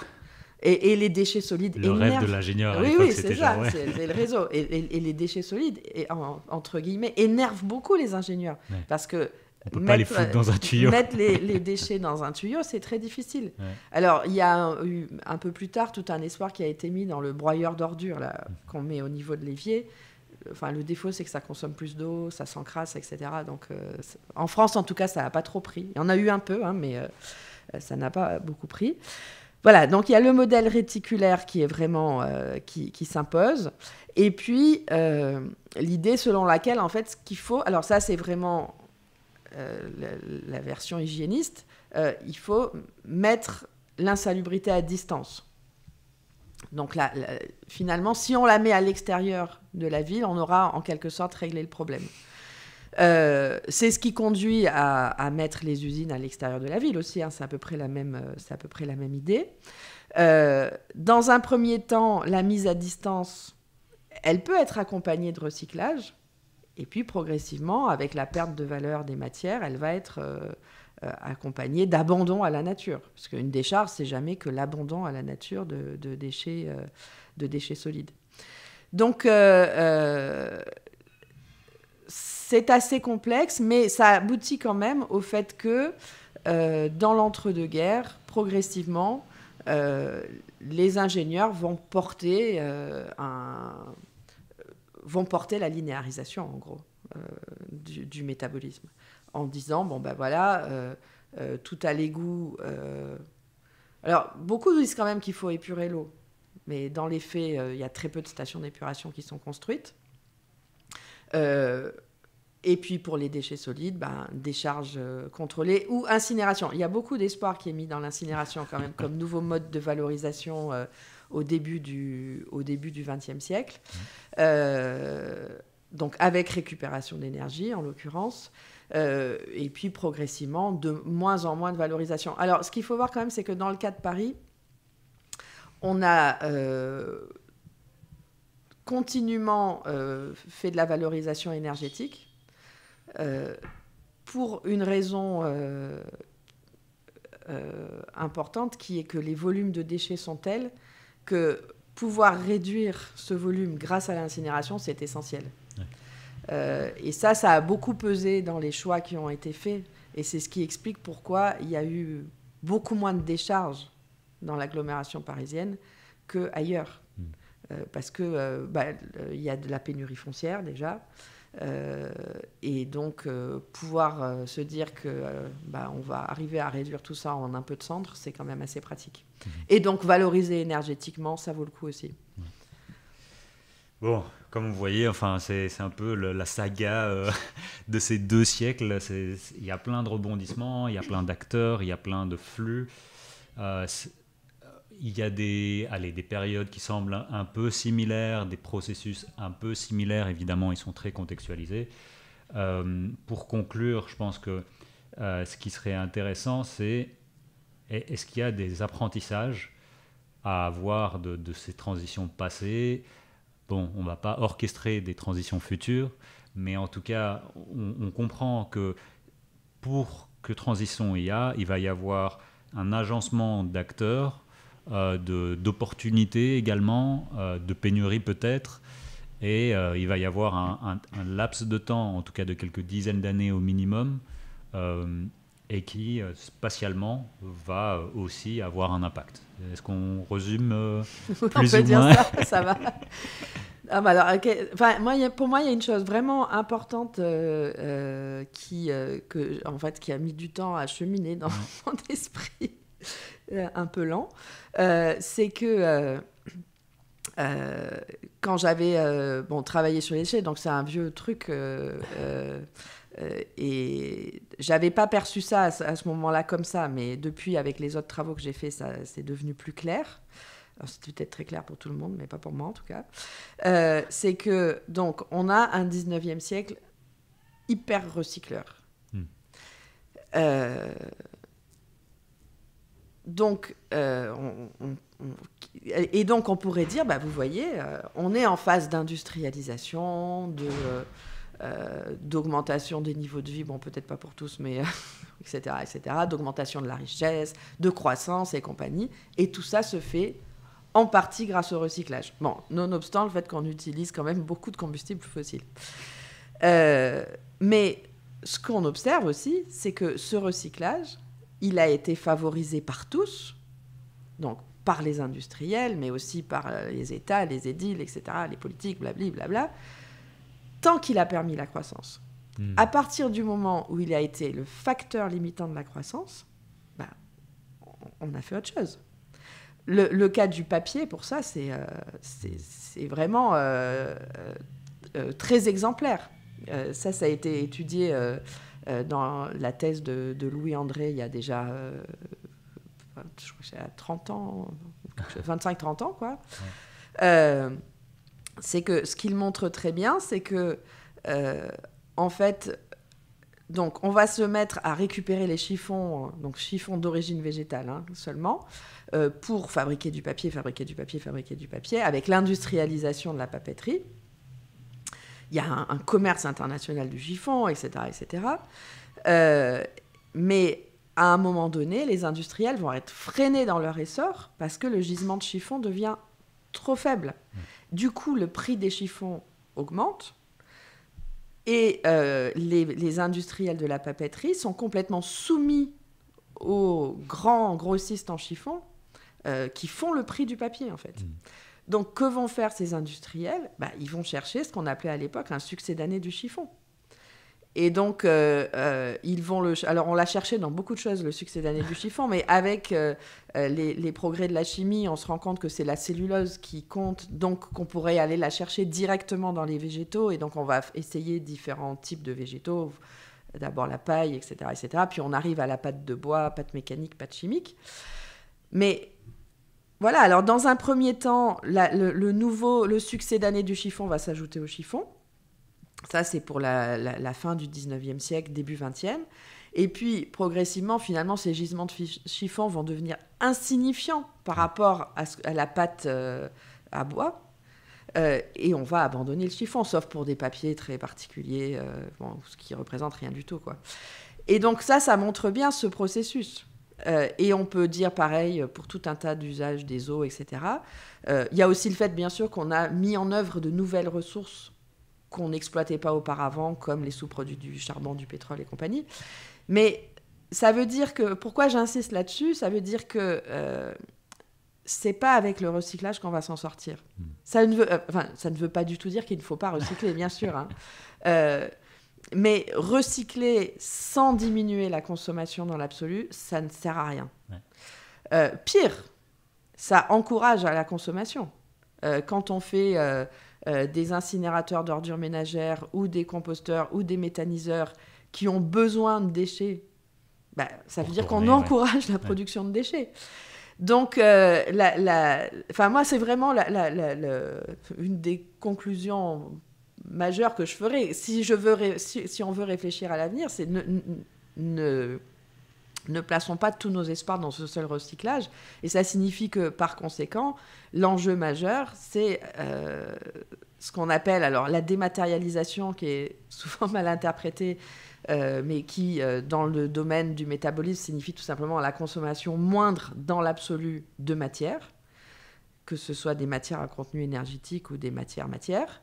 A: Et, les déchets solides. Le rêve de l'ingénieur. oui, oui, c'est ça, c'est, le réseau. Et, les déchets solides, et, entre guillemets, énervent beaucoup les ingénieurs. Parce que on peut pas les foutre euh, dans un tuyau. Mettre les, les *laughs* déchets dans un tuyau, c'est très difficile. Alors, il y a eu un peu plus tard tout un espoir qui a été mis dans le broyeur d'ordures là, mhm. qu'on met au niveau de l'évier. Enfin, le défaut, c'est que ça consomme plus d'eau, ça s'encrasse, etc. Donc, euh, en France, en tout cas, ça n'a pas trop pris. Il y en a eu un peu, hein, mais euh, ça n'a pas beaucoup pris. Voilà, donc il y a le modèle réticulaire qui est vraiment qui, qui s'impose, et puis l'idée selon laquelle en fait ce qu'il faut, alors ça c'est vraiment euh, la, version hygiéniste, euh, il faut mettre l'insalubrité à distance. Donc là, finalement, si on la met à l'extérieur de la ville, on aura en quelque sorte réglé le problème. Euh, c'est ce qui conduit à, mettre les usines à l'extérieur de la ville aussi. Hein, c'est à peu près la même, c'est à peu près la même idée. dans un premier temps, la mise à distance, elle peut être accompagnée de recyclage. Et puis progressivement, avec la perte de valeur des matières, elle va être euh, euh, accompagnée d'abandon à la nature. Parce qu'une décharge, c'est jamais que l'abandon à la nature de, déchets, euh, de déchets solides. Donc, c'est assez complexe, mais ça aboutit quand même au fait que dans l'entre-deux-guerres, progressivement, les ingénieurs vont porter un vont porter la linéarisation, en gros, euh, du, métabolisme, en disant, bon, ben voilà, euh, euh, tout à l'égout. Alors, beaucoup disent quand même qu'il faut épurer l'eau, mais dans les faits, il y a très peu de stations d'épuration qui sont construites. Et puis pour les déchets solides, ben, décharge contrôlées ou incinération. Il y a beaucoup d'espoir qui est mis dans l'incinération quand même comme nouveau mode de valorisation au début du, au début du XXe siècle. Mmh. Euh, donc avec récupération d'énergie en l'occurrence, euh, et puis progressivement de moins en moins de valorisation. Alors ce qu'il faut voir quand même, c'est que dans le cas de Paris, on a euh, continuellement fait de la valorisation énergétique pour une raison importante qui est que les volumes de déchets sont tels que pouvoir réduire ce volume grâce à l'incinération, c'est essentiel. Euh, et ça, ça a beaucoup pesé dans les choix qui ont été faits. Et c'est ce qui explique pourquoi il y a eu beaucoup moins de décharges dans l'agglomération parisienne qu'ailleurs. ailleurs, hmm. parce qu'il euh, bah, euh, y a de la pénurie foncière déjà. Euh, et donc, euh, pouvoir euh, se dire que bah, on va arriver à réduire tout ça en un peu de cendre, c'est quand même assez pratique. Mmh. Et donc, valoriser énergétiquement, ça vaut le coup aussi. Mmh.
B: Bon, comme vous voyez, enfin, c'est un peu la saga *laughs* de ces deux siècles. Il y a plein de rebondissements, il y a plein d'acteurs, il y a plein de flux. Euh, il y a des, allez, des périodes qui semblent un peu similaires, des processus un peu similaires, évidemment, ils sont très contextualisés. Euh, pour conclure, je pense que euh, ce qui serait intéressant, c'est est-ce qu'il y a des apprentissages à avoir de, ces transitions passées Bon, on ne va pas orchestrer des transitions futures, mais en tout cas, on, on comprend que pour que transition il y a, il va y avoir un agencement d'acteurs euh, d'opportunités également, euh, de pénuries peut-être. Et euh, il va y avoir un, laps de temps, en tout cas de quelques dizaines d'années au minimum, et qui, spatialement, va aussi avoir un impact. Est-ce qu'on résume plus *laughs* On peut ou dire moins ça, ça va.
A: Ah, bah alors, enfin, moi, pour moi, il y a une chose vraiment importante qui, que, en fait, qui a mis du temps à cheminer dans mon *laughs* esprit, un peu lent. Euh, c'est que euh, euh, quand j'avais bon, travaillé sur les déchets, donc c'est un vieux truc, et j'avais pas perçu ça à, ce moment-là comme ça, mais depuis, avec les autres travaux que j'ai faits, c'est devenu plus clair. c'était peut-être très clair pour tout le monde, mais pas pour moi en tout cas. c'est que, donc, on a un 19e siècle hyper recycleur. Hmm donc, euh, on, et donc, on pourrait dire, bah, vous voyez, euh, on est en phase d'industrialisation, euh, d'augmentation des niveaux de vie, bon peut-être pas pour tous, mais etc., *laughs* etc., d'augmentation de la richesse, de croissance et compagnie. Et tout ça se fait en partie grâce au recyclage. Bon, nonobstant le fait qu'on utilise quand même beaucoup de combustibles fossiles. mais ce qu'on observe aussi, c'est que ce recyclage, il a été favorisé par tous, donc par les industriels, mais aussi par euh, les États, les édiles, etc., les politiques, blablabla, bla tant qu'il a permis la croissance. Hmm. À partir du moment où il a été le facteur limitant de la croissance, bah, on a fait autre chose. Le, cas du papier, pour ça, c'est euh, vraiment euh, très exemplaire. ça, ça a été étudié euh, dans la thèse de, Louis André, il y a déjà euh, je crois à 30 ans, 25-30 ans, quoi. Euh, c'est que ce qu'il montre très bien, c'est que, en fait, donc, on va se mettre à récupérer les chiffons, donc chiffons d'origine végétale hein, seulement, pour fabriquer du papier, fabriquer du papier, fabriquer du papier, avec l'industrialisation de la papeterie il y a un, commerce international du chiffon, etc. etc. mais à un moment donné, les industriels vont être freinés dans leur essor parce que le gisement de chiffon devient trop faible. Mm. Du coup, le prix des chiffons augmente. Et euh, les, industriels de la papeterie sont complètement soumis aux grands grossistes en chiffon euh, qui font le prix du papier, en fait. Mm. Donc, que vont faire ces industriels bah, Ils vont chercher ce qu'on appelait à l'époque un succès d'année du chiffon. Et donc, euh, euh, ils vont le. Alors, on l'a cherché dans beaucoup de choses, le succès d'année du chiffon, mais avec euh, les, les, progrès de la chimie, on se rend compte que c'est la cellulose qui compte, donc qu'on pourrait aller la chercher directement dans les végétaux. Et donc, on va essayer différents types de végétaux, d'abord la paille, etc., etc. Puis, on arrive à la pâte de bois, pâte mécanique, pâte chimique. Mais voilà, alors dans un premier temps, le, nouveau, le succès d'année du chiffon va s'ajouter au chiffon. Ça, c'est pour la, fin du 19e siècle, début 20e. Et puis, progressivement, finalement, ces gisements de chiffon vont devenir insignifiants par rapport à, la pâte euh, à bois. Euh, et on va abandonner le chiffon, sauf pour des papiers très particuliers, euh, ce qui représente rien du tout. Quoi. Et donc ça, ça montre bien ce processus. Euh, et on peut dire pareil pour tout un tas d'usages des eaux, etc. Euh, il y a aussi le fait, bien sûr, qu'on a mis en œuvre de nouvelles ressources qu'on n'exploitait pas auparavant, comme les sous-produits du charbon, du pétrole et compagnie. Mais ça veut dire que, pourquoi j'insiste là-dessus Ça veut dire que euh, c'est pas avec le recyclage qu'on va s'en sortir. Hmm. Ça ne, veut, ça ne veut pas du tout dire qu'il ne faut pas recycler, bien sûr. Hein. Mais recycler sans diminuer la consommation dans l'absolu, ça ne sert à rien. Euh, pire, ça encourage à la consommation. Euh, quand on fait euh, des incinérateurs d'ordures ménagères ou des composteurs ou des méthaniseurs qui ont besoin de déchets, bah, ça veut dire qu'on encourage la production de déchets. Donc, la, Enfin, moi, c'est vraiment une des conclusions majeur que je ferai. Si, je veux si, si, on veut réfléchir à l'avenir, c'est ne, ne, plaçons pas tous nos espoirs dans ce seul recyclage. Et ça signifie que, par conséquent, l'enjeu majeur, c'est euh, ce qu'on appelle alors la dématérialisation, qui est souvent *laughs* mal interprétée, euh, mais qui, euh, dans le domaine du métabolisme, signifie tout simplement la consommation moindre dans l'absolu de matière, que ce soit des matières à contenu énergétique ou des matières matières.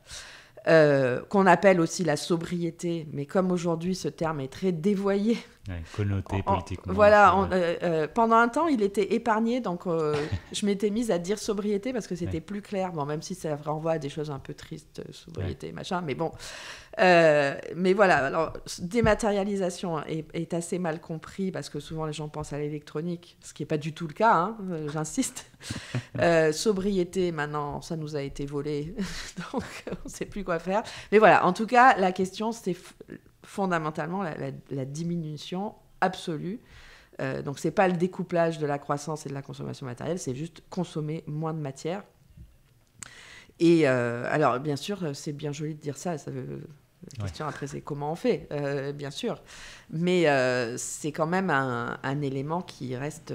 A: Euh, qu'on appelle aussi la sobriété, mais comme aujourd'hui ce terme est très dévoyé politiquement. voilà, euh, euh, pendant un temps, il était épargné, donc euh, *laughs* je m'étais mise à dire sobriété parce que c'était plus clair. Bon, même si ça renvoie à des choses un peu tristes, sobriété, machin, mais bon. mais voilà, alors dématérialisation est, assez mal compris parce que souvent les gens pensent à l'électronique, ce qui n'est pas du tout le cas, hein, *laughs* j'insiste. *laughs* sobriété, maintenant, ça nous a été volé, donc on ne sait plus quoi faire. Mais voilà, en tout cas, la question, c'est fondamentalement la, diminution absolue. Euh, donc c'est pas le découplage de la croissance et de la consommation matérielle, c'est juste consommer moins de matière. Et euh, alors bien sûr, c'est bien joli de dire ça. ça veut... La question après, c'est comment on fait, euh, bien sûr. Mais euh, c'est quand même un, élément qui reste,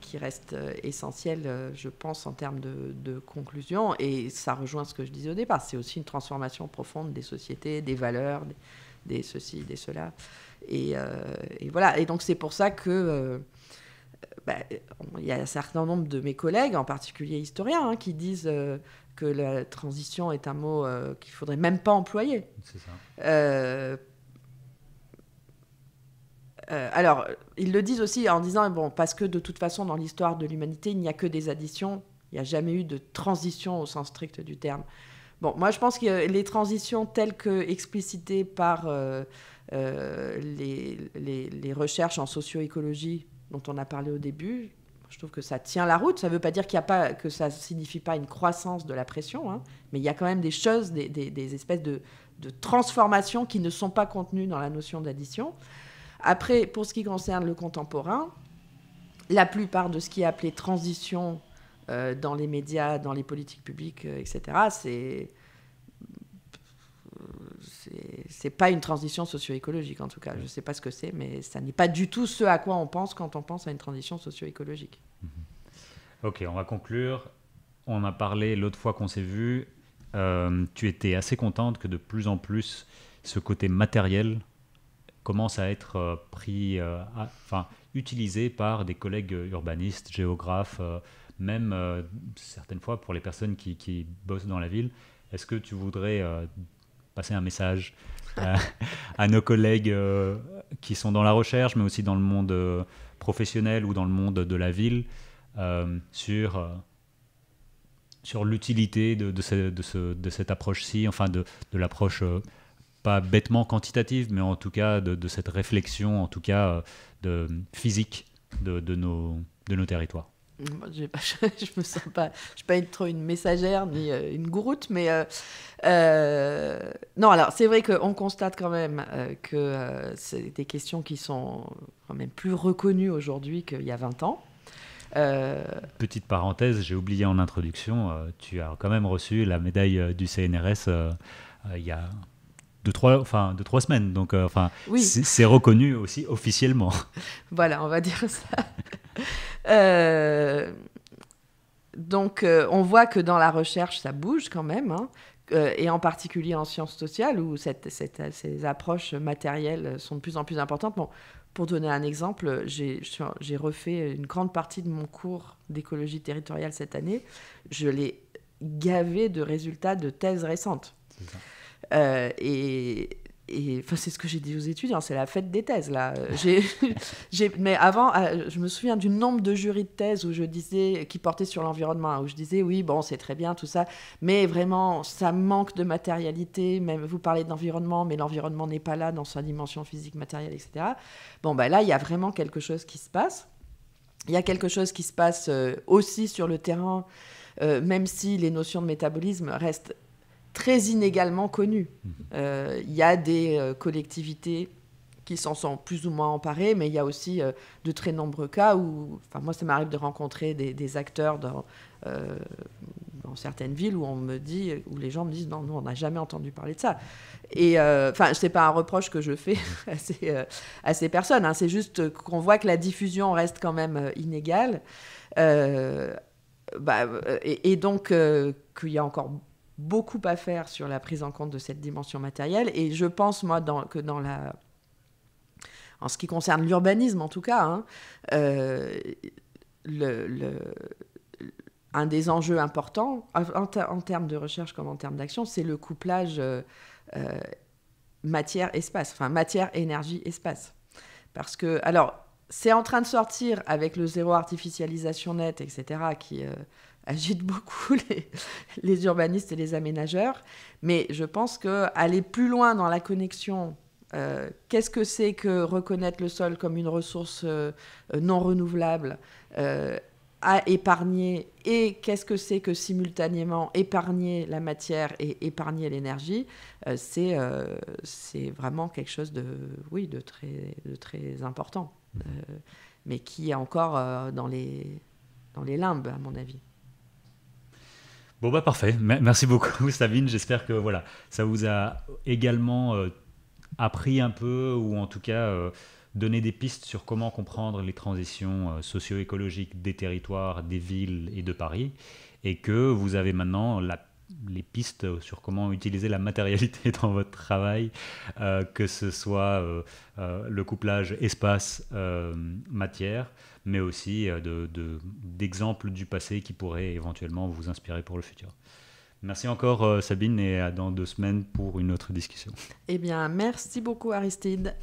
A: qui reste essentiel, je pense, en termes de, conclusion. Et ça rejoint ce que je disais au départ. C'est aussi une transformation profonde des sociétés, des valeurs, des, des ceci, des cela. Euh, et, voilà. Et donc, c'est pour ça que. Euh, bah, il y a un certain nombre de mes collègues, en particulier historiens, hein, qui disent euh, que la transition est un mot qu'il ne faudrait même pas employer. C'est ça. alors, ils le disent aussi en disant, bon, parce que de toute façon, dans l'histoire de l'humanité, il n'y a que des additions, il n'y a jamais eu de transition au sens strict du terme. Bon, moi je pense que les transitions telles que explicitées par euh, euh, les, recherches en socio-écologie dont on a parlé au début, je trouve que ça tient la route. Ça ne veut pas dire qu'il a pas, que ça ne signifie pas une croissance de la pression, hein, mais il y a quand même des choses, des, espèces de, de transformations qui ne sont pas contenues dans la notion d'addition. Après, pour ce qui concerne le contemporain, la plupart de ce qui est appelé transition euh, dans les médias, dans les politiques publiques, euh, etc. C'est c'est pas une transition socio-écologique en tout cas. Je sais pas ce que c'est, mais ça n'est pas du tout ce à quoi on pense quand on pense à une transition socio-écologique.
B: Mm-hmm. Ok, on va conclure. On a parlé l'autre fois qu'on s'est vu. Euh, tu étais assez contente que de plus en plus ce côté matériel commence à être pris, enfin utilisé par des collègues urbanistes, géographes même euh, certaines fois pour les personnes qui, bossent dans la ville, est-ce que tu voudrais euh, passer un message euh, *laughs* à, nos collègues qui sont dans la recherche, mais aussi dans le monde professionnel ou dans le monde de la ville, sur, sur l'utilité de, de, cette approche-ci, enfin de, l'approche pas bêtement quantitative, mais en tout cas de, cette réflexion, en tout cas de, physique de, nos, de nos territoires
A: *laughs* je ne me sens pas, je suis pas trop une messagère ni euh, une gouroute, mais euh, euh, non. Alors c'est vrai qu'on constate quand même que c'est des questions qui sont quand même plus reconnues aujourd'hui qu'il y a 20 ans.
B: Petite parenthèse, j'ai oublié en introduction, tu as quand même reçu la médaille du CNRS il y a de trois, enfin, de trois semaines. Donc, euh, enfin, c'est reconnu aussi officiellement.
A: *laughs* Voilà, on va dire ça. *laughs* Euh, donc, euh, on voit que dans la recherche, ça bouge quand même, hein, et en particulier en sciences sociales, où cette, cette, ces approches matérielles sont de plus en plus importantes. Bon, pour donner un exemple, j'ai refait une grande partie de mon cours d'écologie territoriale cette année. Je l'ai gavé de résultats de thèses récentes. Euh, et enfin c'est ce que j'ai dit aux étudiants, c'est la fête des thèses là. Euh, *laughs* mais avant, euh, je me souviens du nombre de jurys de thèses où je disais qui portaient sur l'environnement, hein, où je disais oui bon c'est très bien tout ça, mais vraiment ça manque de matérialité. Même vous parlez d'environnement, mais l'environnement n'est pas là dans sa dimension physique, matérielle, etc. Bon ben là il y a vraiment quelque chose qui se passe. Il y a quelque chose qui se passe aussi sur le terrain. même si les notions de métabolisme restent très inégalement connu. Euh, il y a des euh, collectivités qui s'en sont plus ou moins emparées, mais il y a aussi euh, de très nombreux cas où, enfin moi ça m'arrive de rencontrer des, acteurs dans, certaines villes où on me dit, où les gens me disent non, nous on n'a jamais entendu parler de ça. Et enfin c'est pas un reproche que je fais *laughs* à ces, personnes, hein. c'est juste qu'on voit que la diffusion reste quand même inégale. Bah, et, donc qu'il y a encore beaucoup à faire sur la prise en compte de cette dimension matérielle. Et je pense, moi, que dans la. En ce qui concerne l'urbanisme, en tout cas, hein, euh, le, le, un des enjeux importants, en, termes de recherche comme en termes d'action, c'est le couplage euh, euh, matière-espace, enfin matière-énergie-espace. Parce que, alors, c'est en train de sortir avec le zéro artificialisation net, etc., qui agite beaucoup *laughs* les, les, urbanistes et les aménageurs. Mais je pense qu'aller plus loin dans la connexion, euh, qu'est-ce que c'est que reconnaître le sol comme une ressource euh, non renouvelable euh, à épargner et qu'est-ce que c'est que simultanément épargner la matière et épargner l'énergie, c'est c'est vraiment quelque chose de, oui, de, très, de très important, mais qui est encore dans les, dans les limbes, à mon avis.
B: Bon bah parfait, merci beaucoup *laughs* Sabine, j'espère que voilà, ça vous a également euh, appris un peu ou en tout cas euh, donné des pistes sur comment comprendre les transitions euh, socio-écologiques des territoires, des villes et de Paris et que vous avez maintenant les pistes sur comment utiliser la matérialité *laughs* dans votre travail, que ce soit le couplage espace-matière mais aussi euh, d'exemples de, du passé qui pourraient éventuellement vous inspirer pour le futur. Merci encore euh, Sabine et à dans deux semaines pour une autre discussion.
A: Eh bien, merci beaucoup Aristide.